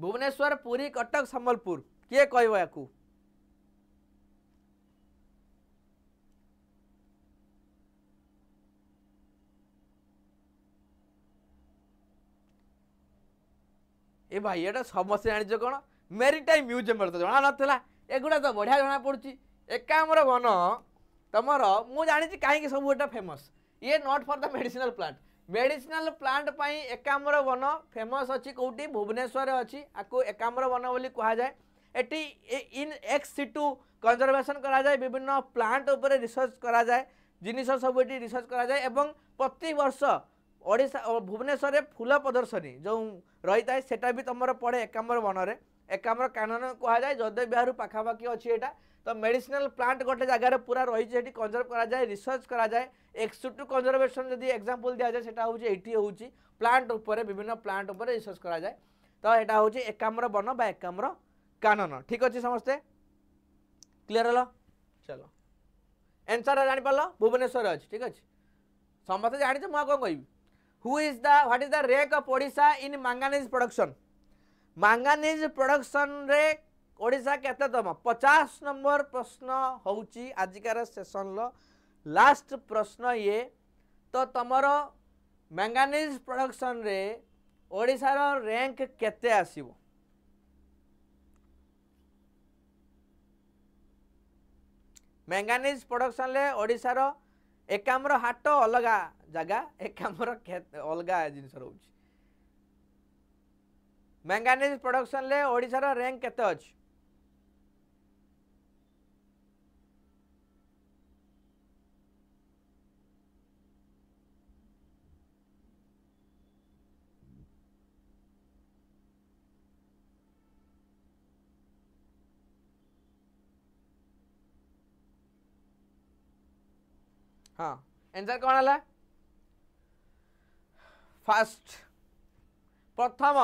Speaker 1: ଭୁବନେଶ୍ୱର ପୁରୀ କଟକ ସମ୍ବଲପୁର କିଏ କହିବ ୟାକୁ ए भाई एटा समस्ते जानिच कोण मेरीटाइम म्यूजियम बेले त जना नथिला एगुडा त बढिया जना पडुची एका आमर वन तमर मु जानिची काहीँकी सबु एटा फेमस ये not for the medicinal plant medicinal plant ପାଇଁ ଏକାମ୍ର ବନ ଫେମସ୍ ଅଛି କେଉଁଠି ଭୁବନେଶ୍ୱରରେ ଅଛି ଆକୁ ଏକାମ୍ର ବନ ବୋଲି କୁହାଯାଏ ଏଠି ଇନ୍ ଏକ୍ସ ସିଟୁ କଞ୍ଜରଭେସନ୍ କରାଯାଏ ବିଭିନ୍ନ ପ୍ଲାଣ୍ଟ ଉପରେ ରିସର୍ଚ୍ଚ କରାଯାଏ ଜିନିଷ ସବୁ ଏଠି ରିସର୍ଚ୍ଚ କରାଯାଏ ଏବଂ ପ୍ରତିବର୍ଷ ଓଡ଼ିଶା ଭୁବନେଶ୍ୱରରେ ଫୁଲ ପ୍ରଦର୍ଶନୀ ଯେଉଁ ରହିଥାଏ ସେଇଟା ବି ତୁମର ପଡ଼େ ଏକାମ୍ବର ବନରେ ଏକାମ୍ବର କାନନ କୁହାଯାଏ ଯଦିଓ ବିହାରରୁ ପାଖାପାଖି ଅଛି ଏଇଟା ତ ମେଡ଼ିସିନାଲ ପ୍ଲାଣ୍ଟ ଗୋଟେ ଜାଗାରେ ପୁରା ରହିଛି ସେଠି କନଜର୍ଭ କରାଯାଏ ରିସର୍ଚ୍ଚ କରାଯାଏ ଏକ୍ସୁ ଟୁ କନଜର୍ଭେସନ୍ ଯଦି ଏକ୍ଜାମ୍ପଲ୍ ଦିଆଯାଏ ସେଇଟା ହେଉଛି ଏଇଠି ହେଉଛି ପ୍ଲାଣ୍ଟ ଉପରେ ବିଭିନ୍ନ ପ୍ଲାଣ୍ଟ ଉପରେ ରିସର୍ଚ୍ଚ କରାଯାଏ ତ ଏଇଟା ହେଉଛି ଏକାମ୍ର ବନ ବା ଏକାମ୍ର କାନନ ଠିକ୍ ଅଛି ସମସ୍ତେ କ୍ଲିୟର ହେଲା ଚାଲ ଏନ୍ସର୍ଟା ଜାଣିପାରିଲ ଭୁବନେଶ୍ୱରରେ ଅଛି ଠିକ୍ ଅଛି ସମସ୍ତେ ଜାଣିଛ ମୁଁ ଆଉ କ'ଣ କହିବି who is the what is the rake of odisha in manganese production manganese production re odisha kete tama 50 number prashna hochi ajikara session lo last prashna ye to tamaro manganese production re odisha ro rank kete asibo manganese প্রডকশনলে ওড়িশার একামর হাট অলগা जगह एक आमर अलग जिन रोज मैंगानीज प्रडक्शन ओडार रैंक के हाँ एनसर कौन है ফার্স্ট প্রথম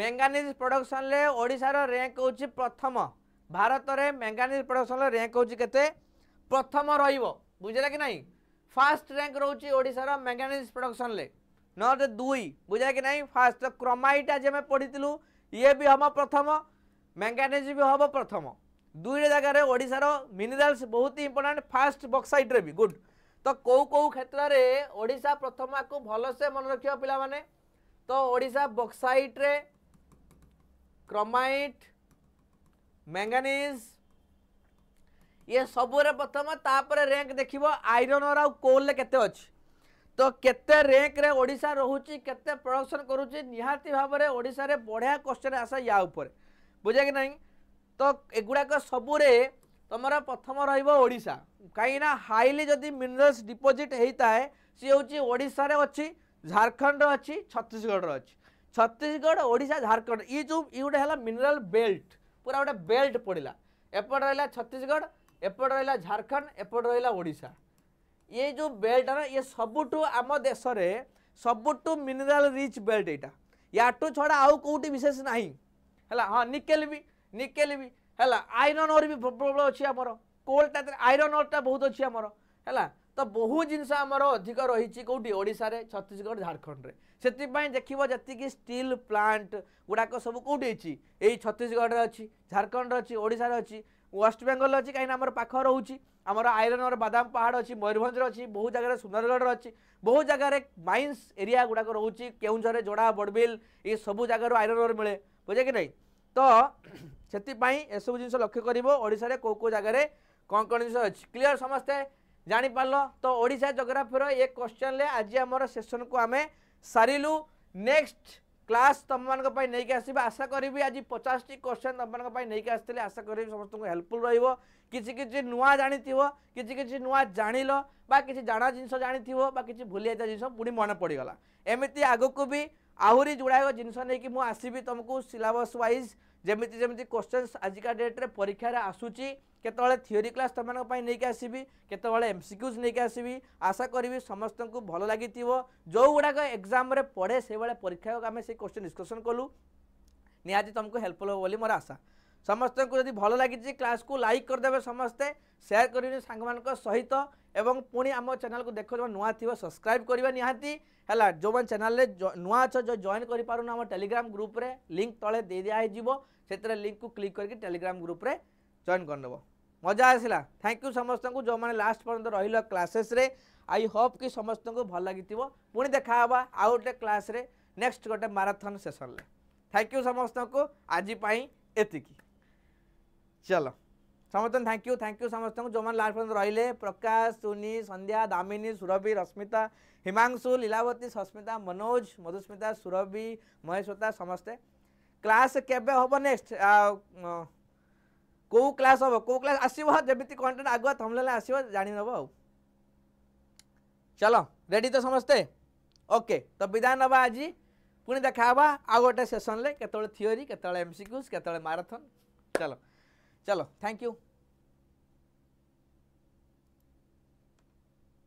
Speaker 1: ম্যাঙ্গানিজ প্রডকশনলে ওড়িশার র্যাঙ্ক হচ্ছে প্রথম ଭାରତରେ ମେଙ୍ଗାନିଜ୍ ପ୍ରଡକ୍ସନ୍ର ର୍ୟାଙ୍କ ହେଉଛି କେତେ ପ୍ରଥମ ରହିବ ବୁଝିଲା କି ନାହିଁ ଫାର୍ଷ୍ଟ ର୍ୟାଙ୍କ ରହୁଛି ଓଡ଼ିଶାର ମେଙ୍ଗାନିଜ୍ ପ୍ରଡକ୍ସନ୍ରେ ନଅରେ ଦୁଇ ବୁଝିଲା କି ନାହିଁ ଫାର୍ଷ୍ଟ କ୍ରମାଇଟ୍ ଆଜି ଆମେ ପଢ଼ିଥିଲୁ ଇଏ ବି ହେବ ପ୍ରଥମ ମେଙ୍ଗାନିଜ୍ ବି ହେବ ପ୍ରଥମ ଦୁଇଟା ଜାଗାରେ ଓଡ଼ିଶାର ମିନେରାଲ୍ସ ବହୁତ ଇମ୍ପୋର୍ଟାଣ୍ଟ ଫାର୍ଷ୍ଟ ବକ୍ସାଇଟ୍ରେ ବି ଗୁଡ଼୍ तो कौ कौ क्षेत्र में ओडा प्रथम आपको भलसे मन रख पाने तो ओडा बक्साइट्रे क्रमाइट मैंगानीज ये सबुरे प्रथम तापर रैंक देख आईरन और कोल के तो केते रैंक रे ओडा रोचे केते प्रडक्शन करुच्ची भाव में ओडा बढ़िया क्वेश्चन आसे या उपर बुझे कि नहीं तो एगुड़ाक सबुरे তোমার প্রথম রহব ওড়শা কিনা হাইলি যদি মিনেরালস ডিপোজিট হয়ে থাকে সি হচ্ছে ওড়শার অছি ঝাড়খণ্ডর অছি ছত্তিশগড়র অছি ছত্তিশগড় ওড়শা ঝাড়খণ্ড ই যে ই গোটে হল মিনেরাল বেল্ট পুরা গোটে বেল্ট পড়া এপট রহলা ছত্তিশগড় এপট রহলা ঝাড়খণ্ড এপট রহলা ওড়শা ये जो बेल्ट है ना ये सबुठ आम देश में सबुठ मिनेराल रिच बेल्ट यहाँ या छड़ा आउ कौटी विशेष ना है हाँ निकेल भी निकेल भी ହେଲା ଆଇରନ୍ ଓର୍ ବି ପ୍ରବଳ ଅଛି ଆମର କୋଲ୍ଟା ଆଇରନ୍ ଓର୍ଟା ବହୁତ ଅଛି ଆମର ହେଲା ତ ବହୁ ଜିନିଷ ଆମର ଅଧିକ ରହିଛି କେଉଁଠି ଓଡ଼ିଶାରେ ଛତିଶଗଡ଼ ଝାଡ଼ଖଣ୍ଡରେ ସେଥିପାଇଁ ଦେଖିବ ଯେତିକି ଷ୍ଟିଲ୍ ପ୍ଲାଣ୍ଟ ଗୁଡ଼ାକ ସବୁ କେଉଁଠି ଅଛି ଏଇ ଛତିଶଗଡ଼ରେ ଅଛି ଝାଡ଼ଖଣ୍ଡରେ ଅଛି ଓଡ଼ିଶାରେ ଅଛି ୱେଷ୍ଟବେଙ୍ଗଲ ଅଛି କାହିଁକିନା ଆମର ପାଖ ରହୁଛି ଆମର ଆଇରନ୍ ଅର୍ ବାଦାମ ପାହାଡ଼ ଅଛି ମୟୂରଭଞ୍ଜରେ ଅଛି ବହୁତ ଜାଗାରେ ସୁନ୍ଦରଗଡ଼ରେ ଅଛି ବହୁତ ଜାଗାରେ ମାଇନ୍ସ ଏରିଆ ଗୁଡ଼ାକ ରହୁଛି କେଉଁଝରରେ ଯୋଡ଼ା ବଡ଼ବିଲ ଏସବୁ ଜାଗାରୁ ଆଇରନ୍ ଅର୍ ମିଳେ ବୁଝେ କି ନାହିଁ ତ ସେଥିପାଇଁ ଏସବୁ ଜିନିଷ ଲକ୍ଷ୍ୟ କରିବ ଓଡ଼ିଶାରେ କେଉଁ କେଉଁ ଜାଗାରେ କ'ଣ କ'ଣ ଜିନିଷ ଅଛି କ୍ଲିଅର୍ ସମସ୍ତେ ଜାଣିପାରିଲ ତ ଓଡ଼ିଶା ଜୋଗ୍ରାଫିର ଏ କ୍ୱେଶ୍ଚନ୍ରେ ଆଜି ଆମର ସେସନ୍କୁ ଆମେ ସାରିଲୁ ନେକ୍ସଟ କ୍ଲାସ୍ ତୁମମାନଙ୍କ ପାଇଁ ନେଇକି ଆସିବି ଆଶା କରିବି ଆଜି ପଚାଶଟି କ୍ୱେଶ୍ଚନ୍ ତୁମମାନଙ୍କ ପାଇଁ ନେଇକି ଆସିଥିଲି ଆଶା କରିବି ସମସ୍ତଙ୍କୁ ହେଲ୍ପଫୁଲ୍ ରହିବ କିଛି କିଛି ନୂଆ ଜାଣିଥିବ କିଛି କିଛି ନୂଆ ଜାଣିଲ ବା କିଛି ଜାଣା ଜିନିଷ ଜାଣିଥିବ ବା କିଛି ଭୁଲିଯାଇଥିବା ଜିନିଷ ପୁଣି ମନେ ପଡ଼ିଗଲା ଏମିତି ଆଗକୁ ବି ଆହୁରି ଯୋଡ଼ାଏ ଜିନିଷ ନେଇକି ମୁଁ ଆସିବି ତୁମକୁ ସିଲାବସ୍ ୱାଇଜ୍ ଯେମିତି ଯେମିତି କୋଶ୍ଚେନ୍ସ ଆଜିକା ଡେଟ୍ରେ ପରୀକ୍ଷାରେ ଆସୁଛି କେତେବେଳେ ଥିଓରି କ୍ଲାସ୍ ତୁମମାନଙ୍କ ପାଇଁ ନେଇକି ଆସିବି କେତେବେଳେ ଏମ୍ ସିକ୍ୟୁଜ୍ ନେଇକି ଆସିବି ଆଶା କରିବି ସମସ୍ତଙ୍କୁ ଭଲ ଲାଗିଥିବ ଯେଉଁଗୁଡ଼ାକ ଏକ୍ଜାମ୍ରେ ପଢ଼େ ସେଇଭଳିଆ ପରୀକ୍ଷାକୁ ଆମେ ସେଇ କୋଶ୍ଚେନ୍ ଡିସ୍କସନ୍ କଲୁ ନିହାତି ତୁମକୁ ହେଲ୍ପଫୁଲ୍ ହେବ ବୋଲି ମୋର ଆଶା ସମସ୍ତଙ୍କୁ ଯଦି ଭଲ ଲାଗିଛି କ୍ଲାସ୍କୁ ଲାଇକ୍ କରିଦେବେ ସମସ୍ତେ ସେୟାର କରିବେ ସାଙ୍ଗମାନଙ୍କ ସହିତ এবং পুঁ আমার চ্যানেল দেখ যে নূয়া থাকবে সবসক্রাইব করা নিহতি হল যে চ্যানেল নূয়া অছ জয়েন করে পু আমার টেলিগ্রাম গ্রুপে লিঙ্ক তলে দিয়ে দিয়া হয়ে সেতরে লিঙ্ক ক্লিক করি টেলিগ্রাম গ্রুপে জয়েন করেদেব মজা আসলা থ্যাংক ইউ সমস্ত যে লাস্ট পর্যন্ত রহল ক্লাসেসে আই হোপ কি সমস্ত ভাল লাগি পুঁ দেখা হওয়া আউ গোটে ক্লাসে নেক্সট গোটে ମାରାଥନ୍ ସେସନ୍ରେ ଥ୍ୟାଙ୍କ ୟୁ ସମସ୍ତଙ୍କୁ ଆଜି ପାଇଁ ଏତିକି ଚାଲ समस्त थैंक यू थैंक यू समस्त जो मैंने लास्ट पर्यटन रही प्रकाश सुनी संध्या दामिनी सुरभि रश्मिता हिमांशु लीलावती सस्मिता मनोज मधुस्मिता सुरभि महेश्वता समस्ते क्लास केवे हम नेक्स्ट कौ क्लास हम कौ क्लास आसो जमी कंटेन्ट आगुआ थमले आसो जाणीनब आ चलो रेडी तो समस्ते ओके तो विदा ना आज पुणी देखा आउ गोटे सेसन में केतले थीओरी केतले एमसीक्यूज केतले माराथन चलो चलो थैंक यू